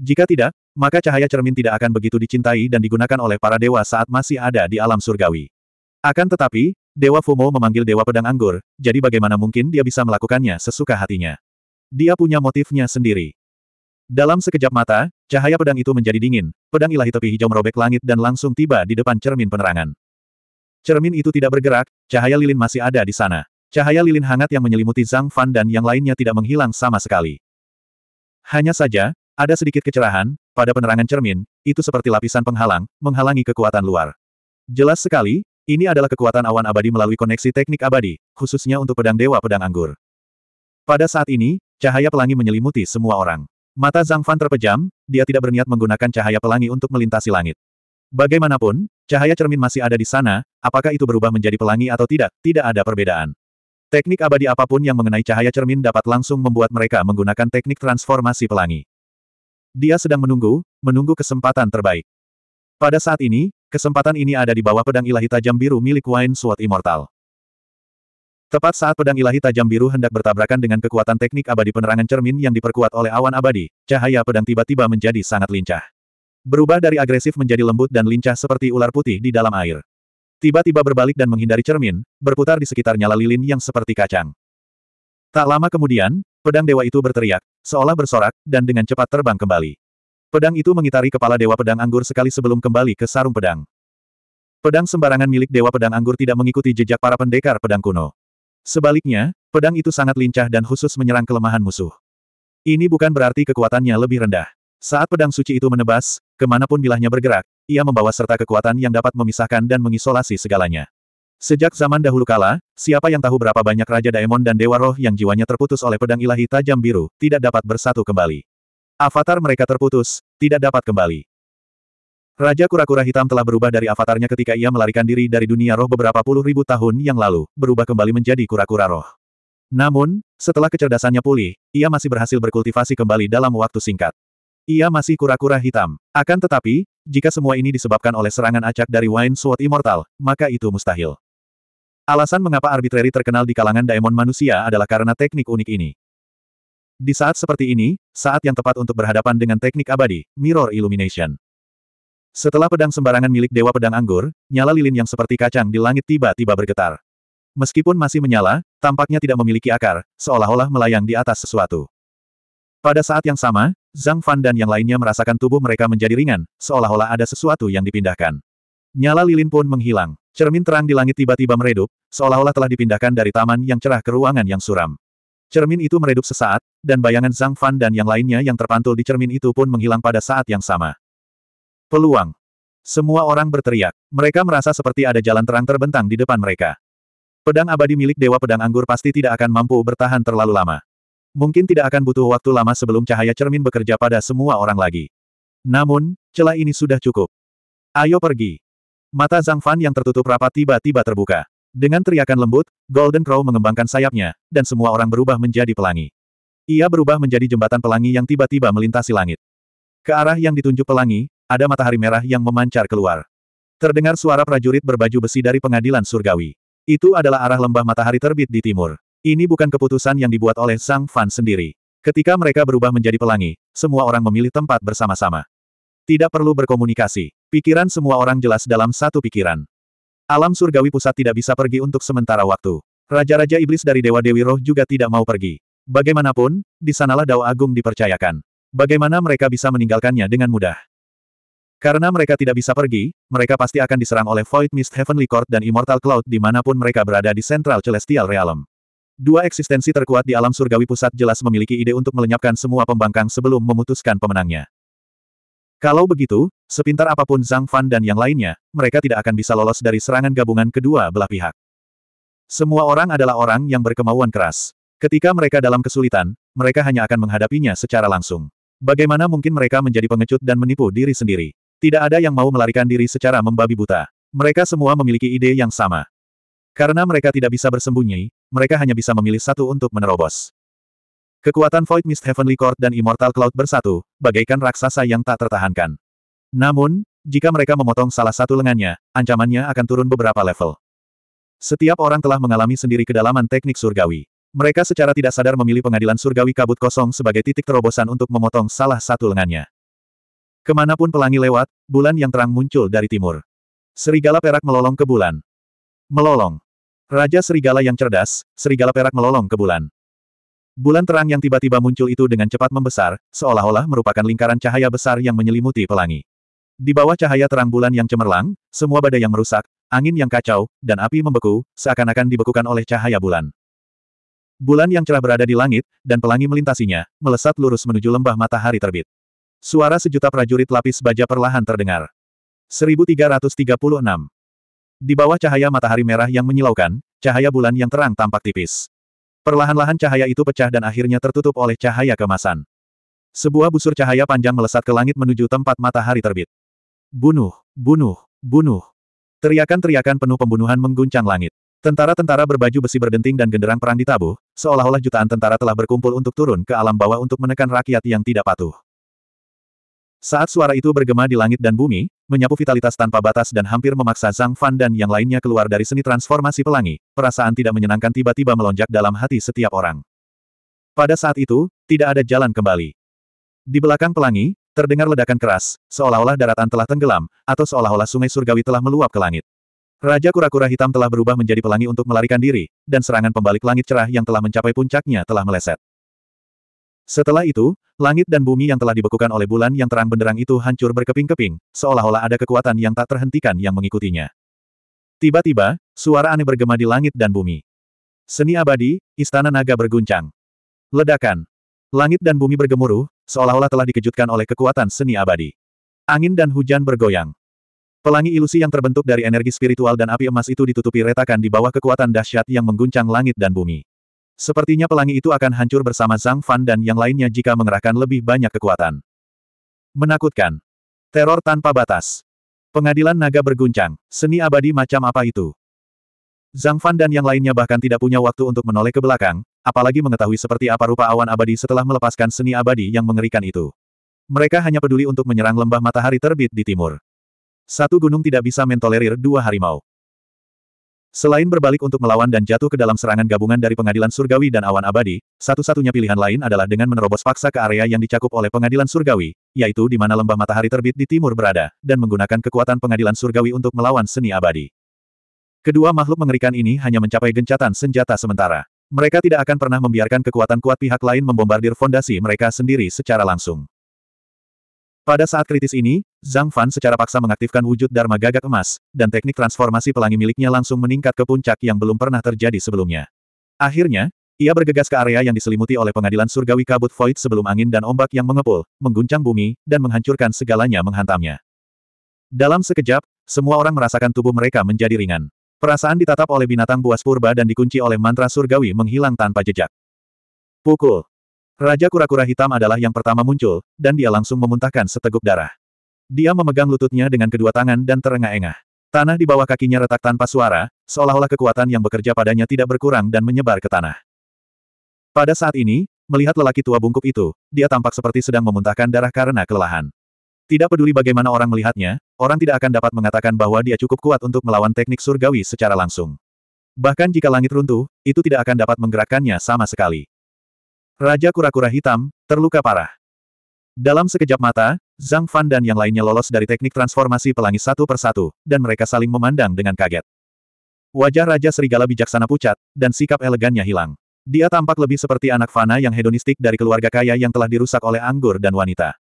Jika tidak, maka cahaya cermin tidak akan begitu dicintai dan digunakan oleh para dewa saat masih ada di alam surgawi. Akan tetapi, Dewa Fumo memanggil Dewa Pedang Anggur, jadi bagaimana mungkin dia bisa melakukannya sesuka hatinya. Dia punya motifnya sendiri. Dalam sekejap mata, cahaya pedang itu menjadi dingin, pedang ilahi tepi hijau merobek langit dan langsung tiba di depan cermin penerangan. Cermin itu tidak bergerak, cahaya lilin masih ada di sana. Cahaya lilin hangat yang menyelimuti Zhang Fan dan yang lainnya tidak menghilang sama sekali. Hanya saja, ada sedikit kecerahan, pada penerangan cermin, itu seperti lapisan penghalang, menghalangi kekuatan luar. Jelas sekali, ini adalah kekuatan awan abadi melalui koneksi teknik abadi, khususnya untuk pedang dewa pedang anggur. Pada saat ini, cahaya pelangi menyelimuti semua orang. Mata Zhang Fan terpejam, dia tidak berniat menggunakan cahaya pelangi untuk melintasi langit. Bagaimanapun, cahaya cermin masih ada di sana, apakah itu berubah menjadi pelangi atau tidak, tidak ada perbedaan. Teknik abadi apapun yang mengenai cahaya cermin dapat langsung membuat mereka menggunakan teknik transformasi pelangi. Dia sedang menunggu, menunggu kesempatan terbaik. Pada saat ini, kesempatan ini ada di bawah pedang ilahi tajam biru milik Wayne Sword Immortal. Tepat saat pedang ilahi tajam biru hendak bertabrakan dengan kekuatan teknik abadi penerangan cermin yang diperkuat oleh awan abadi, cahaya pedang tiba-tiba menjadi sangat lincah. Berubah dari agresif menjadi lembut dan lincah seperti ular putih di dalam air. Tiba-tiba berbalik dan menghindari cermin, berputar di sekitar nyala lilin yang seperti kacang. Tak lama kemudian, pedang dewa itu berteriak, seolah bersorak, dan dengan cepat terbang kembali. Pedang itu mengitari kepala dewa pedang anggur sekali sebelum kembali ke sarung pedang. Pedang sembarangan milik dewa pedang anggur tidak mengikuti jejak para pendekar pedang kuno. Sebaliknya, pedang itu sangat lincah dan khusus menyerang kelemahan musuh. Ini bukan berarti kekuatannya lebih rendah. Saat pedang suci itu menebas, kemanapun bilahnya bergerak, ia membawa serta kekuatan yang dapat memisahkan dan mengisolasi segalanya. Sejak zaman dahulu kala, siapa yang tahu berapa banyak Raja Daemon dan Dewa Roh yang jiwanya terputus oleh pedang ilahi tajam biru, tidak dapat bersatu kembali. Avatar mereka terputus, tidak dapat kembali. Raja Kura-Kura Hitam telah berubah dari avatarnya ketika ia melarikan diri dari dunia roh beberapa puluh ribu tahun yang lalu, berubah kembali menjadi Kura-Kura Roh. Namun, setelah kecerdasannya pulih, ia masih berhasil berkultivasi kembali dalam waktu singkat. Ia masih kura-kura hitam. Akan tetapi, jika semua ini disebabkan oleh serangan acak dari Wine Sword Immortal, maka itu mustahil. Alasan mengapa arbitrary terkenal di kalangan daemon manusia adalah karena teknik unik ini. Di saat seperti ini, saat yang tepat untuk berhadapan dengan teknik abadi, Mirror Illumination. Setelah pedang sembarangan milik Dewa Pedang Anggur, nyala lilin yang seperti kacang di langit tiba-tiba bergetar. Meskipun masih menyala, tampaknya tidak memiliki akar, seolah-olah melayang di atas sesuatu. Pada saat yang sama, Zhang Fan dan yang lainnya merasakan tubuh mereka menjadi ringan, seolah-olah ada sesuatu yang dipindahkan. Nyala lilin pun menghilang. Cermin terang di langit tiba-tiba meredup, seolah-olah telah dipindahkan dari taman yang cerah ke ruangan yang suram. Cermin itu meredup sesaat, dan bayangan Zhang Fan dan yang lainnya yang terpantul di cermin itu pun menghilang pada saat yang sama. Peluang. Semua orang berteriak. Mereka merasa seperti ada jalan terang terbentang di depan mereka. Pedang abadi milik Dewa Pedang Anggur pasti tidak akan mampu bertahan terlalu lama. Mungkin tidak akan butuh waktu lama sebelum cahaya cermin bekerja pada semua orang lagi. Namun, celah ini sudah cukup. Ayo pergi. Mata Zhang Fan yang tertutup rapat tiba-tiba terbuka. Dengan teriakan lembut, Golden Crow mengembangkan sayapnya, dan semua orang berubah menjadi pelangi. Ia berubah menjadi jembatan pelangi yang tiba-tiba melintasi langit. Ke arah yang ditunjuk pelangi, ada matahari merah yang memancar keluar. Terdengar suara prajurit berbaju besi dari pengadilan surgawi. Itu adalah arah lembah matahari terbit di timur. Ini bukan keputusan yang dibuat oleh sang Fan sendiri. Ketika mereka berubah menjadi pelangi, semua orang memilih tempat bersama-sama. Tidak perlu berkomunikasi. Pikiran semua orang jelas dalam satu pikiran. Alam surgawi pusat tidak bisa pergi untuk sementara waktu. Raja-raja iblis dari Dewa Dewi Roh juga tidak mau pergi. Bagaimanapun, di sanalah Dao Agung dipercayakan. Bagaimana mereka bisa meninggalkannya dengan mudah? Karena mereka tidak bisa pergi, mereka pasti akan diserang oleh Void Mist Heavenly Court dan Immortal Cloud dimanapun mereka berada di Central Celestial Realm. Dua eksistensi terkuat di alam surgawi pusat jelas memiliki ide untuk melenyapkan semua pembangkang sebelum memutuskan pemenangnya. Kalau begitu, sepintar apapun Zhang Fan dan yang lainnya, mereka tidak akan bisa lolos dari serangan gabungan kedua belah pihak. Semua orang adalah orang yang berkemauan keras. Ketika mereka dalam kesulitan, mereka hanya akan menghadapinya secara langsung. Bagaimana mungkin mereka menjadi pengecut dan menipu diri sendiri? Tidak ada yang mau melarikan diri secara membabi buta. Mereka semua memiliki ide yang sama. Karena mereka tidak bisa bersembunyi, mereka hanya bisa memilih satu untuk menerobos. Kekuatan Void Mist Heavenly Court dan Immortal Cloud bersatu, bagaikan raksasa yang tak tertahankan. Namun, jika mereka memotong salah satu lengannya, ancamannya akan turun beberapa level. Setiap orang telah mengalami sendiri kedalaman teknik surgawi. Mereka secara tidak sadar memilih pengadilan surgawi kabut kosong sebagai titik terobosan untuk memotong salah satu lengannya. Kemanapun pelangi lewat, bulan yang terang muncul dari timur. Serigala perak melolong ke bulan. Melolong. Raja Serigala yang cerdas, serigala perak melolong ke bulan. Bulan terang yang tiba-tiba muncul itu dengan cepat membesar, seolah-olah merupakan lingkaran cahaya besar yang menyelimuti pelangi. Di bawah cahaya terang bulan yang cemerlang, semua badai yang merusak, angin yang kacau, dan api membeku, seakan-akan dibekukan oleh cahaya bulan. Bulan yang cerah berada di langit, dan pelangi melintasinya, melesat lurus menuju lembah matahari terbit. Suara sejuta prajurit lapis baja perlahan terdengar. 1336 di bawah cahaya matahari merah yang menyilaukan, cahaya bulan yang terang tampak tipis. Perlahan-lahan cahaya itu pecah dan akhirnya tertutup oleh cahaya kemasan. Sebuah busur cahaya panjang melesat ke langit menuju tempat matahari terbit. Bunuh, bunuh, bunuh. Teriakan-teriakan penuh pembunuhan mengguncang langit. Tentara-tentara berbaju besi berdenting dan genderang perang ditabuh, seolah-olah jutaan tentara telah berkumpul untuk turun ke alam bawah untuk menekan rakyat yang tidak patuh. Saat suara itu bergema di langit dan bumi, menyapu vitalitas tanpa batas dan hampir memaksa Zhang Fan dan yang lainnya keluar dari seni transformasi pelangi, perasaan tidak menyenangkan tiba-tiba melonjak dalam hati setiap orang. Pada saat itu, tidak ada jalan kembali. Di belakang pelangi, terdengar ledakan keras, seolah-olah daratan telah tenggelam, atau seolah-olah sungai surgawi telah meluap ke langit. Raja kura-kura hitam telah berubah menjadi pelangi untuk melarikan diri, dan serangan pembalik langit cerah yang telah mencapai puncaknya telah meleset. Setelah itu, langit dan bumi yang telah dibekukan oleh bulan yang terang benderang itu hancur berkeping-keping, seolah-olah ada kekuatan yang tak terhentikan yang mengikutinya. Tiba-tiba, suara aneh bergema di langit dan bumi. Seni abadi, istana naga berguncang. Ledakan. Langit dan bumi bergemuruh, seolah-olah telah dikejutkan oleh kekuatan seni abadi. Angin dan hujan bergoyang. Pelangi ilusi yang terbentuk dari energi spiritual dan api emas itu ditutupi retakan di bawah kekuatan dahsyat yang mengguncang langit dan bumi. Sepertinya pelangi itu akan hancur bersama Zhang Fan dan yang lainnya jika mengerahkan lebih banyak kekuatan. Menakutkan. Teror tanpa batas. Pengadilan naga berguncang. Seni abadi macam apa itu? Zhang Fan dan yang lainnya bahkan tidak punya waktu untuk menoleh ke belakang, apalagi mengetahui seperti apa rupa awan abadi setelah melepaskan seni abadi yang mengerikan itu. Mereka hanya peduli untuk menyerang lembah matahari terbit di timur. Satu gunung tidak bisa mentolerir dua harimau. Selain berbalik untuk melawan dan jatuh ke dalam serangan gabungan dari pengadilan surgawi dan awan abadi, satu-satunya pilihan lain adalah dengan menerobos paksa ke area yang dicakup oleh pengadilan surgawi, yaitu di mana lembah matahari terbit di timur berada, dan menggunakan kekuatan pengadilan surgawi untuk melawan seni abadi. Kedua makhluk mengerikan ini hanya mencapai gencatan senjata sementara. Mereka tidak akan pernah membiarkan kekuatan kuat pihak lain membombardir fondasi mereka sendiri secara langsung. Pada saat kritis ini, Zhang Fan secara paksa mengaktifkan wujud Dharma Gagak Emas, dan teknik transformasi pelangi miliknya langsung meningkat ke puncak yang belum pernah terjadi sebelumnya. Akhirnya, ia bergegas ke area yang diselimuti oleh pengadilan surgawi kabut void sebelum angin dan ombak yang mengepul, mengguncang bumi, dan menghancurkan segalanya menghantamnya. Dalam sekejap, semua orang merasakan tubuh mereka menjadi ringan. Perasaan ditatap oleh binatang buas purba dan dikunci oleh mantra surgawi menghilang tanpa jejak. Pukul. Raja kura-kura hitam adalah yang pertama muncul, dan dia langsung memuntahkan seteguk darah. Dia memegang lututnya dengan kedua tangan dan terengah-engah. Tanah di bawah kakinya retak tanpa suara, seolah-olah kekuatan yang bekerja padanya tidak berkurang dan menyebar ke tanah. Pada saat ini, melihat lelaki tua bungkuk itu, dia tampak seperti sedang memuntahkan darah karena kelelahan. Tidak peduli bagaimana orang melihatnya, orang tidak akan dapat mengatakan bahwa dia cukup kuat untuk melawan teknik surgawi secara langsung. Bahkan jika langit runtuh, itu tidak akan dapat menggerakkannya sama sekali. Raja kura-kura hitam, terluka parah. Dalam sekejap mata, Zhang Fan dan yang lainnya lolos dari teknik transformasi pelangi satu persatu, dan mereka saling memandang dengan kaget. Wajah Raja Serigala bijaksana pucat, dan sikap elegannya hilang. Dia tampak lebih seperti anak fana yang hedonistik dari keluarga kaya yang telah dirusak oleh anggur dan wanita.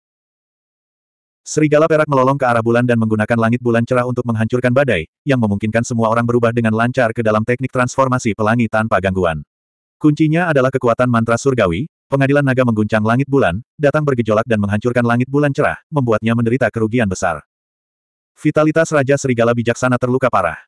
Serigala perak melolong ke arah bulan dan menggunakan langit bulan cerah untuk menghancurkan badai, yang memungkinkan semua orang berubah dengan lancar ke dalam teknik transformasi pelangi tanpa gangguan. Kuncinya adalah kekuatan mantra surgawi, pengadilan naga mengguncang langit bulan, datang bergejolak dan menghancurkan langit bulan cerah, membuatnya menderita kerugian besar. Vitalitas Raja Serigala Bijaksana terluka parah.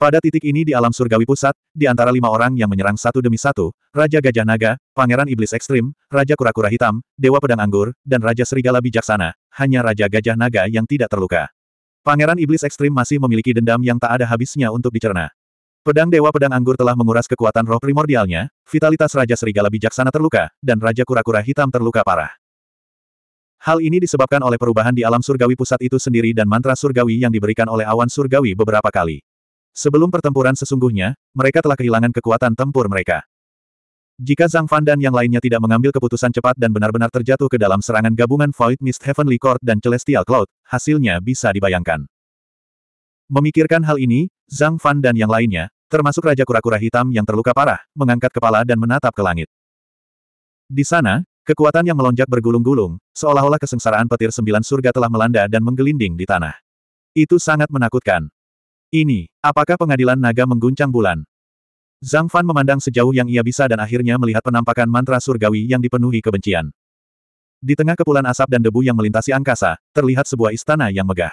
Pada titik ini di alam surgawi pusat, di antara lima orang yang menyerang satu demi satu, Raja Gajah Naga, Pangeran Iblis Ekstrim, Raja Kura-Kura Hitam, Dewa Pedang Anggur, dan Raja Serigala Bijaksana, hanya Raja Gajah Naga yang tidak terluka. Pangeran Iblis Ekstrim masih memiliki dendam yang tak ada habisnya untuk dicerna. Pedang Dewa Pedang Anggur telah menguras kekuatan roh primordialnya, vitalitas Raja Serigala Bijaksana terluka, dan Raja Kura-Kura Hitam terluka parah. Hal ini disebabkan oleh perubahan di alam surgawi pusat itu sendiri dan mantra surgawi yang diberikan oleh awan surgawi beberapa kali. Sebelum pertempuran sesungguhnya, mereka telah kehilangan kekuatan tempur mereka. Jika Zhang Fan dan yang lainnya tidak mengambil keputusan cepat dan benar-benar terjatuh ke dalam serangan gabungan Void Mist Heavenly Court dan Celestial Cloud, hasilnya bisa dibayangkan. Memikirkan hal ini, Zhang Fan dan yang lainnya, termasuk Raja Kura-Kura Hitam yang terluka parah, mengangkat kepala dan menatap ke langit. Di sana, kekuatan yang melonjak bergulung-gulung, seolah-olah kesengsaraan petir sembilan surga telah melanda dan menggelinding di tanah. Itu sangat menakutkan. Ini, apakah pengadilan naga mengguncang bulan? Zhang Fan memandang sejauh yang ia bisa dan akhirnya melihat penampakan mantra surgawi yang dipenuhi kebencian. Di tengah kepulan asap dan debu yang melintasi angkasa, terlihat sebuah istana yang megah.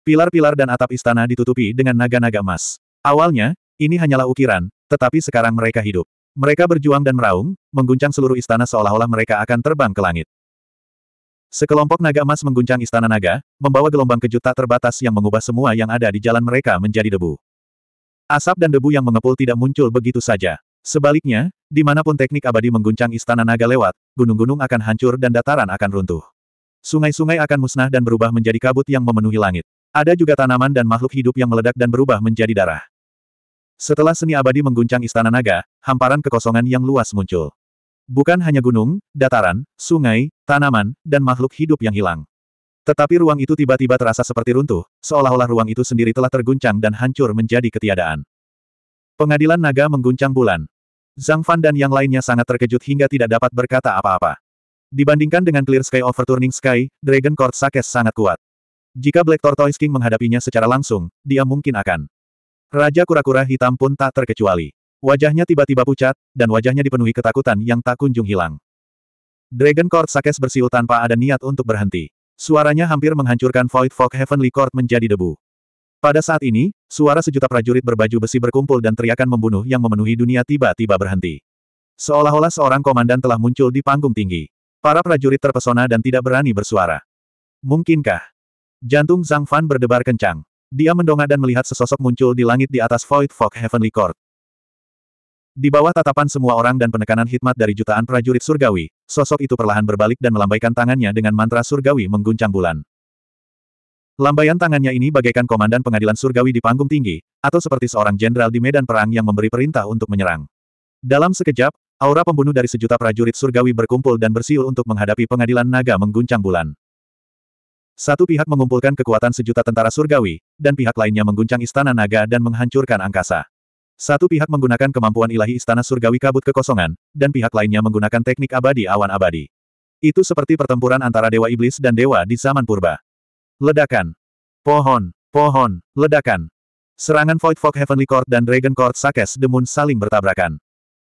Pilar-pilar dan atap istana ditutupi dengan naga-naga emas. Awalnya, ini hanyalah ukiran, tetapi sekarang mereka hidup. Mereka berjuang dan meraung, mengguncang seluruh istana seolah-olah mereka akan terbang ke langit. Sekelompok naga emas mengguncang istana naga, membawa gelombang kejut tak terbatas yang mengubah semua yang ada di jalan mereka menjadi debu. Asap dan debu yang mengepul tidak muncul begitu saja. Sebaliknya, dimanapun teknik abadi mengguncang istana naga lewat, gunung-gunung akan hancur dan dataran akan runtuh. Sungai-sungai akan musnah dan berubah menjadi kabut yang memenuhi langit. Ada juga tanaman dan makhluk hidup yang meledak dan berubah menjadi darah. Setelah seni abadi mengguncang istana naga, hamparan kekosongan yang luas muncul. Bukan hanya gunung, dataran, sungai, tanaman, dan makhluk hidup yang hilang. Tetapi ruang itu tiba-tiba terasa seperti runtuh, seolah-olah ruang itu sendiri telah terguncang dan hancur menjadi ketiadaan. Pengadilan naga mengguncang bulan. Zhang Fan dan yang lainnya sangat terkejut hingga tidak dapat berkata apa-apa. Dibandingkan dengan Clear Sky Overturning Sky, Dragon Court Sakes sangat kuat. Jika Black Tortoise King menghadapinya secara langsung, dia mungkin akan. Raja kura-kura hitam pun tak terkecuali. Wajahnya tiba-tiba pucat, dan wajahnya dipenuhi ketakutan yang tak kunjung hilang. Dragon Court Sakes bersiul tanpa ada niat untuk berhenti. Suaranya hampir menghancurkan Void Fog Heavenly Court menjadi debu. Pada saat ini, suara sejuta prajurit berbaju besi berkumpul dan teriakan membunuh yang memenuhi dunia tiba-tiba berhenti. Seolah-olah seorang komandan telah muncul di panggung tinggi. Para prajurit terpesona dan tidak berani bersuara. Mungkinkah Jantung Zhang Fan berdebar kencang. Dia mendongak dan melihat sesosok muncul di langit di atas Void Fog Heavenly Court. Di bawah tatapan semua orang dan penekanan hikmat dari jutaan prajurit surgawi, sosok itu perlahan berbalik dan melambaikan tangannya dengan mantra surgawi mengguncang bulan. Lambaian tangannya ini bagaikan komandan pengadilan surgawi di panggung tinggi, atau seperti seorang jenderal di medan perang yang memberi perintah untuk menyerang. Dalam sekejap, aura pembunuh dari sejuta prajurit surgawi berkumpul dan bersiul untuk menghadapi pengadilan naga mengguncang bulan. Satu pihak mengumpulkan kekuatan sejuta tentara surgawi, dan pihak lainnya mengguncang istana naga dan menghancurkan angkasa. Satu pihak menggunakan kemampuan ilahi istana surgawi kabut kekosongan, dan pihak lainnya menggunakan teknik abadi awan abadi. Itu seperti pertempuran antara dewa iblis dan dewa di zaman purba. Ledakan. Pohon, pohon, ledakan. Serangan Void Fog Heavenly Court dan Dragon Court Sakes Demun saling bertabrakan.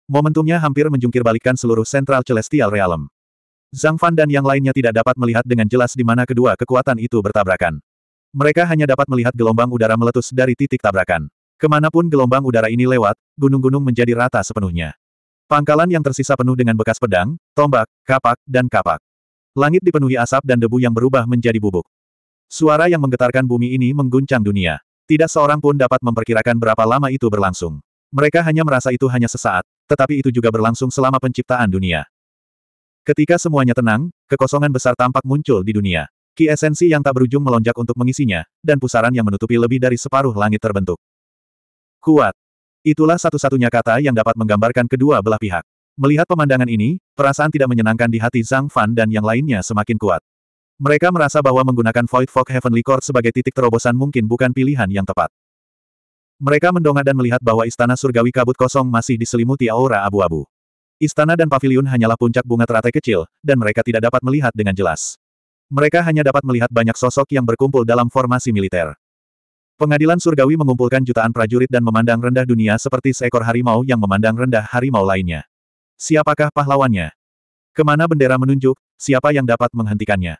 Momentumnya hampir menjungkir balikan seluruh sentral Celestial Realm. Zhang Fan dan yang lainnya tidak dapat melihat dengan jelas di mana kedua kekuatan itu bertabrakan. Mereka hanya dapat melihat gelombang udara meletus dari titik tabrakan. Kemanapun gelombang udara ini lewat, gunung-gunung menjadi rata sepenuhnya. Pangkalan yang tersisa penuh dengan bekas pedang, tombak, kapak, dan kapak. Langit dipenuhi asap dan debu yang berubah menjadi bubuk. Suara yang menggetarkan bumi ini mengguncang dunia. Tidak seorang pun dapat memperkirakan berapa lama itu berlangsung. Mereka hanya merasa itu hanya sesaat, tetapi itu juga berlangsung selama penciptaan dunia. Ketika semuanya tenang, kekosongan besar tampak muncul di dunia. Ki esensi yang tak berujung melonjak untuk mengisinya, dan pusaran yang menutupi lebih dari separuh langit terbentuk. Kuat. Itulah satu-satunya kata yang dapat menggambarkan kedua belah pihak. Melihat pemandangan ini, perasaan tidak menyenangkan di hati Zhang Fan dan yang lainnya semakin kuat. Mereka merasa bahwa menggunakan Void Fog Heavenly Court sebagai titik terobosan mungkin bukan pilihan yang tepat. Mereka mendongak dan melihat bahwa istana surgawi kabut kosong masih diselimuti aura abu-abu. Istana dan paviliun hanyalah puncak bunga teratai kecil, dan mereka tidak dapat melihat dengan jelas. Mereka hanya dapat melihat banyak sosok yang berkumpul dalam formasi militer. Pengadilan surgawi mengumpulkan jutaan prajurit dan memandang rendah dunia seperti seekor harimau yang memandang rendah harimau lainnya. Siapakah pahlawannya? Kemana bendera menunjuk, siapa yang dapat menghentikannya?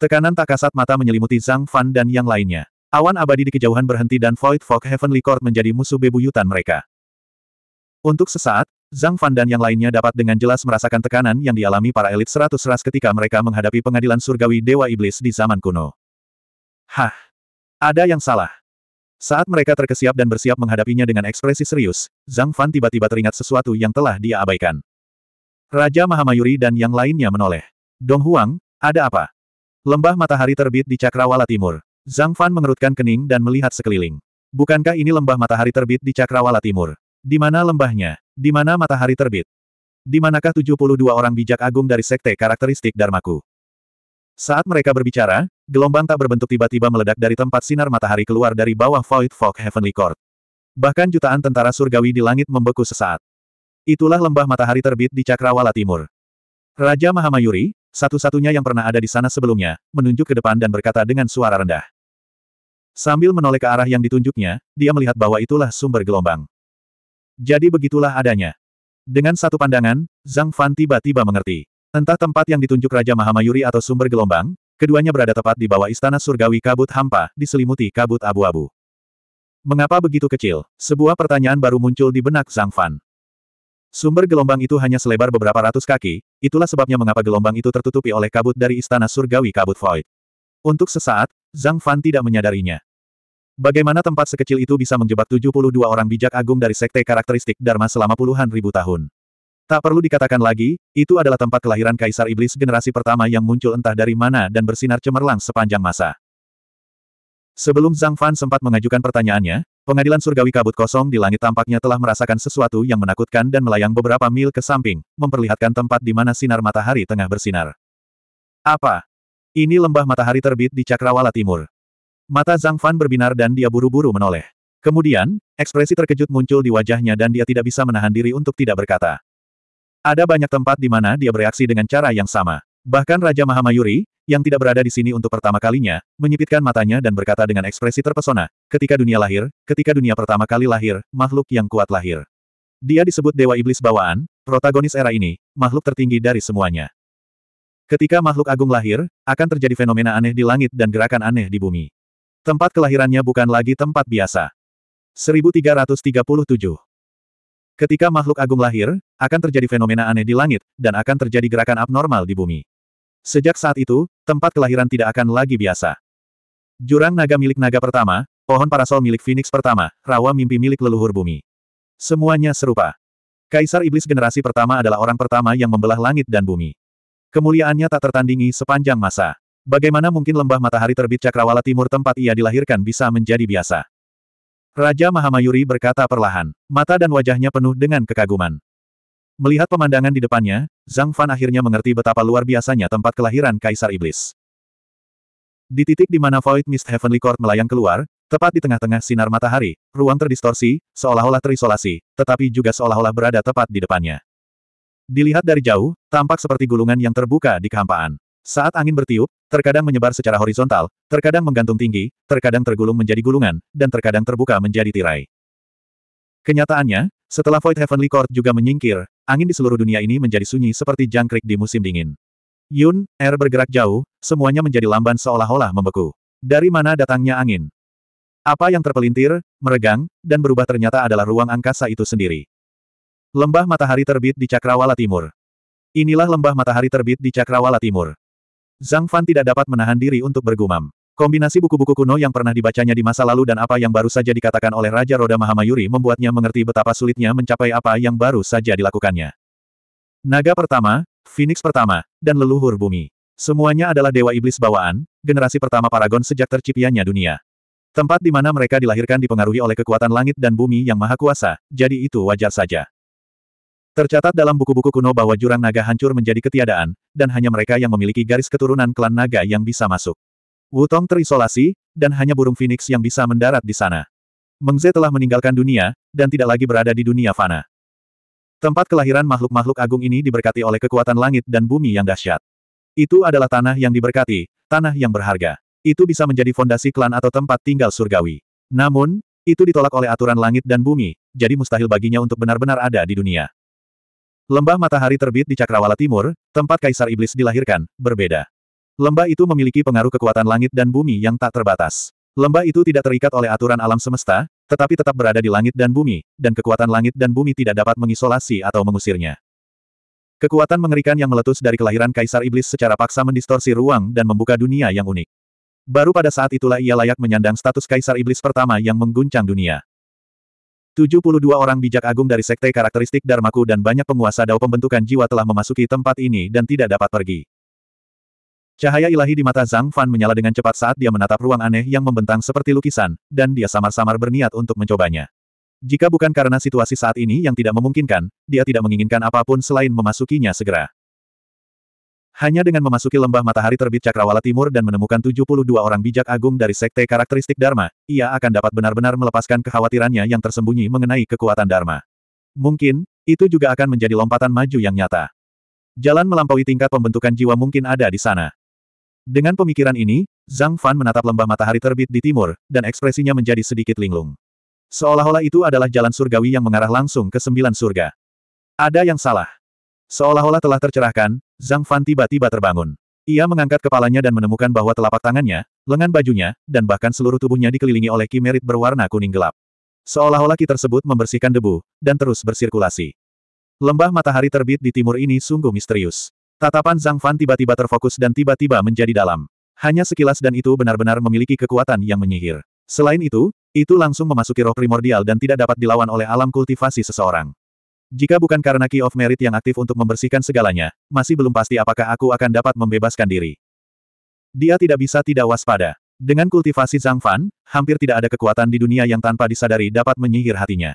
Tekanan tak kasat mata menyelimuti Zhang Fan dan yang lainnya. Awan abadi di kejauhan berhenti dan Void Fog Heavenly Court menjadi musuh bebuyutan mereka. Untuk sesaat, Zhang Fan dan yang lainnya dapat dengan jelas merasakan tekanan yang dialami para elit seratus ras ketika mereka menghadapi pengadilan surgawi Dewa Iblis di zaman kuno. Hah! Ada yang salah. Saat mereka terkesiap dan bersiap menghadapinya dengan ekspresi serius, Zhang Fan tiba-tiba teringat sesuatu yang telah dia abaikan. Raja Mahamayuri dan yang lainnya menoleh. Dong Huang, ada apa? Lembah matahari terbit di Cakrawala Timur. Zhang Fan mengerutkan kening dan melihat sekeliling. Bukankah ini lembah matahari terbit di Cakrawala Timur? Di mana lembahnya? Di mana matahari terbit? Di manakah 72 orang bijak agung dari sekte karakteristik Darmaku? Saat mereka berbicara, gelombang tak berbentuk tiba-tiba meledak dari tempat sinar matahari keluar dari bawah Void Fog Heavenly Court. Bahkan jutaan tentara surgawi di langit membeku sesaat. Itulah lembah matahari terbit di Cakrawala Timur. Raja Mahamayuri, satu-satunya yang pernah ada di sana sebelumnya, menunjuk ke depan dan berkata dengan suara rendah. Sambil menoleh ke arah yang ditunjuknya, dia melihat bahwa itulah sumber gelombang. Jadi begitulah adanya. Dengan satu pandangan, Zhang Fan tiba-tiba mengerti. Entah tempat yang ditunjuk Raja Mahamayuri atau sumber gelombang, keduanya berada tepat di bawah istana surgawi kabut hampa, diselimuti kabut abu-abu. Mengapa begitu kecil? Sebuah pertanyaan baru muncul di benak Zhang Fan. Sumber gelombang itu hanya selebar beberapa ratus kaki, itulah sebabnya mengapa gelombang itu tertutupi oleh kabut dari istana surgawi kabut void. Untuk sesaat, Zhang Fan tidak menyadarinya. Bagaimana tempat sekecil itu bisa menjebak 72 orang bijak agung dari sekte karakteristik Dharma selama puluhan ribu tahun? Tak perlu dikatakan lagi, itu adalah tempat kelahiran Kaisar Iblis generasi pertama yang muncul entah dari mana dan bersinar cemerlang sepanjang masa. Sebelum Zhang Fan sempat mengajukan pertanyaannya, pengadilan surgawi kabut kosong di langit tampaknya telah merasakan sesuatu yang menakutkan dan melayang beberapa mil ke samping, memperlihatkan tempat di mana sinar matahari tengah bersinar. Apa? Ini lembah matahari terbit di Cakrawala Timur. Mata Zhang Fan berbinar dan dia buru-buru menoleh. Kemudian, ekspresi terkejut muncul di wajahnya dan dia tidak bisa menahan diri untuk tidak berkata. Ada banyak tempat di mana dia bereaksi dengan cara yang sama. Bahkan Raja Mahamayuri, yang tidak berada di sini untuk pertama kalinya, menyipitkan matanya dan berkata dengan ekspresi terpesona, ketika dunia lahir, ketika dunia pertama kali lahir, makhluk yang kuat lahir. Dia disebut Dewa Iblis Bawaan, protagonis era ini, makhluk tertinggi dari semuanya. Ketika makhluk agung lahir, akan terjadi fenomena aneh di langit dan gerakan aneh di bumi. Tempat kelahirannya bukan lagi tempat biasa. 1337 Ketika makhluk agung lahir, akan terjadi fenomena aneh di langit, dan akan terjadi gerakan abnormal di bumi. Sejak saat itu, tempat kelahiran tidak akan lagi biasa. Jurang naga milik naga pertama, pohon parasol milik Phoenix pertama, rawa mimpi milik leluhur bumi. Semuanya serupa. Kaisar Iblis generasi pertama adalah orang pertama yang membelah langit dan bumi. Kemuliaannya tak tertandingi sepanjang masa. Bagaimana mungkin lembah matahari terbit cakrawala timur tempat ia dilahirkan bisa menjadi biasa? Raja Mahamayuri berkata perlahan. Mata dan wajahnya penuh dengan kekaguman. Melihat pemandangan di depannya, Zhang Fan akhirnya mengerti betapa luar biasanya tempat kelahiran Kaisar Iblis. Di titik di mana Void Mist Heavenly Court melayang keluar, tepat di tengah-tengah sinar matahari, ruang terdistorsi, seolah-olah terisolasi, tetapi juga seolah-olah berada tepat di depannya. Dilihat dari jauh, tampak seperti gulungan yang terbuka di kehampaan. Saat angin bertiup, terkadang menyebar secara horizontal, terkadang menggantung tinggi, terkadang tergulung menjadi gulungan, dan terkadang terbuka menjadi tirai. Kenyataannya, setelah Void Heavenly Court juga menyingkir, angin di seluruh dunia ini menjadi sunyi seperti jangkrik di musim dingin. Yun, air bergerak jauh, semuanya menjadi lamban seolah-olah membeku. Dari mana datangnya angin? Apa yang terpelintir, meregang, dan berubah ternyata adalah ruang angkasa itu sendiri. Lembah matahari terbit di Cakrawala Timur. Inilah lembah matahari terbit di Cakrawala Timur. Zhang Fan tidak dapat menahan diri untuk bergumam. Kombinasi buku-buku kuno yang pernah dibacanya di masa lalu dan apa yang baru saja dikatakan oleh Raja Roda Mahamayuri membuatnya mengerti betapa sulitnya mencapai apa yang baru saja dilakukannya. Naga pertama, Phoenix pertama, dan leluhur bumi. Semuanya adalah dewa iblis bawaan, generasi pertama Paragon sejak terciptanya dunia. Tempat di mana mereka dilahirkan dipengaruhi oleh kekuatan langit dan bumi yang maha kuasa, jadi itu wajar saja. Tercatat dalam buku-buku kuno bahwa jurang naga hancur menjadi ketiadaan, dan hanya mereka yang memiliki garis keturunan klan naga yang bisa masuk. Wutong terisolasi, dan hanya burung phoenix yang bisa mendarat di sana. Mengze telah meninggalkan dunia, dan tidak lagi berada di dunia fana. Tempat kelahiran makhluk-makhluk agung ini diberkati oleh kekuatan langit dan bumi yang dahsyat. Itu adalah tanah yang diberkati, tanah yang berharga. Itu bisa menjadi fondasi klan atau tempat tinggal surgawi. Namun, itu ditolak oleh aturan langit dan bumi, jadi mustahil baginya untuk benar-benar ada di dunia. Lembah matahari terbit di Cakrawala Timur, tempat Kaisar Iblis dilahirkan, berbeda. Lembah itu memiliki pengaruh kekuatan langit dan bumi yang tak terbatas. Lembah itu tidak terikat oleh aturan alam semesta, tetapi tetap berada di langit dan bumi, dan kekuatan langit dan bumi tidak dapat mengisolasi atau mengusirnya. Kekuatan mengerikan yang meletus dari kelahiran Kaisar Iblis secara paksa mendistorsi ruang dan membuka dunia yang unik. Baru pada saat itulah ia layak menyandang status Kaisar Iblis pertama yang mengguncang dunia. 72 orang bijak agung dari sekte karakteristik Darmaku dan banyak penguasa dao pembentukan jiwa telah memasuki tempat ini dan tidak dapat pergi. Cahaya ilahi di mata Zhang Fan menyala dengan cepat saat dia menatap ruang aneh yang membentang seperti lukisan, dan dia samar-samar berniat untuk mencobanya. Jika bukan karena situasi saat ini yang tidak memungkinkan, dia tidak menginginkan apapun selain memasukinya segera. Hanya dengan memasuki lembah matahari terbit Cakrawala Timur dan menemukan 72 orang bijak agung dari sekte karakteristik Dharma, ia akan dapat benar-benar melepaskan kekhawatirannya yang tersembunyi mengenai kekuatan Dharma. Mungkin, itu juga akan menjadi lompatan maju yang nyata. Jalan melampaui tingkat pembentukan jiwa mungkin ada di sana. Dengan pemikiran ini, Zhang Fan menatap lembah matahari terbit di timur, dan ekspresinya menjadi sedikit linglung. Seolah-olah itu adalah jalan surgawi yang mengarah langsung ke sembilan surga. Ada yang salah. Seolah-olah telah tercerahkan, Zhang Fan tiba-tiba terbangun. Ia mengangkat kepalanya dan menemukan bahwa telapak tangannya, lengan bajunya, dan bahkan seluruh tubuhnya dikelilingi oleh ki berwarna kuning gelap. Seolah-olah ki tersebut membersihkan debu, dan terus bersirkulasi. Lembah matahari terbit di timur ini sungguh misterius. Tatapan Zhang Fan tiba-tiba terfokus dan tiba-tiba menjadi dalam. Hanya sekilas dan itu benar-benar memiliki kekuatan yang menyihir. Selain itu, itu langsung memasuki roh primordial dan tidak dapat dilawan oleh alam kultivasi seseorang. Jika bukan karena Key of Merit yang aktif untuk membersihkan segalanya, masih belum pasti apakah aku akan dapat membebaskan diri. Dia tidak bisa tidak waspada. Dengan kultivasi Zhang Fan, hampir tidak ada kekuatan di dunia yang tanpa disadari dapat menyihir hatinya.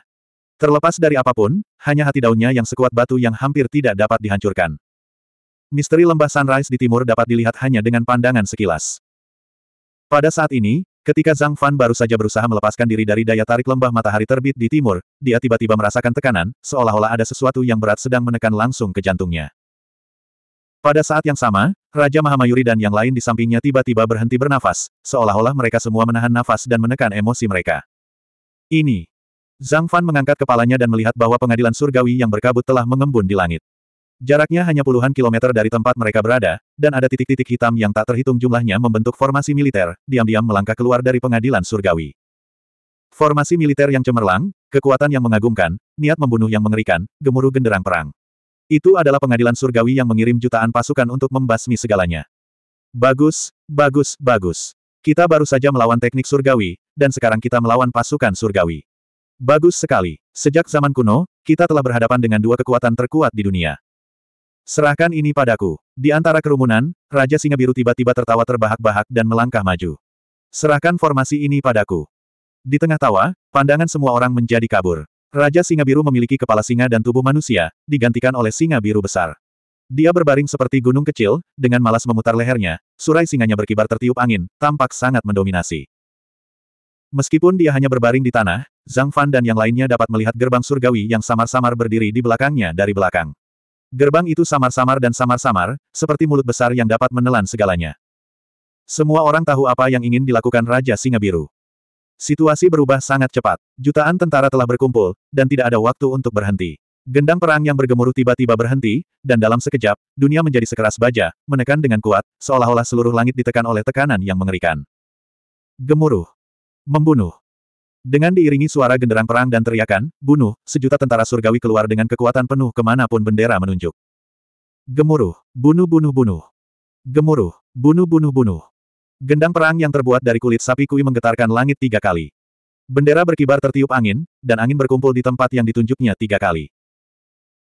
Terlepas dari apapun, hanya hati daunnya yang sekuat batu yang hampir tidak dapat dihancurkan. Misteri lembah sunrise di timur dapat dilihat hanya dengan pandangan sekilas. Pada saat ini, Ketika Zhang Fan baru saja berusaha melepaskan diri dari daya tarik lembah matahari terbit di timur, dia tiba-tiba merasakan tekanan, seolah-olah ada sesuatu yang berat sedang menekan langsung ke jantungnya. Pada saat yang sama, Raja Mahamayuri dan yang lain di sampingnya tiba-tiba berhenti bernafas, seolah-olah mereka semua menahan nafas dan menekan emosi mereka. Ini. Zhang Fan mengangkat kepalanya dan melihat bahwa pengadilan surgawi yang berkabut telah mengembun di langit. Jaraknya hanya puluhan kilometer dari tempat mereka berada, dan ada titik-titik hitam yang tak terhitung jumlahnya membentuk formasi militer, diam-diam melangkah keluar dari pengadilan surgawi. Formasi militer yang cemerlang, kekuatan yang mengagumkan, niat membunuh yang mengerikan, gemuruh genderang perang. Itu adalah pengadilan surgawi yang mengirim jutaan pasukan untuk membasmi segalanya. Bagus, bagus, bagus. Kita baru saja melawan teknik surgawi, dan sekarang kita melawan pasukan surgawi. Bagus sekali. Sejak zaman kuno, kita telah berhadapan dengan dua kekuatan terkuat di dunia. Serahkan ini padaku. Di antara kerumunan, Raja Singa Biru tiba-tiba tertawa terbahak-bahak dan melangkah maju. Serahkan formasi ini padaku. Di tengah tawa, pandangan semua orang menjadi kabur. Raja Singa Biru memiliki kepala singa dan tubuh manusia, digantikan oleh singa biru besar. Dia berbaring seperti gunung kecil, dengan malas memutar lehernya, surai singanya berkibar tertiup angin, tampak sangat mendominasi. Meskipun dia hanya berbaring di tanah, Zhang Fan dan yang lainnya dapat melihat gerbang surgawi yang samar-samar berdiri di belakangnya dari belakang. Gerbang itu samar-samar dan samar-samar, seperti mulut besar yang dapat menelan segalanya. Semua orang tahu apa yang ingin dilakukan Raja Singa Biru. Situasi berubah sangat cepat. Jutaan tentara telah berkumpul, dan tidak ada waktu untuk berhenti. Gendang perang yang bergemuruh tiba-tiba berhenti, dan dalam sekejap, dunia menjadi sekeras baja, menekan dengan kuat, seolah-olah seluruh langit ditekan oleh tekanan yang mengerikan. Gemuruh. Membunuh. Dengan diiringi suara genderang perang dan teriakan, bunuh, sejuta tentara surgawi keluar dengan kekuatan penuh kemanapun bendera menunjuk. Gemuruh, bunuh-bunuh-bunuh. Gemuruh, bunuh-bunuh-bunuh. Gendang perang yang terbuat dari kulit sapi kui menggetarkan langit tiga kali. Bendera berkibar tertiup angin, dan angin berkumpul di tempat yang ditunjuknya tiga kali.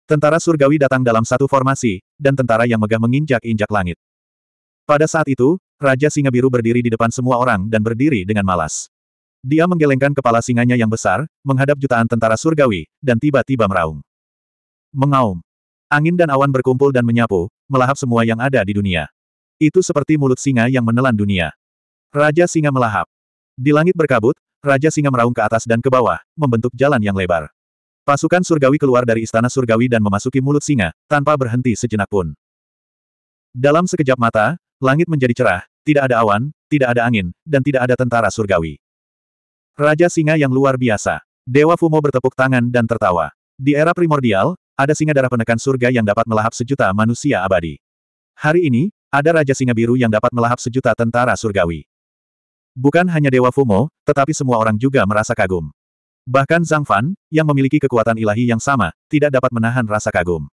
Tentara surgawi datang dalam satu formasi, dan tentara yang megah menginjak-injak langit. Pada saat itu, Raja Singa Biru berdiri di depan semua orang dan berdiri dengan malas. Dia menggelengkan kepala singanya yang besar, menghadap jutaan tentara surgawi, dan tiba-tiba meraung. Mengaum. Angin dan awan berkumpul dan menyapu, melahap semua yang ada di dunia. Itu seperti mulut singa yang menelan dunia. Raja singa melahap. Di langit berkabut, Raja singa meraung ke atas dan ke bawah, membentuk jalan yang lebar. Pasukan surgawi keluar dari istana surgawi dan memasuki mulut singa, tanpa berhenti sejenak pun. Dalam sekejap mata, langit menjadi cerah, tidak ada awan, tidak ada angin, dan tidak ada tentara surgawi. Raja singa yang luar biasa. Dewa Fumo bertepuk tangan dan tertawa. Di era primordial, ada singa darah penekan surga yang dapat melahap sejuta manusia abadi. Hari ini, ada Raja Singa Biru yang dapat melahap sejuta tentara surgawi. Bukan hanya Dewa Fumo, tetapi semua orang juga merasa kagum. Bahkan Zhang Fan, yang memiliki kekuatan ilahi yang sama, tidak dapat menahan rasa kagum.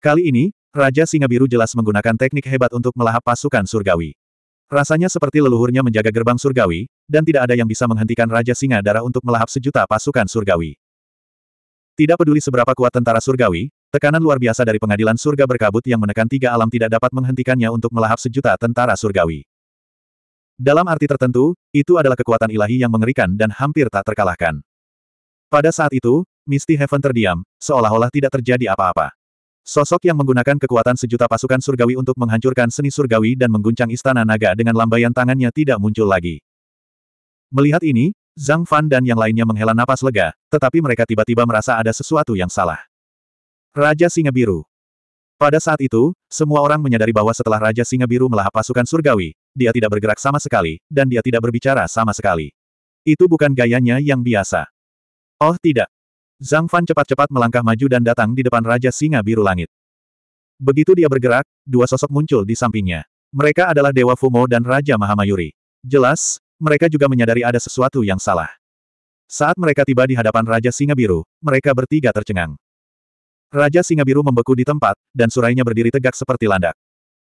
Kali ini, Raja Singa Biru jelas menggunakan teknik hebat untuk melahap pasukan surgawi. Rasanya seperti leluhurnya menjaga gerbang surgawi, dan tidak ada yang bisa menghentikan Raja Singa Darah untuk melahap sejuta pasukan surgawi. Tidak peduli seberapa kuat tentara surgawi, tekanan luar biasa dari pengadilan surga berkabut yang menekan tiga alam tidak dapat menghentikannya untuk melahap sejuta tentara surgawi. Dalam arti tertentu, itu adalah kekuatan ilahi yang mengerikan dan hampir tak terkalahkan. Pada saat itu, Misty Heaven terdiam, seolah-olah tidak terjadi apa-apa. Sosok yang menggunakan kekuatan sejuta pasukan surgawi untuk menghancurkan seni surgawi dan mengguncang istana naga dengan lambaian tangannya tidak muncul lagi. Melihat ini, Zhang Fan dan yang lainnya menghela napas lega, tetapi mereka tiba-tiba merasa ada sesuatu yang salah. Raja Singa Biru Pada saat itu, semua orang menyadari bahwa setelah Raja Singa Biru melahap pasukan surgawi, dia tidak bergerak sama sekali, dan dia tidak berbicara sama sekali. Itu bukan gayanya yang biasa. Oh tidak, Zhang Fan cepat-cepat melangkah maju dan datang di depan Raja Singa Biru Langit. Begitu dia bergerak, dua sosok muncul di sampingnya. Mereka adalah Dewa Fumo dan Raja Mahamayuri. Jelas, mereka juga menyadari ada sesuatu yang salah. Saat mereka tiba di hadapan Raja Singa Biru, mereka bertiga tercengang. Raja Singa Biru membeku di tempat, dan surainya berdiri tegak seperti landak.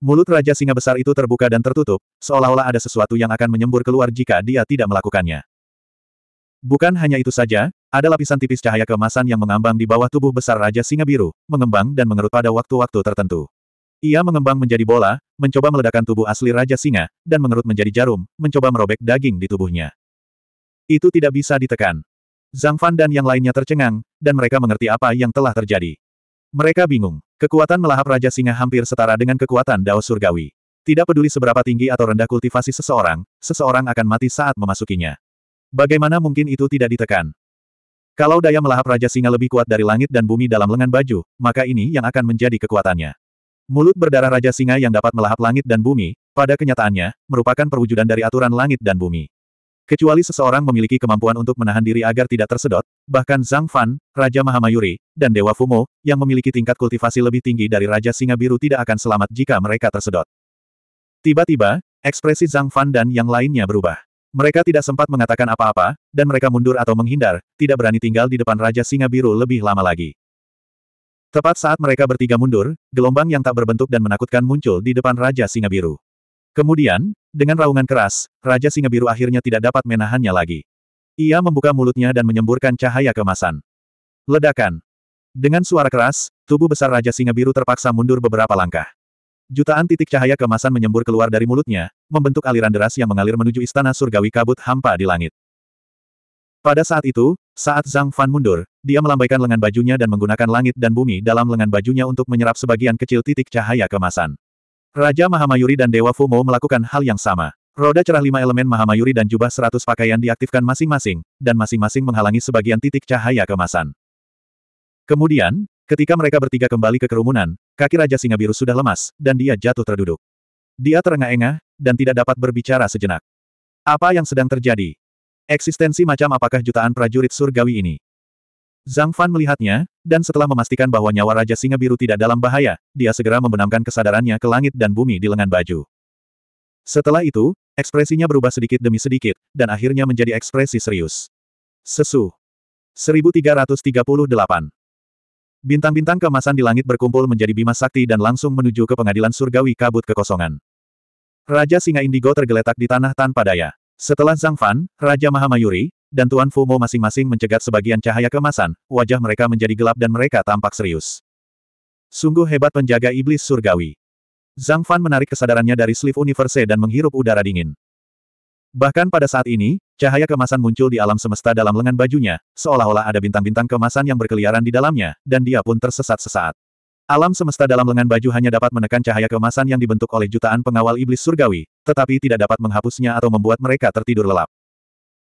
Mulut Raja Singa Besar itu terbuka dan tertutup, seolah-olah ada sesuatu yang akan menyembur keluar jika dia tidak melakukannya. Bukan hanya itu saja, ada lapisan tipis cahaya kemasan yang mengambang di bawah tubuh besar Raja Singa Biru, mengembang dan mengerut pada waktu-waktu tertentu. Ia mengembang menjadi bola, mencoba meledakkan tubuh asli Raja Singa, dan mengerut menjadi jarum, mencoba merobek daging di tubuhnya. Itu tidak bisa ditekan. Zhang Fan dan yang lainnya tercengang, dan mereka mengerti apa yang telah terjadi. Mereka bingung. Kekuatan melahap Raja Singa hampir setara dengan kekuatan Dao Surgawi. Tidak peduli seberapa tinggi atau rendah kultivasi seseorang, seseorang akan mati saat memasukinya. Bagaimana mungkin itu tidak ditekan? Kalau daya melahap Raja Singa lebih kuat dari langit dan bumi dalam lengan baju, maka ini yang akan menjadi kekuatannya. Mulut berdarah Raja Singa yang dapat melahap langit dan bumi, pada kenyataannya, merupakan perwujudan dari aturan langit dan bumi. Kecuali seseorang memiliki kemampuan untuk menahan diri agar tidak tersedot, bahkan Zhang Fan, Raja Mahamayuri, dan Dewa Fumo, yang memiliki tingkat kultivasi lebih tinggi dari Raja Singa Biru tidak akan selamat jika mereka tersedot. Tiba-tiba, ekspresi Zhang Fan dan yang lainnya berubah. Mereka tidak sempat mengatakan apa-apa, dan mereka mundur atau menghindar, tidak berani tinggal di depan Raja Singa Biru lebih lama lagi. Tepat saat mereka bertiga mundur, gelombang yang tak berbentuk dan menakutkan muncul di depan Raja Singa Biru. Kemudian, dengan raungan keras, Raja Singa Biru akhirnya tidak dapat menahannya lagi. Ia membuka mulutnya dan menyemburkan cahaya kemasan. Ledakan. Dengan suara keras, tubuh besar Raja Singa Biru terpaksa mundur beberapa langkah. Jutaan titik cahaya kemasan menyembur keluar dari mulutnya, membentuk aliran deras yang mengalir menuju istana surgawi kabut hampa di langit. Pada saat itu, saat Zhang Fan mundur, dia melambaikan lengan bajunya dan menggunakan langit dan bumi dalam lengan bajunya untuk menyerap sebagian kecil titik cahaya kemasan. Raja Mahamayuri dan Dewa Fumo melakukan hal yang sama. Roda cerah lima elemen Mahamayuri dan jubah seratus pakaian diaktifkan masing-masing, dan masing-masing menghalangi sebagian titik cahaya kemasan. Kemudian, Ketika mereka bertiga kembali ke kerumunan, kaki Raja Singa Biru sudah lemas, dan dia jatuh terduduk. Dia terengah-engah, dan tidak dapat berbicara sejenak. Apa yang sedang terjadi? Eksistensi macam apakah jutaan prajurit surgawi ini? Zhang Fan melihatnya, dan setelah memastikan bahwa nyawa Raja Singa Biru tidak dalam bahaya, dia segera membenamkan kesadarannya ke langit dan bumi di lengan baju. Setelah itu, ekspresinya berubah sedikit demi sedikit, dan akhirnya menjadi ekspresi serius. Sesu. 1338 Bintang-bintang kemasan di langit berkumpul menjadi bima sakti dan langsung menuju ke pengadilan surgawi kabut kekosongan. Raja singa indigo tergeletak di tanah tanpa daya. Setelah Zhang Fan, Raja Mahamayuri, dan Tuan Fumo masing-masing mencegat sebagian cahaya kemasan, wajah mereka menjadi gelap dan mereka tampak serius. Sungguh hebat penjaga iblis surgawi. Zhang Fan menarik kesadarannya dari sleeve universe dan menghirup udara dingin. Bahkan pada saat ini, cahaya kemasan muncul di alam semesta dalam lengan bajunya, seolah-olah ada bintang-bintang kemasan yang berkeliaran di dalamnya, dan dia pun tersesat sesaat. Alam semesta dalam lengan baju hanya dapat menekan cahaya kemasan yang dibentuk oleh jutaan pengawal iblis surgawi, tetapi tidak dapat menghapusnya atau membuat mereka tertidur lelap.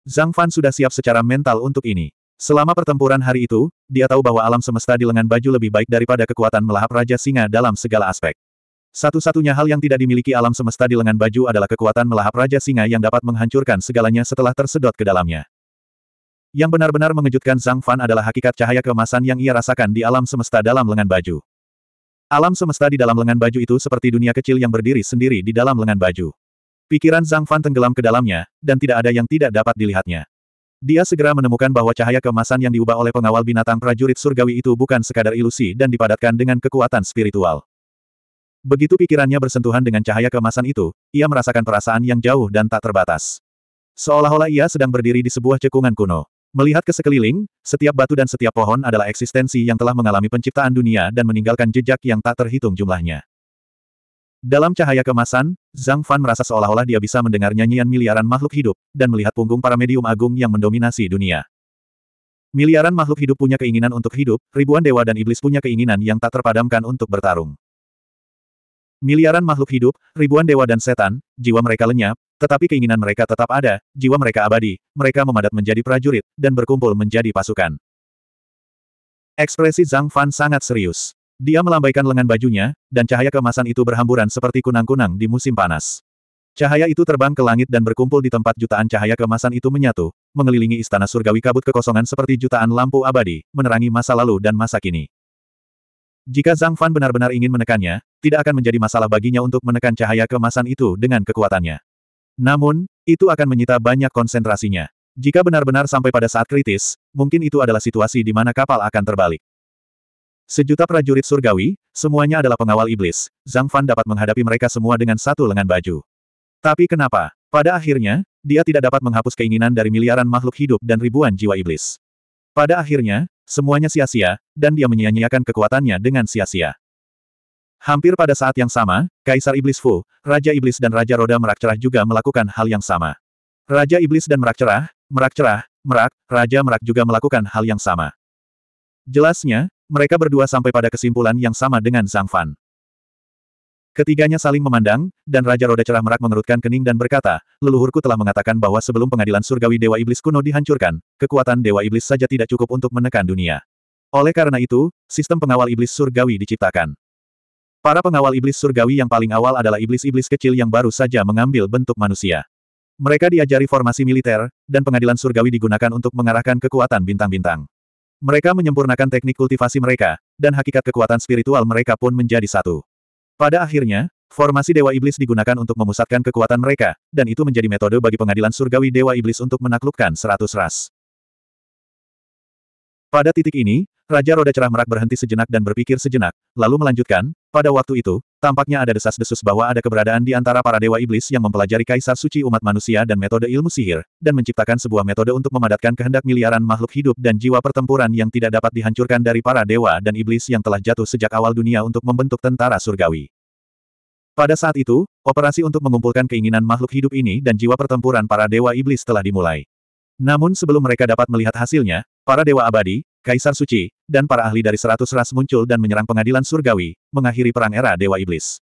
Zhang Fan sudah siap secara mental untuk ini. Selama pertempuran hari itu, dia tahu bahwa alam semesta di lengan baju lebih baik daripada kekuatan melahap Raja Singa dalam segala aspek. Satu-satunya hal yang tidak dimiliki alam semesta di lengan baju adalah kekuatan melahap Raja Singa yang dapat menghancurkan segalanya setelah tersedot ke dalamnya. Yang benar-benar mengejutkan Zhang Fan adalah hakikat cahaya keemasan yang ia rasakan di alam semesta dalam lengan baju. Alam semesta di dalam lengan baju itu seperti dunia kecil yang berdiri sendiri di dalam lengan baju. Pikiran Zhang Fan tenggelam ke dalamnya, dan tidak ada yang tidak dapat dilihatnya. Dia segera menemukan bahwa cahaya keemasan yang diubah oleh pengawal binatang prajurit surgawi itu bukan sekadar ilusi dan dipadatkan dengan kekuatan spiritual. Begitu pikirannya bersentuhan dengan cahaya kemasan itu, ia merasakan perasaan yang jauh dan tak terbatas. Seolah-olah ia sedang berdiri di sebuah cekungan kuno. Melihat ke sekeliling, setiap batu dan setiap pohon adalah eksistensi yang telah mengalami penciptaan dunia dan meninggalkan jejak yang tak terhitung jumlahnya. Dalam cahaya kemasan, Zhang Fan merasa seolah-olah dia bisa mendengar nyanyian miliaran makhluk hidup, dan melihat punggung para medium agung yang mendominasi dunia. Miliaran makhluk hidup punya keinginan untuk hidup, ribuan dewa dan iblis punya keinginan yang tak terpadamkan untuk bertarung. Miliaran makhluk hidup, ribuan dewa dan setan, jiwa mereka lenyap, tetapi keinginan mereka tetap ada, jiwa mereka abadi, mereka memadat menjadi prajurit, dan berkumpul menjadi pasukan. Ekspresi Zhang Fan sangat serius. Dia melambaikan lengan bajunya, dan cahaya kemasan itu berhamburan seperti kunang-kunang di musim panas. Cahaya itu terbang ke langit dan berkumpul di tempat jutaan cahaya kemasan itu menyatu, mengelilingi istana surgawi kabut kekosongan seperti jutaan lampu abadi, menerangi masa lalu dan masa kini. Jika Zhang Fan benar-benar ingin menekannya, tidak akan menjadi masalah baginya untuk menekan cahaya kemasan itu dengan kekuatannya. Namun, itu akan menyita banyak konsentrasinya. Jika benar-benar sampai pada saat kritis, mungkin itu adalah situasi di mana kapal akan terbalik. Sejuta prajurit surgawi, semuanya adalah pengawal iblis, Zhang Fan dapat menghadapi mereka semua dengan satu lengan baju. Tapi kenapa? Pada akhirnya, dia tidak dapat menghapus keinginan dari miliaran makhluk hidup dan ribuan jiwa iblis. Pada akhirnya, Semuanya sia-sia, dan dia menyia-nyiakan kekuatannya dengan sia-sia. Hampir pada saat yang sama, Kaisar Iblis Fu, Raja Iblis dan Raja Roda Merak Cerah juga melakukan hal yang sama. Raja Iblis dan Merak Cerah, Merak Cerah, Merak, Raja Merak juga melakukan hal yang sama. Jelasnya, mereka berdua sampai pada kesimpulan yang sama dengan Zhang Fan. Ketiganya saling memandang, dan Raja Roda Cerah Merak mengerutkan kening dan berkata, leluhurku telah mengatakan bahwa sebelum pengadilan surgawi Dewa Iblis kuno dihancurkan, kekuatan Dewa Iblis saja tidak cukup untuk menekan dunia. Oleh karena itu, sistem pengawal iblis surgawi diciptakan. Para pengawal iblis surgawi yang paling awal adalah iblis-iblis kecil yang baru saja mengambil bentuk manusia. Mereka diajari formasi militer, dan pengadilan surgawi digunakan untuk mengarahkan kekuatan bintang-bintang. Mereka menyempurnakan teknik kultivasi mereka, dan hakikat kekuatan spiritual mereka pun menjadi satu. Pada akhirnya, formasi Dewa Iblis digunakan untuk memusatkan kekuatan mereka, dan itu menjadi metode bagi pengadilan surgawi Dewa Iblis untuk menaklukkan seratus ras. Pada titik ini, Raja Roda Cerah Merak berhenti sejenak dan berpikir sejenak, lalu melanjutkan, pada waktu itu, Tampaknya ada desas-desus bahwa ada keberadaan di antara para dewa iblis yang mempelajari kaisar suci umat manusia dan metode ilmu sihir, dan menciptakan sebuah metode untuk memadatkan kehendak miliaran makhluk hidup dan jiwa pertempuran yang tidak dapat dihancurkan dari para dewa dan iblis yang telah jatuh sejak awal dunia untuk membentuk tentara surgawi. Pada saat itu, operasi untuk mengumpulkan keinginan makhluk hidup ini dan jiwa pertempuran para dewa iblis telah dimulai. Namun sebelum mereka dapat melihat hasilnya, Para dewa abadi, kaisar suci, dan para ahli dari seratus ras muncul dan menyerang pengadilan surgawi, mengakhiri perang era dewa iblis.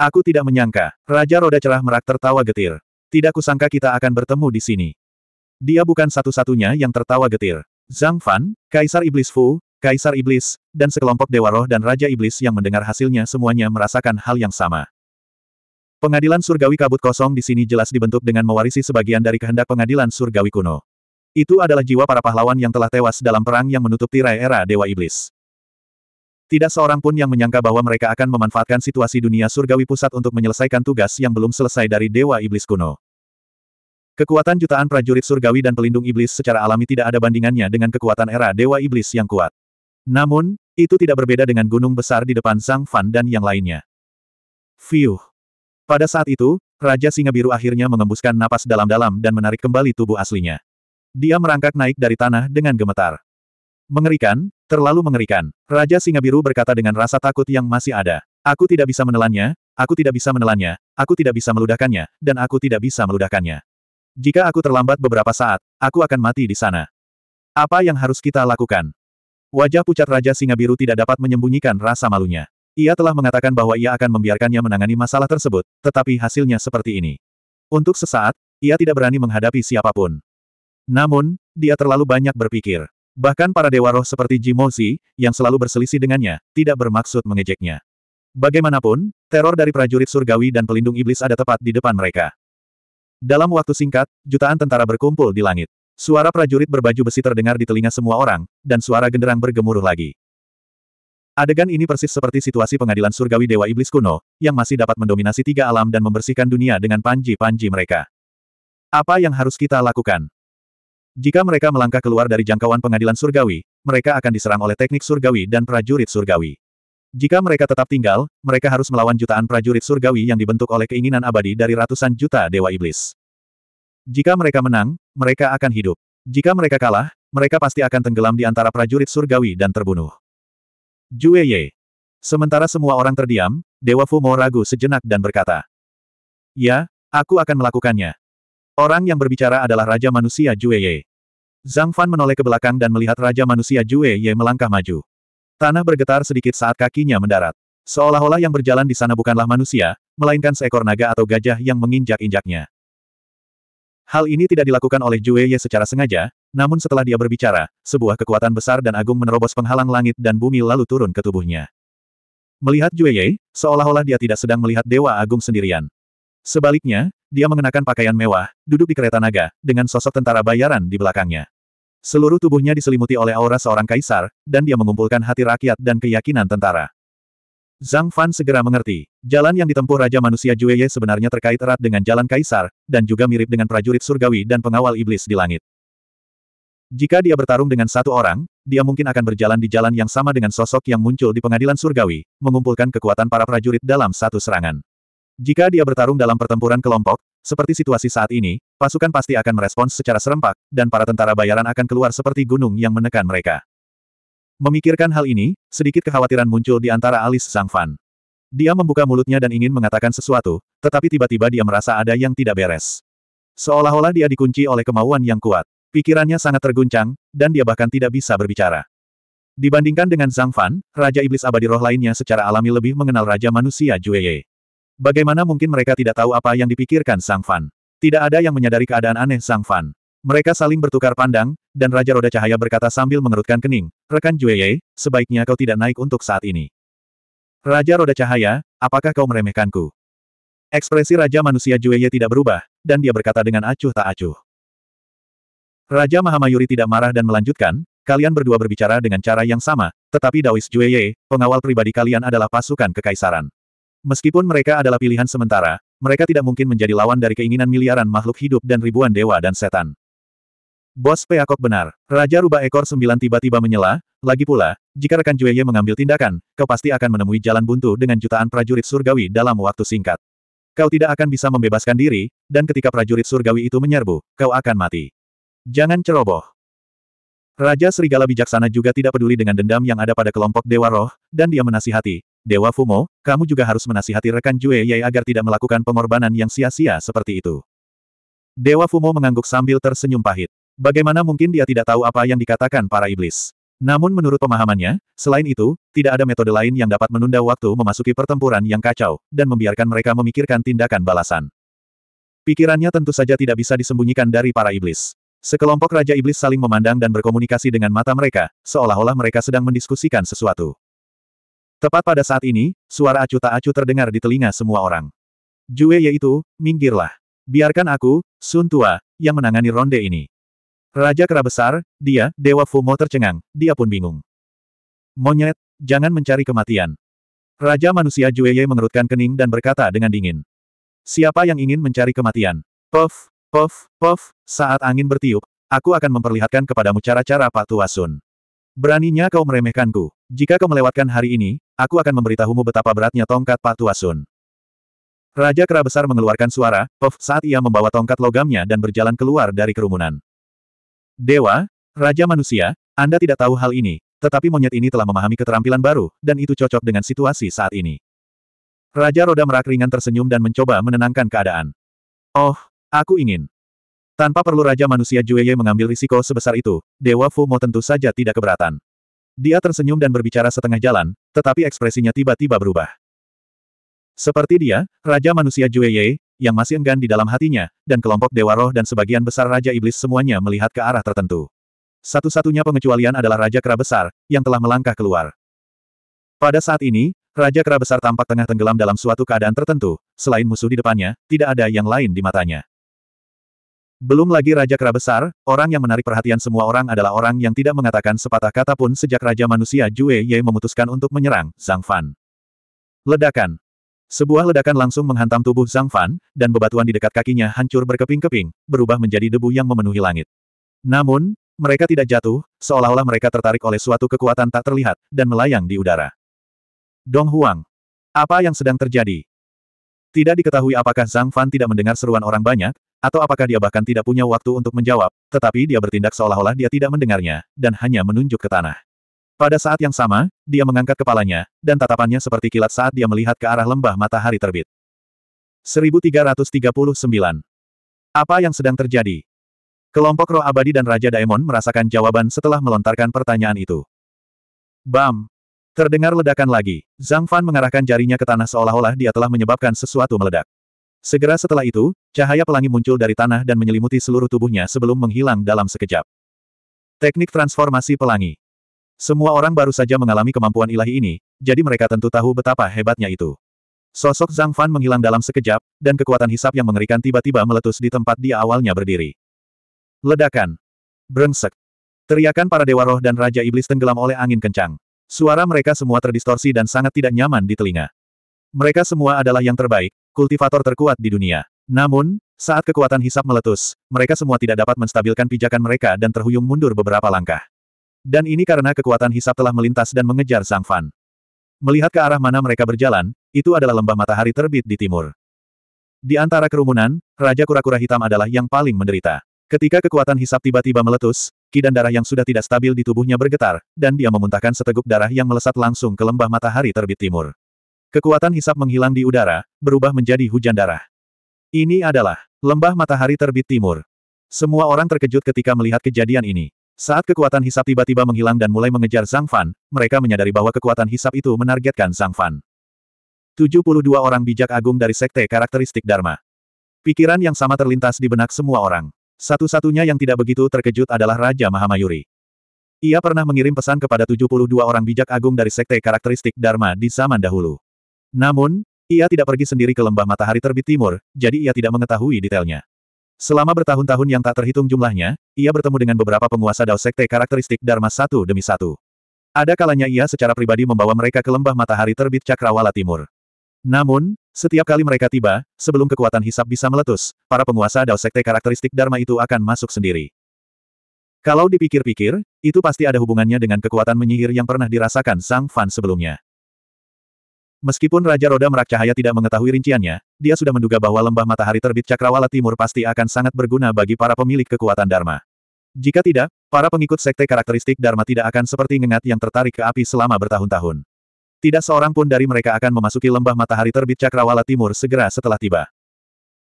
Aku tidak menyangka, Raja Roda Cerah Merak tertawa getir. Tidak kusangka kita akan bertemu di sini. Dia bukan satu-satunya yang tertawa getir. Zhang Fan, Kaisar Iblis Fu, Kaisar Iblis, dan sekelompok Dewa Roh dan Raja Iblis yang mendengar hasilnya semuanya merasakan hal yang sama. Pengadilan surgawi kabut kosong di sini jelas dibentuk dengan mewarisi sebagian dari kehendak pengadilan surgawi kuno. Itu adalah jiwa para pahlawan yang telah tewas dalam perang yang menutup tirai era Dewa Iblis. Tidak seorang pun yang menyangka bahwa mereka akan memanfaatkan situasi dunia surgawi pusat untuk menyelesaikan tugas yang belum selesai dari Dewa Iblis kuno. Kekuatan jutaan prajurit surgawi dan pelindung iblis secara alami tidak ada bandingannya dengan kekuatan era Dewa Iblis yang kuat. Namun, itu tidak berbeda dengan gunung besar di depan sang Fan dan yang lainnya. Fiuh. Pada saat itu, Raja Singa Biru akhirnya mengembuskan napas dalam-dalam dan menarik kembali tubuh aslinya. Dia merangkak naik dari tanah dengan gemetar. Mengerikan, terlalu mengerikan. Raja Singa Biru berkata dengan rasa takut yang masih ada. Aku tidak bisa menelannya, aku tidak bisa menelannya, aku tidak bisa meludahkannya, dan aku tidak bisa meludahkannya. Jika aku terlambat beberapa saat, aku akan mati di sana. Apa yang harus kita lakukan? Wajah pucat Raja Singa Biru tidak dapat menyembunyikan rasa malunya. Ia telah mengatakan bahwa ia akan membiarkannya menangani masalah tersebut, tetapi hasilnya seperti ini. Untuk sesaat, ia tidak berani menghadapi siapapun. Namun, dia terlalu banyak berpikir. Bahkan para dewa roh seperti Jimozi, yang selalu berselisih dengannya, tidak bermaksud mengejeknya. Bagaimanapun, teror dari prajurit surgawi dan pelindung iblis ada tepat di depan mereka. Dalam waktu singkat, jutaan tentara berkumpul di langit. Suara prajurit berbaju besi terdengar di telinga semua orang, dan suara genderang bergemuruh lagi. Adegan ini persis seperti situasi pengadilan surgawi Dewa Iblis kuno, yang masih dapat mendominasi tiga alam dan membersihkan dunia dengan panji-panji mereka. Apa yang harus kita lakukan? Jika mereka melangkah keluar dari jangkauan pengadilan surgawi, mereka akan diserang oleh teknik surgawi dan prajurit surgawi. Jika mereka tetap tinggal, mereka harus melawan jutaan prajurit surgawi yang dibentuk oleh keinginan abadi dari ratusan juta dewa iblis. Jika mereka menang, mereka akan hidup. Jika mereka kalah, mereka pasti akan tenggelam di antara prajurit surgawi dan terbunuh. Jueye. Sementara semua orang terdiam, Dewa Fumo ragu sejenak dan berkata, Ya, aku akan melakukannya. Orang yang berbicara adalah Raja Manusia Jue Ye. Zhang Fan menoleh ke belakang dan melihat Raja Manusia Jue Ye melangkah maju. Tanah bergetar sedikit saat kakinya mendarat. Seolah-olah yang berjalan di sana bukanlah manusia, melainkan seekor naga atau gajah yang menginjak-injaknya. Hal ini tidak dilakukan oleh Jue Ye secara sengaja, namun setelah dia berbicara, sebuah kekuatan besar dan agung menerobos penghalang langit dan bumi lalu turun ke tubuhnya. Melihat Jue Ye, seolah-olah dia tidak sedang melihat Dewa Agung sendirian. Sebaliknya, dia mengenakan pakaian mewah, duduk di kereta naga, dengan sosok tentara bayaran di belakangnya. Seluruh tubuhnya diselimuti oleh aura seorang kaisar, dan dia mengumpulkan hati rakyat dan keyakinan tentara. Zhang Fan segera mengerti, jalan yang ditempuh Raja Manusia Jueye sebenarnya terkait erat dengan jalan kaisar, dan juga mirip dengan prajurit surgawi dan pengawal iblis di langit. Jika dia bertarung dengan satu orang, dia mungkin akan berjalan di jalan yang sama dengan sosok yang muncul di pengadilan surgawi, mengumpulkan kekuatan para prajurit dalam satu serangan. Jika dia bertarung dalam pertempuran kelompok, seperti situasi saat ini, pasukan pasti akan merespons secara serempak, dan para tentara bayaran akan keluar seperti gunung yang menekan mereka. Memikirkan hal ini, sedikit kekhawatiran muncul di antara alis Zhang Fan. Dia membuka mulutnya dan ingin mengatakan sesuatu, tetapi tiba-tiba dia merasa ada yang tidak beres. Seolah-olah dia dikunci oleh kemauan yang kuat. Pikirannya sangat terguncang, dan dia bahkan tidak bisa berbicara. Dibandingkan dengan Zhang Fan, Raja Iblis Abadi Roh lainnya secara alami lebih mengenal Raja Manusia Jueye. Bagaimana mungkin mereka tidak tahu apa yang dipikirkan Sang Fan? Tidak ada yang menyadari keadaan aneh Sang Fan. Mereka saling bertukar pandang, dan Raja Roda Cahaya berkata sambil mengerutkan kening, Rekan Jueye, sebaiknya kau tidak naik untuk saat ini. Raja Roda Cahaya, apakah kau meremehkanku? Ekspresi Raja Manusia Jueye tidak berubah, dan dia berkata dengan acuh tak acuh. Raja Mahamayuri tidak marah dan melanjutkan, kalian berdua berbicara dengan cara yang sama, tetapi Dawis Jueye, pengawal pribadi kalian adalah pasukan kekaisaran. Meskipun mereka adalah pilihan sementara, mereka tidak mungkin menjadi lawan dari keinginan miliaran makhluk hidup dan ribuan dewa dan setan. Bos Peakok benar. Raja Rubah Ekor Sembilan tiba-tiba menyela, lagi pula, jika rekan Jueye mengambil tindakan, kau pasti akan menemui jalan buntu dengan jutaan prajurit surgawi dalam waktu singkat. Kau tidak akan bisa membebaskan diri, dan ketika prajurit surgawi itu menyerbu, kau akan mati. Jangan ceroboh. Raja Serigala Bijaksana juga tidak peduli dengan dendam yang ada pada kelompok Dewa Roh, dan dia menasihati, Dewa Fumo, kamu juga harus menasihati rekan Jue Yei agar tidak melakukan pengorbanan yang sia-sia seperti itu. Dewa Fumo mengangguk sambil tersenyum pahit. Bagaimana mungkin dia tidak tahu apa yang dikatakan para iblis? Namun menurut pemahamannya, selain itu, tidak ada metode lain yang dapat menunda waktu memasuki pertempuran yang kacau, dan membiarkan mereka memikirkan tindakan balasan. Pikirannya tentu saja tidak bisa disembunyikan dari para iblis. Sekelompok Raja Iblis saling memandang dan berkomunikasi dengan mata mereka, seolah-olah mereka sedang mendiskusikan sesuatu. Tepat pada saat ini, suara acu tak acu terdengar di telinga semua orang. Jue yaitu, minggirlah. Biarkan aku, Sun Tua, yang menangani ronde ini. Raja Kera Besar, dia, Dewa Fumo tercengang, dia pun bingung. Monyet, jangan mencari kematian. Raja manusia Jueye mengerutkan kening dan berkata dengan dingin. Siapa yang ingin mencari kematian? Puff, Puff, puff. saat angin bertiup, aku akan memperlihatkan kepadamu cara-cara Pak Tua Beraninya kau meremehkanku. Jika kau melewatkan hari ini, aku akan memberitahumu betapa beratnya tongkat Pak Tua Raja Kera Besar mengeluarkan suara, puff saat ia membawa tongkat logamnya dan berjalan keluar dari kerumunan. Dewa, Raja Manusia, Anda tidak tahu hal ini, tetapi monyet ini telah memahami keterampilan baru, dan itu cocok dengan situasi saat ini. Raja Roda Merak ringan tersenyum dan mencoba menenangkan keadaan. Oh, Aku ingin. Tanpa perlu Raja Manusia Jueye mengambil risiko sebesar itu, Dewa Fumo tentu saja tidak keberatan. Dia tersenyum dan berbicara setengah jalan, tetapi ekspresinya tiba-tiba berubah. Seperti dia, Raja Manusia Jueye, yang masih enggan di dalam hatinya, dan kelompok Dewa Roh dan sebagian besar Raja Iblis semuanya melihat ke arah tertentu. Satu-satunya pengecualian adalah Raja Kera Besar, yang telah melangkah keluar. Pada saat ini, Raja Kera Besar tampak tengah tenggelam dalam suatu keadaan tertentu, selain musuh di depannya, tidak ada yang lain di matanya. Belum lagi Raja Kera Besar, orang yang menarik perhatian semua orang adalah orang yang tidak mengatakan sepatah kata pun sejak Raja Manusia Jue Ye memutuskan untuk menyerang, Zhang Fan. Ledakan. Sebuah ledakan langsung menghantam tubuh Zhang Fan, dan bebatuan di dekat kakinya hancur berkeping-keping, berubah menjadi debu yang memenuhi langit. Namun, mereka tidak jatuh, seolah-olah mereka tertarik oleh suatu kekuatan tak terlihat, dan melayang di udara. Dong Huang. Apa yang sedang terjadi? Tidak diketahui apakah Zhang Fan tidak mendengar seruan orang banyak, atau apakah dia bahkan tidak punya waktu untuk menjawab, tetapi dia bertindak seolah-olah dia tidak mendengarnya, dan hanya menunjuk ke tanah. Pada saat yang sama, dia mengangkat kepalanya, dan tatapannya seperti kilat saat dia melihat ke arah lembah matahari terbit. 1339. Apa yang sedang terjadi? Kelompok roh abadi dan Raja Daemon merasakan jawaban setelah melontarkan pertanyaan itu. Bam! Terdengar ledakan lagi. Zhang Fan mengarahkan jarinya ke tanah seolah-olah dia telah menyebabkan sesuatu meledak. Segera setelah itu, cahaya pelangi muncul dari tanah dan menyelimuti seluruh tubuhnya sebelum menghilang dalam sekejap. Teknik transformasi pelangi. Semua orang baru saja mengalami kemampuan ilahi ini, jadi mereka tentu tahu betapa hebatnya itu. Sosok Zhang Fan menghilang dalam sekejap, dan kekuatan hisap yang mengerikan tiba-tiba meletus di tempat dia awalnya berdiri. Ledakan. Brengsek. Teriakan para dewa roh dan raja iblis tenggelam oleh angin kencang. Suara mereka semua terdistorsi dan sangat tidak nyaman di telinga. Mereka semua adalah yang terbaik, kultivator terkuat di dunia. Namun, saat kekuatan hisap meletus, mereka semua tidak dapat menstabilkan pijakan mereka dan terhuyung mundur beberapa langkah. Dan ini karena kekuatan hisap telah melintas dan mengejar sang Fan. Melihat ke arah mana mereka berjalan, itu adalah lembah matahari terbit di timur. Di antara kerumunan, Raja Kura-Kura Hitam adalah yang paling menderita. Ketika kekuatan hisap tiba-tiba meletus, ki dan darah yang sudah tidak stabil di tubuhnya bergetar, dan dia memuntahkan seteguk darah yang melesat langsung ke lembah matahari terbit timur. Kekuatan hisap menghilang di udara, berubah menjadi hujan darah. Ini adalah lembah matahari terbit timur. Semua orang terkejut ketika melihat kejadian ini. Saat kekuatan hisap tiba-tiba menghilang dan mulai mengejar Zhang Fan, mereka menyadari bahwa kekuatan hisap itu menargetkan Zhang Fan. 72 orang bijak agung dari sekte karakteristik Dharma. Pikiran yang sama terlintas di benak semua orang. Satu-satunya yang tidak begitu terkejut adalah Raja Mahamayuri. Ia pernah mengirim pesan kepada 72 orang bijak agung dari sekte karakteristik Dharma di zaman dahulu. Namun, ia tidak pergi sendiri ke lembah matahari terbit timur, jadi ia tidak mengetahui detailnya. Selama bertahun-tahun yang tak terhitung jumlahnya, ia bertemu dengan beberapa penguasa Dao Sekte karakteristik Dharma satu demi satu. Ada kalanya ia secara pribadi membawa mereka ke lembah matahari terbit Cakrawala Timur. Namun, setiap kali mereka tiba, sebelum kekuatan hisap bisa meletus, para penguasa Dao Sekte karakteristik Dharma itu akan masuk sendiri. Kalau dipikir-pikir, itu pasti ada hubungannya dengan kekuatan menyihir yang pernah dirasakan Sang Fan sebelumnya. Meskipun Raja Roda Merak Cahaya tidak mengetahui rinciannya, dia sudah menduga bahwa lembah matahari terbit Cakrawala Timur pasti akan sangat berguna bagi para pemilik kekuatan Dharma. Jika tidak, para pengikut sekte karakteristik Dharma tidak akan seperti ngengat yang tertarik ke api selama bertahun-tahun. Tidak seorang pun dari mereka akan memasuki lembah matahari terbit Cakrawala Timur segera setelah tiba.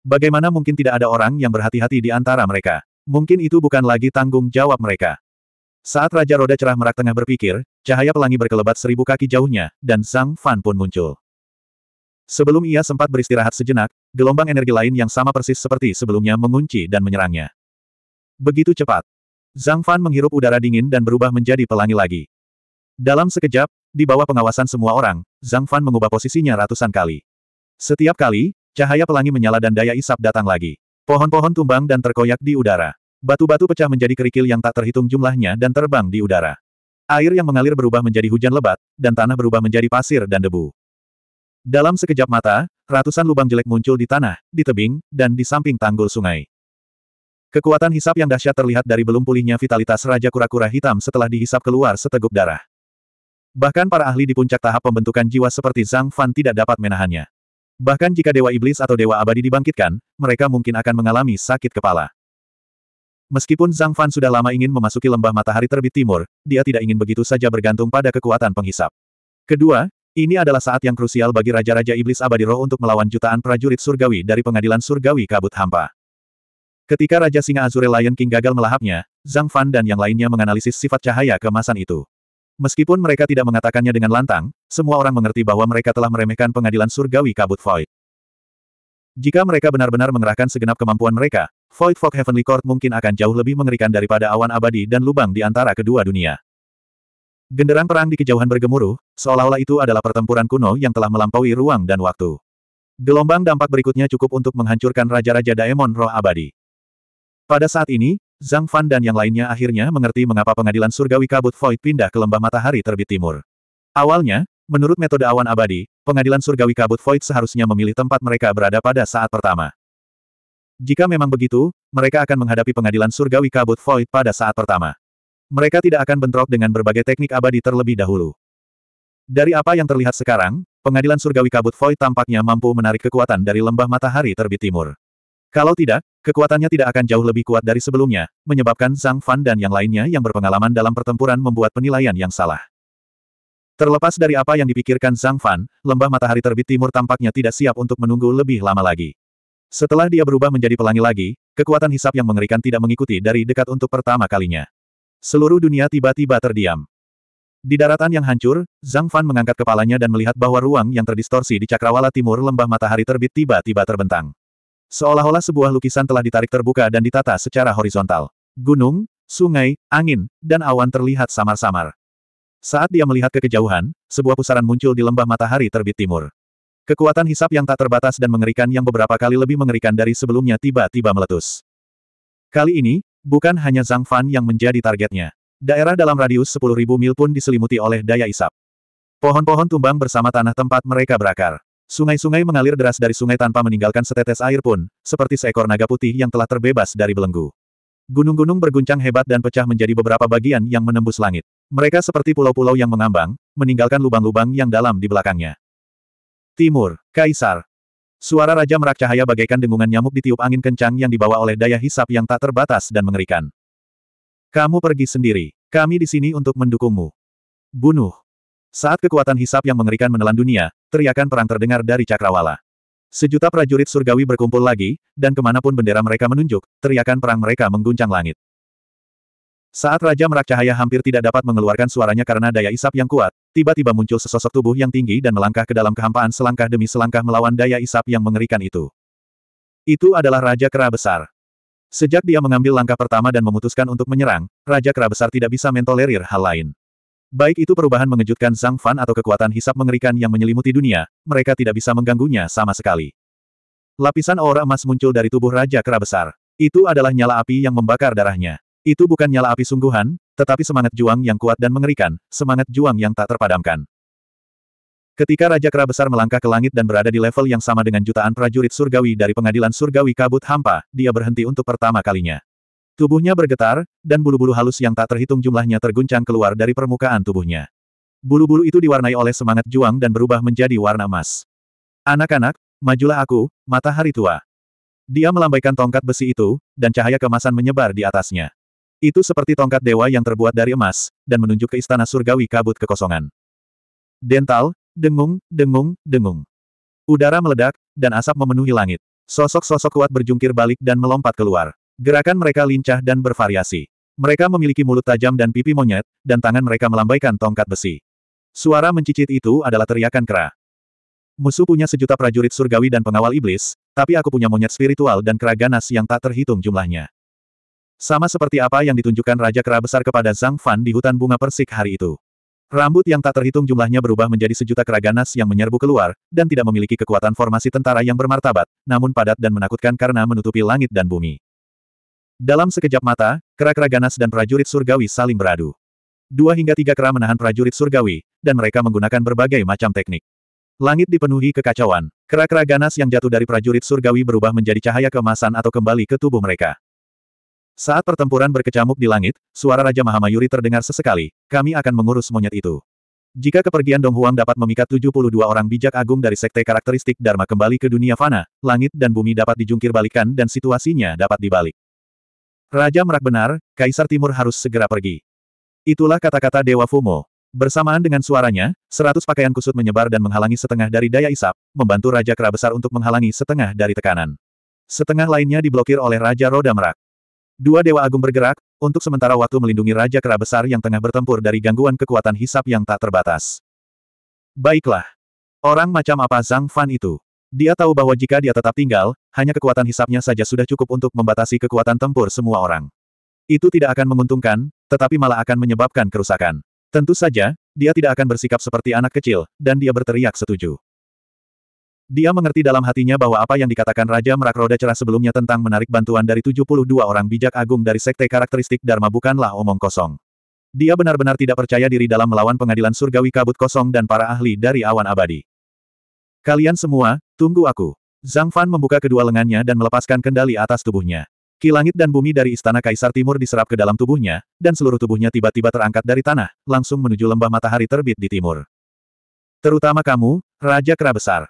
Bagaimana mungkin tidak ada orang yang berhati-hati di antara mereka? Mungkin itu bukan lagi tanggung jawab mereka. Saat Raja Roda Cerah Merak tengah berpikir, cahaya pelangi berkelebat seribu kaki jauhnya, dan Zhang Fan pun muncul. Sebelum ia sempat beristirahat sejenak, gelombang energi lain yang sama persis seperti sebelumnya mengunci dan menyerangnya. Begitu cepat. Zhang Fan menghirup udara dingin dan berubah menjadi pelangi lagi. Dalam sekejap, di bawah pengawasan semua orang, Zhang Fan mengubah posisinya ratusan kali. Setiap kali, cahaya pelangi menyala dan daya isap datang lagi. Pohon-pohon tumbang dan terkoyak di udara. Batu-batu pecah menjadi kerikil yang tak terhitung jumlahnya dan terbang di udara. Air yang mengalir berubah menjadi hujan lebat, dan tanah berubah menjadi pasir dan debu. Dalam sekejap mata, ratusan lubang jelek muncul di tanah, di tebing, dan di samping tanggul sungai. Kekuatan hisap yang dahsyat terlihat dari belum pulihnya vitalitas Raja Kura-Kura Hitam setelah dihisap keluar seteguk darah. Bahkan para ahli di puncak tahap pembentukan jiwa seperti Zhang Fan tidak dapat menahannya. Bahkan jika Dewa Iblis atau Dewa Abadi dibangkitkan, mereka mungkin akan mengalami sakit kepala. Meskipun Zhang Fan sudah lama ingin memasuki lembah matahari terbit timur, dia tidak ingin begitu saja bergantung pada kekuatan penghisap. Kedua, ini adalah saat yang krusial bagi Raja-Raja Iblis Abadi Roh untuk melawan jutaan prajurit surgawi dari pengadilan surgawi kabut hampa. Ketika Raja Singa Azure Lion King gagal melahapnya, Zhang Fan dan yang lainnya menganalisis sifat cahaya kemasan itu. Meskipun mereka tidak mengatakannya dengan lantang, semua orang mengerti bahwa mereka telah meremehkan pengadilan surgawi kabut void. Jika mereka benar-benar mengerahkan segenap kemampuan mereka, Void Fog Heavenly Court mungkin akan jauh lebih mengerikan daripada awan abadi dan lubang di antara kedua dunia. Genderang perang di kejauhan bergemuruh, seolah-olah itu adalah pertempuran kuno yang telah melampaui ruang dan waktu. Gelombang dampak berikutnya cukup untuk menghancurkan Raja-Raja Daemon Roh Abadi. Pada saat ini, Zhang Fan dan yang lainnya akhirnya mengerti mengapa pengadilan surgawi kabut Void pindah ke lembah matahari terbit timur. Awalnya, menurut metode awan abadi, pengadilan surgawi kabut Void seharusnya memilih tempat mereka berada pada saat pertama. Jika memang begitu, mereka akan menghadapi pengadilan surgawi kabut void pada saat pertama. Mereka tidak akan bentrok dengan berbagai teknik abadi terlebih dahulu. Dari apa yang terlihat sekarang, pengadilan surgawi kabut void tampaknya mampu menarik kekuatan dari lembah matahari terbit timur. Kalau tidak, kekuatannya tidak akan jauh lebih kuat dari sebelumnya, menyebabkan Zhang Fan dan yang lainnya yang berpengalaman dalam pertempuran membuat penilaian yang salah. Terlepas dari apa yang dipikirkan Zhang Fan, lembah matahari terbit timur tampaknya tidak siap untuk menunggu lebih lama lagi. Setelah dia berubah menjadi pelangi lagi, kekuatan hisap yang mengerikan tidak mengikuti dari dekat untuk pertama kalinya. Seluruh dunia tiba-tiba terdiam. Di daratan yang hancur, Zhang Fan mengangkat kepalanya dan melihat bahwa ruang yang terdistorsi di cakrawala timur lembah matahari terbit tiba-tiba terbentang. Seolah-olah sebuah lukisan telah ditarik terbuka dan ditata secara horizontal. Gunung, sungai, angin, dan awan terlihat samar-samar. Saat dia melihat ke kejauhan, sebuah pusaran muncul di lembah matahari terbit timur. Kekuatan hisap yang tak terbatas dan mengerikan yang beberapa kali lebih mengerikan dari sebelumnya tiba-tiba meletus. Kali ini, bukan hanya Zhang Fan yang menjadi targetnya. Daerah dalam radius 10.000 mil pun diselimuti oleh daya isap. Pohon-pohon tumbang bersama tanah tempat mereka berakar. Sungai-sungai mengalir deras dari sungai tanpa meninggalkan setetes air pun, seperti seekor naga putih yang telah terbebas dari belenggu. Gunung-gunung berguncang hebat dan pecah menjadi beberapa bagian yang menembus langit. Mereka seperti pulau-pulau yang mengambang, meninggalkan lubang-lubang yang dalam di belakangnya. Timur, Kaisar. Suara Raja Merak Cahaya bagaikan dengungan nyamuk ditiup angin kencang yang dibawa oleh daya hisap yang tak terbatas dan mengerikan. Kamu pergi sendiri. Kami di sini untuk mendukungmu. Bunuh. Saat kekuatan hisap yang mengerikan menelan dunia, teriakan perang terdengar dari cakrawala. Sejuta prajurit surgawi berkumpul lagi, dan kemanapun bendera mereka menunjuk, teriakan perang mereka mengguncang langit. Saat Raja Merak Cahaya hampir tidak dapat mengeluarkan suaranya karena daya isap yang kuat, Tiba-tiba muncul sesosok tubuh yang tinggi dan melangkah ke dalam kehampaan selangkah demi selangkah melawan daya isap yang mengerikan itu. Itu adalah Raja Kera Besar. Sejak dia mengambil langkah pertama dan memutuskan untuk menyerang, Raja Kera Besar tidak bisa mentolerir hal lain. Baik itu perubahan mengejutkan Zhang Fan atau kekuatan hisap mengerikan yang menyelimuti dunia, mereka tidak bisa mengganggunya sama sekali. Lapisan aura emas muncul dari tubuh Raja Kera Besar. Itu adalah nyala api yang membakar darahnya. Itu bukan nyala api sungguhan, tetapi semangat Juang yang kuat dan mengerikan, semangat Juang yang tak terpadamkan. Ketika Raja Kera Besar melangkah ke langit dan berada di level yang sama dengan jutaan prajurit surgawi dari pengadilan surgawi kabut hampa, dia berhenti untuk pertama kalinya. Tubuhnya bergetar, dan bulu-bulu halus yang tak terhitung jumlahnya terguncang keluar dari permukaan tubuhnya. Bulu-bulu itu diwarnai oleh semangat juang dan berubah menjadi warna emas. Anak-anak, majulah aku, matahari tua. Dia melambaikan tongkat besi itu, dan cahaya kemasan menyebar di atasnya. Itu seperti tongkat dewa yang terbuat dari emas, dan menunjuk ke istana surgawi kabut kekosongan. Dental, dengung, dengung, dengung. Udara meledak, dan asap memenuhi langit. Sosok-sosok kuat berjungkir balik dan melompat keluar. Gerakan mereka lincah dan bervariasi. Mereka memiliki mulut tajam dan pipi monyet, dan tangan mereka melambaikan tongkat besi. Suara mencicit itu adalah teriakan kera. Musuh punya sejuta prajurit surgawi dan pengawal iblis, tapi aku punya monyet spiritual dan kera ganas yang tak terhitung jumlahnya. Sama seperti apa yang ditunjukkan Raja Kera Besar kepada Zhang Fan di hutan bunga persik hari itu. Rambut yang tak terhitung jumlahnya berubah menjadi sejuta kera ganas yang menyerbu keluar, dan tidak memiliki kekuatan formasi tentara yang bermartabat, namun padat dan menakutkan karena menutupi langit dan bumi. Dalam sekejap mata, kera-kera ganas dan prajurit surgawi saling beradu. Dua hingga tiga kera menahan prajurit surgawi, dan mereka menggunakan berbagai macam teknik. Langit dipenuhi kekacauan. Kera-kera ganas yang jatuh dari prajurit surgawi berubah menjadi cahaya keemasan atau kembali ke tubuh mereka. Saat pertempuran berkecamuk di langit, suara Raja Mahamayuri terdengar sesekali, kami akan mengurus monyet itu. Jika kepergian Dong Huang dapat memikat 72 orang bijak agung dari sekte karakteristik Dharma kembali ke dunia fana, langit dan bumi dapat dijungkir balikan dan situasinya dapat dibalik. Raja Merak benar, Kaisar Timur harus segera pergi. Itulah kata-kata Dewa Fumo. Bersamaan dengan suaranya, seratus pakaian kusut menyebar dan menghalangi setengah dari daya isap, membantu Raja Kera Besar untuk menghalangi setengah dari tekanan. Setengah lainnya diblokir oleh Raja Roda Merak. Dua Dewa Agung bergerak, untuk sementara waktu melindungi Raja Kera Besar yang tengah bertempur dari gangguan kekuatan hisap yang tak terbatas. Baiklah. Orang macam apa Zhang Fan itu? Dia tahu bahwa jika dia tetap tinggal, hanya kekuatan hisapnya saja sudah cukup untuk membatasi kekuatan tempur semua orang. Itu tidak akan menguntungkan, tetapi malah akan menyebabkan kerusakan. Tentu saja, dia tidak akan bersikap seperti anak kecil, dan dia berteriak setuju. Dia mengerti dalam hatinya bahwa apa yang dikatakan Raja Merak Roda Cerah sebelumnya tentang menarik bantuan dari 72 orang bijak agung dari sekte karakteristik Dharma bukanlah omong kosong. Dia benar-benar tidak percaya diri dalam melawan pengadilan surgawi kabut kosong dan para ahli dari awan abadi. Kalian semua, tunggu aku. Zhang Fan membuka kedua lengannya dan melepaskan kendali atas tubuhnya. Ki langit dan bumi dari istana Kaisar Timur diserap ke dalam tubuhnya, dan seluruh tubuhnya tiba-tiba terangkat dari tanah, langsung menuju lembah matahari terbit di timur. Terutama kamu, Raja Kera Besar.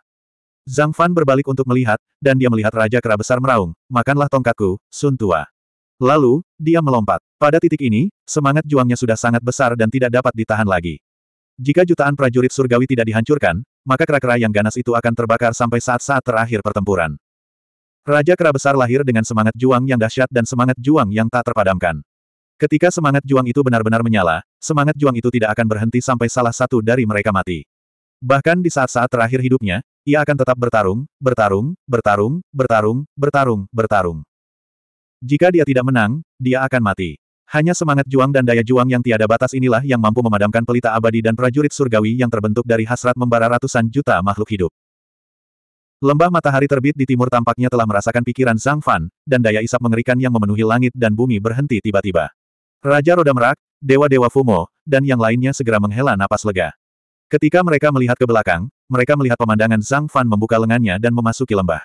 Zhang Fan berbalik untuk melihat, dan dia melihat Raja Kera Besar meraung, makanlah tongkatku, Sun Tua. Lalu, dia melompat. Pada titik ini, semangat juangnya sudah sangat besar dan tidak dapat ditahan lagi. Jika jutaan prajurit surgawi tidak dihancurkan, maka kera-kera yang ganas itu akan terbakar sampai saat-saat terakhir pertempuran. Raja Kera Besar lahir dengan semangat juang yang dahsyat dan semangat juang yang tak terpadamkan. Ketika semangat juang itu benar-benar menyala, semangat juang itu tidak akan berhenti sampai salah satu dari mereka mati. Bahkan di saat-saat terakhir hidupnya, ia akan tetap bertarung, bertarung, bertarung, bertarung, bertarung, bertarung. Jika dia tidak menang, dia akan mati. Hanya semangat juang dan daya juang yang tiada batas inilah yang mampu memadamkan pelita abadi dan prajurit surgawi yang terbentuk dari hasrat membara ratusan juta makhluk hidup. Lembah matahari terbit di timur tampaknya telah merasakan pikiran Zhang Fan, dan daya isap mengerikan yang memenuhi langit dan bumi berhenti tiba-tiba. Raja Roda Merak, Dewa-Dewa Fumo, dan yang lainnya segera menghela napas lega. Ketika mereka melihat ke belakang, mereka melihat pemandangan Zhang Fan membuka lengannya dan memasuki lembah.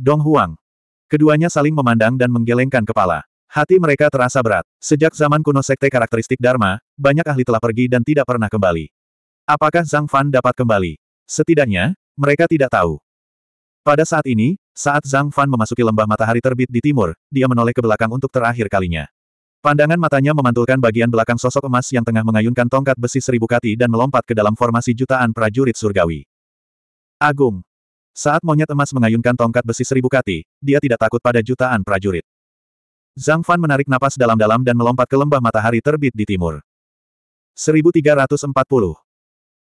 Dong Huang. Keduanya saling memandang dan menggelengkan kepala. Hati mereka terasa berat. Sejak zaman kuno sekte karakteristik Dharma, banyak ahli telah pergi dan tidak pernah kembali. Apakah Zhang Fan dapat kembali? Setidaknya, mereka tidak tahu. Pada saat ini, saat Zhang Fan memasuki lembah matahari terbit di timur, dia menoleh ke belakang untuk terakhir kalinya. Pandangan matanya memantulkan bagian belakang sosok emas yang tengah mengayunkan tongkat besi seribu kati dan melompat ke dalam formasi jutaan prajurit surgawi. Agung. Saat monyet emas mengayunkan tongkat besi seribu kati, dia tidak takut pada jutaan prajurit. Zhang Fan menarik napas dalam-dalam dan melompat ke lembah matahari terbit di timur. 1340.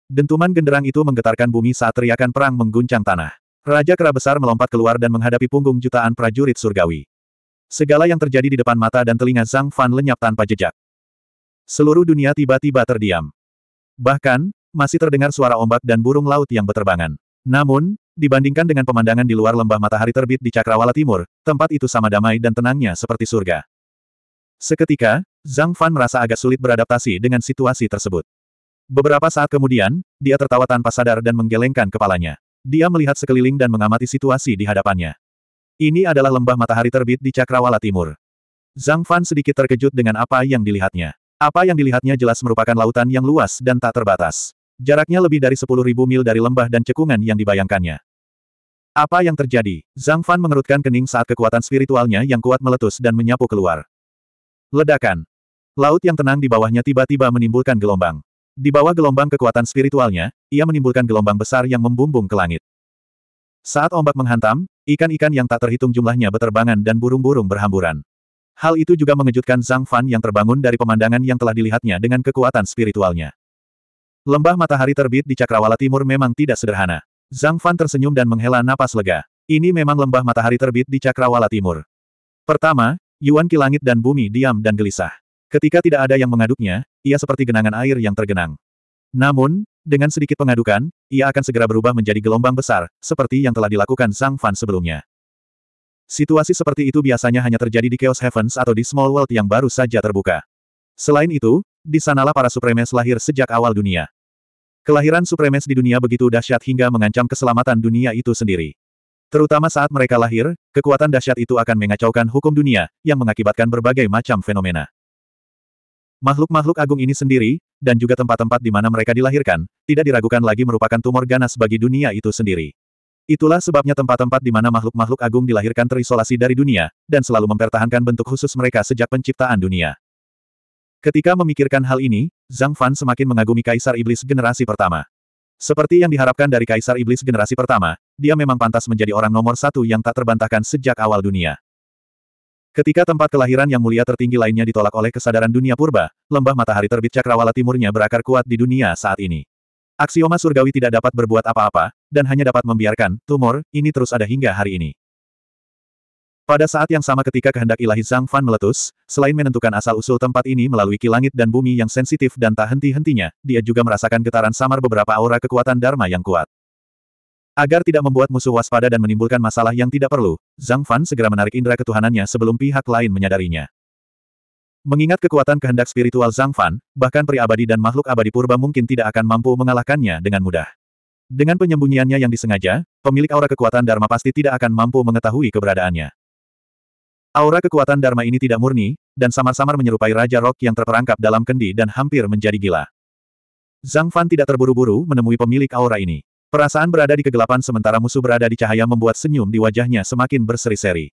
Dentuman genderang itu menggetarkan bumi saat teriakan perang mengguncang tanah. Raja Kera Besar melompat keluar dan menghadapi punggung jutaan prajurit surgawi. Segala yang terjadi di depan mata dan telinga Zhang Fan lenyap tanpa jejak. Seluruh dunia tiba-tiba terdiam. Bahkan, masih terdengar suara ombak dan burung laut yang berterbangan. Namun, dibandingkan dengan pemandangan di luar lembah matahari terbit di Cakrawala Timur, tempat itu sama damai dan tenangnya seperti surga. Seketika, Zhang Fan merasa agak sulit beradaptasi dengan situasi tersebut. Beberapa saat kemudian, dia tertawa tanpa sadar dan menggelengkan kepalanya. Dia melihat sekeliling dan mengamati situasi di hadapannya. Ini adalah lembah matahari terbit di Cakrawala Timur. Zhang Fan sedikit terkejut dengan apa yang dilihatnya. Apa yang dilihatnya jelas merupakan lautan yang luas dan tak terbatas. Jaraknya lebih dari 10.000 mil dari lembah dan cekungan yang dibayangkannya. Apa yang terjadi? Zhang Fan mengerutkan kening saat kekuatan spiritualnya yang kuat meletus dan menyapu keluar. Ledakan. Laut yang tenang di bawahnya tiba-tiba menimbulkan gelombang. Di bawah gelombang kekuatan spiritualnya, ia menimbulkan gelombang besar yang membumbung ke langit. Saat ombak menghantam, ikan-ikan yang tak terhitung jumlahnya beterbangan dan burung-burung berhamburan. Hal itu juga mengejutkan Zhang Fan yang terbangun dari pemandangan yang telah dilihatnya dengan kekuatan spiritualnya. Lembah matahari terbit di Cakrawala Timur memang tidak sederhana. Zhang Fan tersenyum dan menghela napas lega. Ini memang lembah matahari terbit di Cakrawala Timur. Pertama, Yuan Ki langit dan bumi diam dan gelisah. Ketika tidak ada yang mengaduknya, ia seperti genangan air yang tergenang. Namun, dengan sedikit pengadukan, ia akan segera berubah menjadi gelombang besar, seperti yang telah dilakukan Sang Fan sebelumnya. Situasi seperti itu biasanya hanya terjadi di Chaos Heavens atau di Small World yang baru saja terbuka. Selain itu, di sanalah para supremes lahir sejak awal dunia. Kelahiran supremes di dunia begitu dahsyat hingga mengancam keselamatan dunia itu sendiri. Terutama saat mereka lahir, kekuatan dahsyat itu akan mengacaukan hukum dunia, yang mengakibatkan berbagai macam fenomena. Makhluk-makhluk agung ini sendiri, dan juga tempat-tempat di mana mereka dilahirkan, tidak diragukan lagi merupakan tumor ganas bagi dunia itu sendiri. Itulah sebabnya tempat-tempat di mana makhluk-makhluk agung dilahirkan terisolasi dari dunia, dan selalu mempertahankan bentuk khusus mereka sejak penciptaan dunia. Ketika memikirkan hal ini, Zhang Fan semakin mengagumi Kaisar Iblis generasi pertama. Seperti yang diharapkan dari Kaisar Iblis generasi pertama, dia memang pantas menjadi orang nomor satu yang tak terbantahkan sejak awal dunia. Ketika tempat kelahiran yang mulia tertinggi lainnya ditolak oleh kesadaran dunia purba, lembah matahari terbit cakrawala timurnya berakar kuat di dunia saat ini. Aksioma surgawi tidak dapat berbuat apa-apa, dan hanya dapat membiarkan, tumor, ini terus ada hingga hari ini. Pada saat yang sama ketika kehendak ilahi Zhang Fan meletus, selain menentukan asal-usul tempat ini melalui kilangit dan bumi yang sensitif dan tak henti-hentinya, dia juga merasakan getaran samar beberapa aura kekuatan Dharma yang kuat. Agar tidak membuat musuh waspada dan menimbulkan masalah yang tidak perlu, Zhang Fan segera menarik indera ketuhanannya sebelum pihak lain menyadarinya. Mengingat kekuatan kehendak spiritual Zhang Fan, bahkan peri abadi dan makhluk abadi purba mungkin tidak akan mampu mengalahkannya dengan mudah. Dengan penyembunyiannya yang disengaja, pemilik aura kekuatan Dharma pasti tidak akan mampu mengetahui keberadaannya. Aura kekuatan Dharma ini tidak murni, dan samar-samar menyerupai Raja Rock yang terperangkap dalam kendi dan hampir menjadi gila. Zhang Fan tidak terburu-buru menemui pemilik aura ini. Perasaan berada di kegelapan sementara musuh berada di cahaya membuat senyum di wajahnya semakin berseri-seri.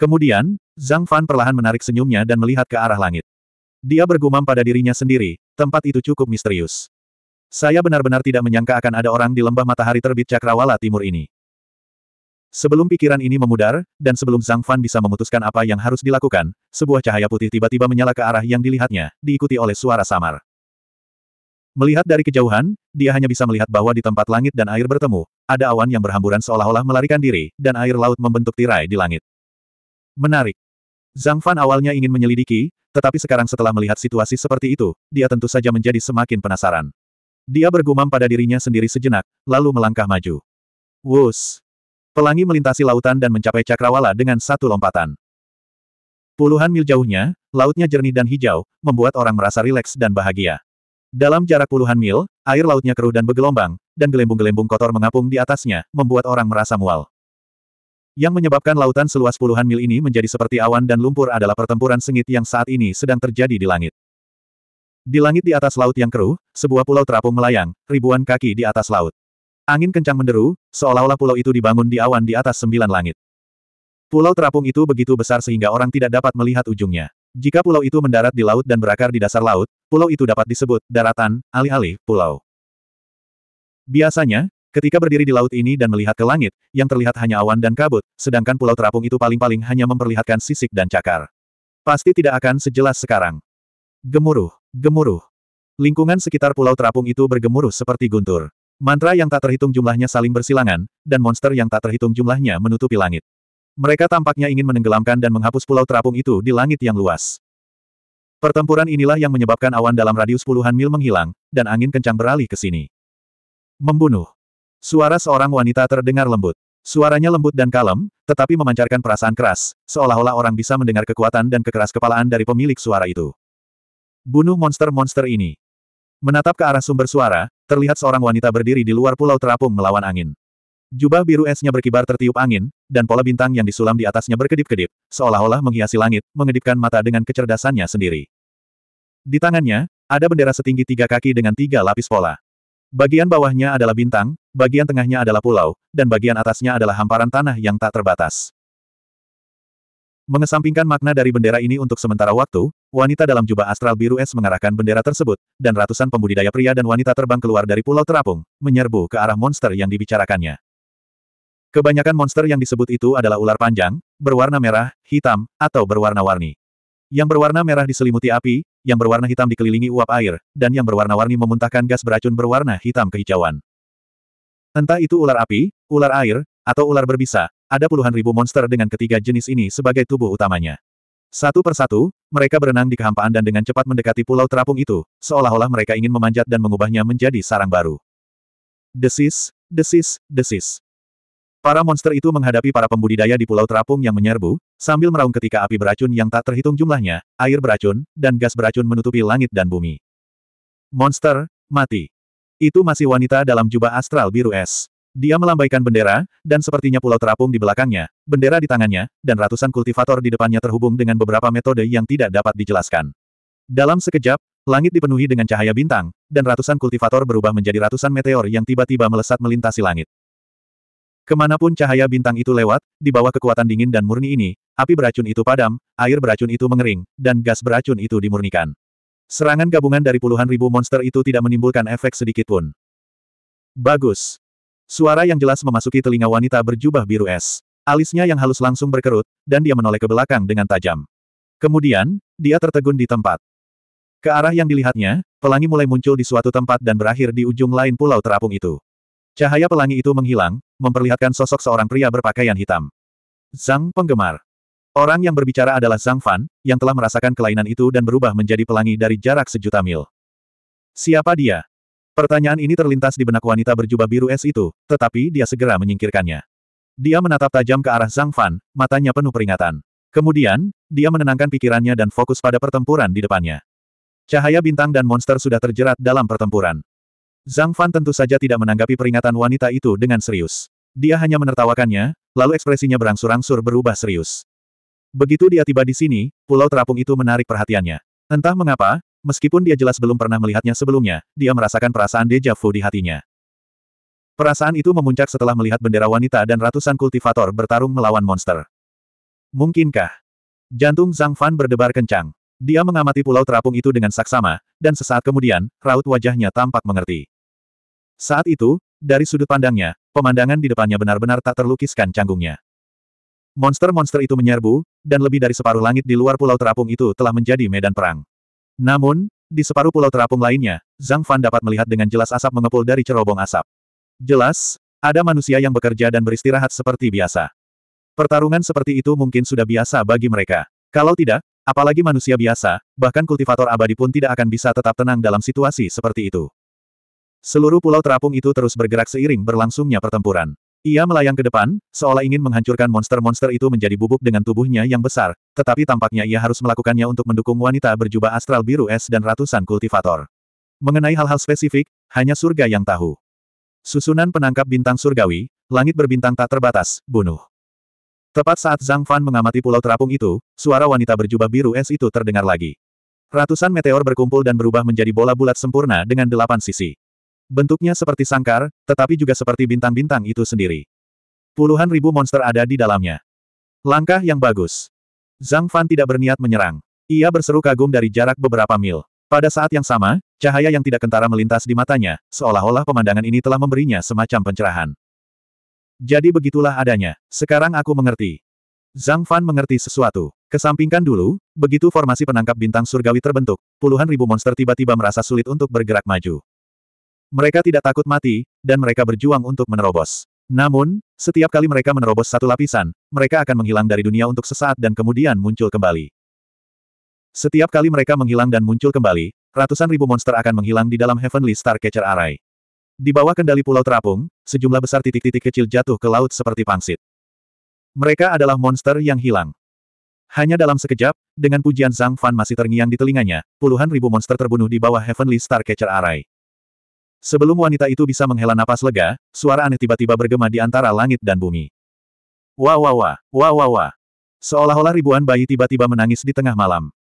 Kemudian, Zhang Fan perlahan menarik senyumnya dan melihat ke arah langit. Dia bergumam pada dirinya sendiri, tempat itu cukup misterius. Saya benar-benar tidak menyangka akan ada orang di lembah matahari terbit cakrawala timur ini. Sebelum pikiran ini memudar, dan sebelum Zhang Fan bisa memutuskan apa yang harus dilakukan, sebuah cahaya putih tiba-tiba menyala ke arah yang dilihatnya, diikuti oleh suara samar. Melihat dari kejauhan, dia hanya bisa melihat bahwa di tempat langit dan air bertemu, ada awan yang berhamburan seolah-olah melarikan diri, dan air laut membentuk tirai di langit. Menarik. Zhang Fan awalnya ingin menyelidiki, tetapi sekarang setelah melihat situasi seperti itu, dia tentu saja menjadi semakin penasaran. Dia bergumam pada dirinya sendiri sejenak, lalu melangkah maju. Wus! Pelangi melintasi lautan dan mencapai cakrawala dengan satu lompatan. Puluhan mil jauhnya, lautnya jernih dan hijau, membuat orang merasa rileks dan bahagia. Dalam jarak puluhan mil, air lautnya keruh dan bergelombang, dan gelembung-gelembung kotor mengapung di atasnya, membuat orang merasa mual. Yang menyebabkan lautan seluas puluhan mil ini menjadi seperti awan dan lumpur adalah pertempuran sengit yang saat ini sedang terjadi di langit. Di langit di atas laut yang keruh, sebuah pulau terapung melayang, ribuan kaki di atas laut. Angin kencang menderu, seolah-olah pulau itu dibangun di awan di atas sembilan langit. Pulau terapung itu begitu besar sehingga orang tidak dapat melihat ujungnya. Jika pulau itu mendarat di laut dan berakar di dasar laut, pulau itu dapat disebut daratan, alih-alih pulau. Biasanya, ketika berdiri di laut ini dan melihat ke langit, yang terlihat hanya awan dan kabut, sedangkan pulau terapung itu paling-paling hanya memperlihatkan sisik dan cakar. Pasti tidak akan sejelas sekarang. Gemuruh, gemuruh. Lingkungan sekitar pulau terapung itu bergemuruh seperti guntur. Mantra yang tak terhitung jumlahnya saling bersilangan, dan monster yang tak terhitung jumlahnya menutupi langit. Mereka tampaknya ingin menenggelamkan dan menghapus pulau terapung itu di langit yang luas. Pertempuran inilah yang menyebabkan awan dalam radius puluhan mil menghilang, dan angin kencang beralih ke sini. Membunuh. Suara seorang wanita terdengar lembut. Suaranya lembut dan kalem, tetapi memancarkan perasaan keras, seolah-olah orang bisa mendengar kekuatan dan kekeras kepalaan dari pemilik suara itu. Bunuh monster-monster ini. Menatap ke arah sumber suara, terlihat seorang wanita berdiri di luar pulau terapung melawan angin. Jubah biru esnya berkibar tertiup angin, dan pola bintang yang disulam di atasnya berkedip-kedip, seolah-olah menghiasi langit, mengedipkan mata dengan kecerdasannya sendiri. Di tangannya, ada bendera setinggi tiga kaki dengan tiga lapis pola. Bagian bawahnya adalah bintang, bagian tengahnya adalah pulau, dan bagian atasnya adalah hamparan tanah yang tak terbatas. Mengesampingkan makna dari bendera ini untuk sementara waktu, wanita dalam jubah astral biru es mengarahkan bendera tersebut, dan ratusan pembudidaya pria dan wanita terbang keluar dari pulau terapung, menyerbu ke arah monster yang dibicarakannya. Kebanyakan monster yang disebut itu adalah ular panjang, berwarna merah, hitam, atau berwarna-warni. Yang berwarna merah diselimuti api, yang berwarna hitam dikelilingi uap air, dan yang berwarna-warni memuntahkan gas beracun berwarna hitam kehijauan. Entah itu ular api, ular air, atau ular berbisa, ada puluhan ribu monster dengan ketiga jenis ini sebagai tubuh utamanya. Satu persatu, mereka berenang di kehampaan dan dengan cepat mendekati pulau terapung itu, seolah-olah mereka ingin memanjat dan mengubahnya menjadi sarang baru. Desis, desis, desis. Para monster itu menghadapi para pembudidaya di Pulau Terapung yang menyerbu, sambil meraung ketika api beracun yang tak terhitung jumlahnya, air beracun, dan gas beracun menutupi langit dan bumi. Monster, mati. Itu masih wanita dalam jubah astral biru es. Dia melambaikan bendera, dan sepertinya Pulau Terapung di belakangnya, bendera di tangannya, dan ratusan kultivator di depannya terhubung dengan beberapa metode yang tidak dapat dijelaskan. Dalam sekejap, langit dipenuhi dengan cahaya bintang, dan ratusan kultivator berubah menjadi ratusan meteor yang tiba-tiba melesat melintasi langit. Kemanapun cahaya bintang itu lewat, di bawah kekuatan dingin dan murni ini, api beracun itu padam, air beracun itu mengering, dan gas beracun itu dimurnikan. Serangan gabungan dari puluhan ribu monster itu tidak menimbulkan efek sedikit pun. Bagus. Suara yang jelas memasuki telinga wanita berjubah biru es. Alisnya yang halus langsung berkerut, dan dia menoleh ke belakang dengan tajam. Kemudian, dia tertegun di tempat. Ke arah yang dilihatnya, pelangi mulai muncul di suatu tempat dan berakhir di ujung lain pulau terapung itu. Cahaya pelangi itu menghilang, memperlihatkan sosok seorang pria berpakaian hitam. Zhang penggemar. Orang yang berbicara adalah Zhang Fan, yang telah merasakan kelainan itu dan berubah menjadi pelangi dari jarak sejuta mil. Siapa dia? Pertanyaan ini terlintas di benak wanita berjubah biru es itu, tetapi dia segera menyingkirkannya. Dia menatap tajam ke arah Zhang Fan, matanya penuh peringatan. Kemudian, dia menenangkan pikirannya dan fokus pada pertempuran di depannya. Cahaya bintang dan monster sudah terjerat dalam pertempuran. Zhang Fan tentu saja tidak menanggapi peringatan wanita itu dengan serius. Dia hanya menertawakannya, lalu ekspresinya berangsur-angsur berubah serius. Begitu dia tiba di sini, pulau terapung itu menarik perhatiannya. Entah mengapa, meskipun dia jelas belum pernah melihatnya sebelumnya, dia merasakan perasaan deja vu di hatinya. Perasaan itu memuncak setelah melihat bendera wanita dan ratusan kultivator bertarung melawan monster. Mungkinkah? Jantung Zhang Fan berdebar kencang. Dia mengamati pulau terapung itu dengan saksama, dan sesaat kemudian, raut wajahnya tampak mengerti. Saat itu, dari sudut pandangnya, pemandangan di depannya benar-benar tak terlukiskan canggungnya. Monster-monster itu menyerbu, dan lebih dari separuh langit di luar pulau terapung itu telah menjadi medan perang. Namun, di separuh pulau terapung lainnya, Zhang Fan dapat melihat dengan jelas asap mengepul dari cerobong asap. Jelas, ada manusia yang bekerja dan beristirahat seperti biasa. Pertarungan seperti itu mungkin sudah biasa bagi mereka. Kalau tidak, apalagi manusia biasa, bahkan kultivator abadi pun tidak akan bisa tetap tenang dalam situasi seperti itu. Seluruh pulau terapung itu terus bergerak seiring berlangsungnya pertempuran. Ia melayang ke depan, seolah ingin menghancurkan monster-monster itu menjadi bubuk dengan tubuhnya yang besar, tetapi tampaknya ia harus melakukannya untuk mendukung wanita berjubah astral biru es dan ratusan kultivator. Mengenai hal-hal spesifik, hanya surga yang tahu. Susunan penangkap bintang surgawi, langit berbintang tak terbatas, bunuh. Tepat saat Zhang Fan mengamati pulau terapung itu, suara wanita berjubah biru es itu terdengar lagi. Ratusan meteor berkumpul dan berubah menjadi bola bulat sempurna dengan delapan sisi. Bentuknya seperti sangkar, tetapi juga seperti bintang-bintang itu sendiri. Puluhan ribu monster ada di dalamnya. Langkah yang bagus. Zhang Fan tidak berniat menyerang. Ia berseru kagum dari jarak beberapa mil. Pada saat yang sama, cahaya yang tidak kentara melintas di matanya, seolah-olah pemandangan ini telah memberinya semacam pencerahan. Jadi begitulah adanya. Sekarang aku mengerti. Zhang Fan mengerti sesuatu. Kesampingkan dulu, begitu formasi penangkap bintang surgawi terbentuk, puluhan ribu monster tiba-tiba merasa sulit untuk bergerak maju. Mereka tidak takut mati, dan mereka berjuang untuk menerobos. Namun, setiap kali mereka menerobos satu lapisan, mereka akan menghilang dari dunia untuk sesaat dan kemudian muncul kembali. Setiap kali mereka menghilang dan muncul kembali, ratusan ribu monster akan menghilang di dalam Heavenly Star Catcher Array. Di bawah kendali Pulau Terapung, sejumlah besar titik-titik kecil jatuh ke laut seperti pangsit. Mereka adalah monster yang hilang. Hanya dalam sekejap, dengan pujian Zhang Fan masih terngiang di telinganya, puluhan ribu monster terbunuh di bawah Heavenly Star Catcher Array. Sebelum wanita itu bisa menghela napas lega, suara aneh tiba-tiba bergema di antara langit dan bumi. Wah wah wah, wah wah wah. Seolah-olah ribuan bayi tiba-tiba menangis di tengah malam.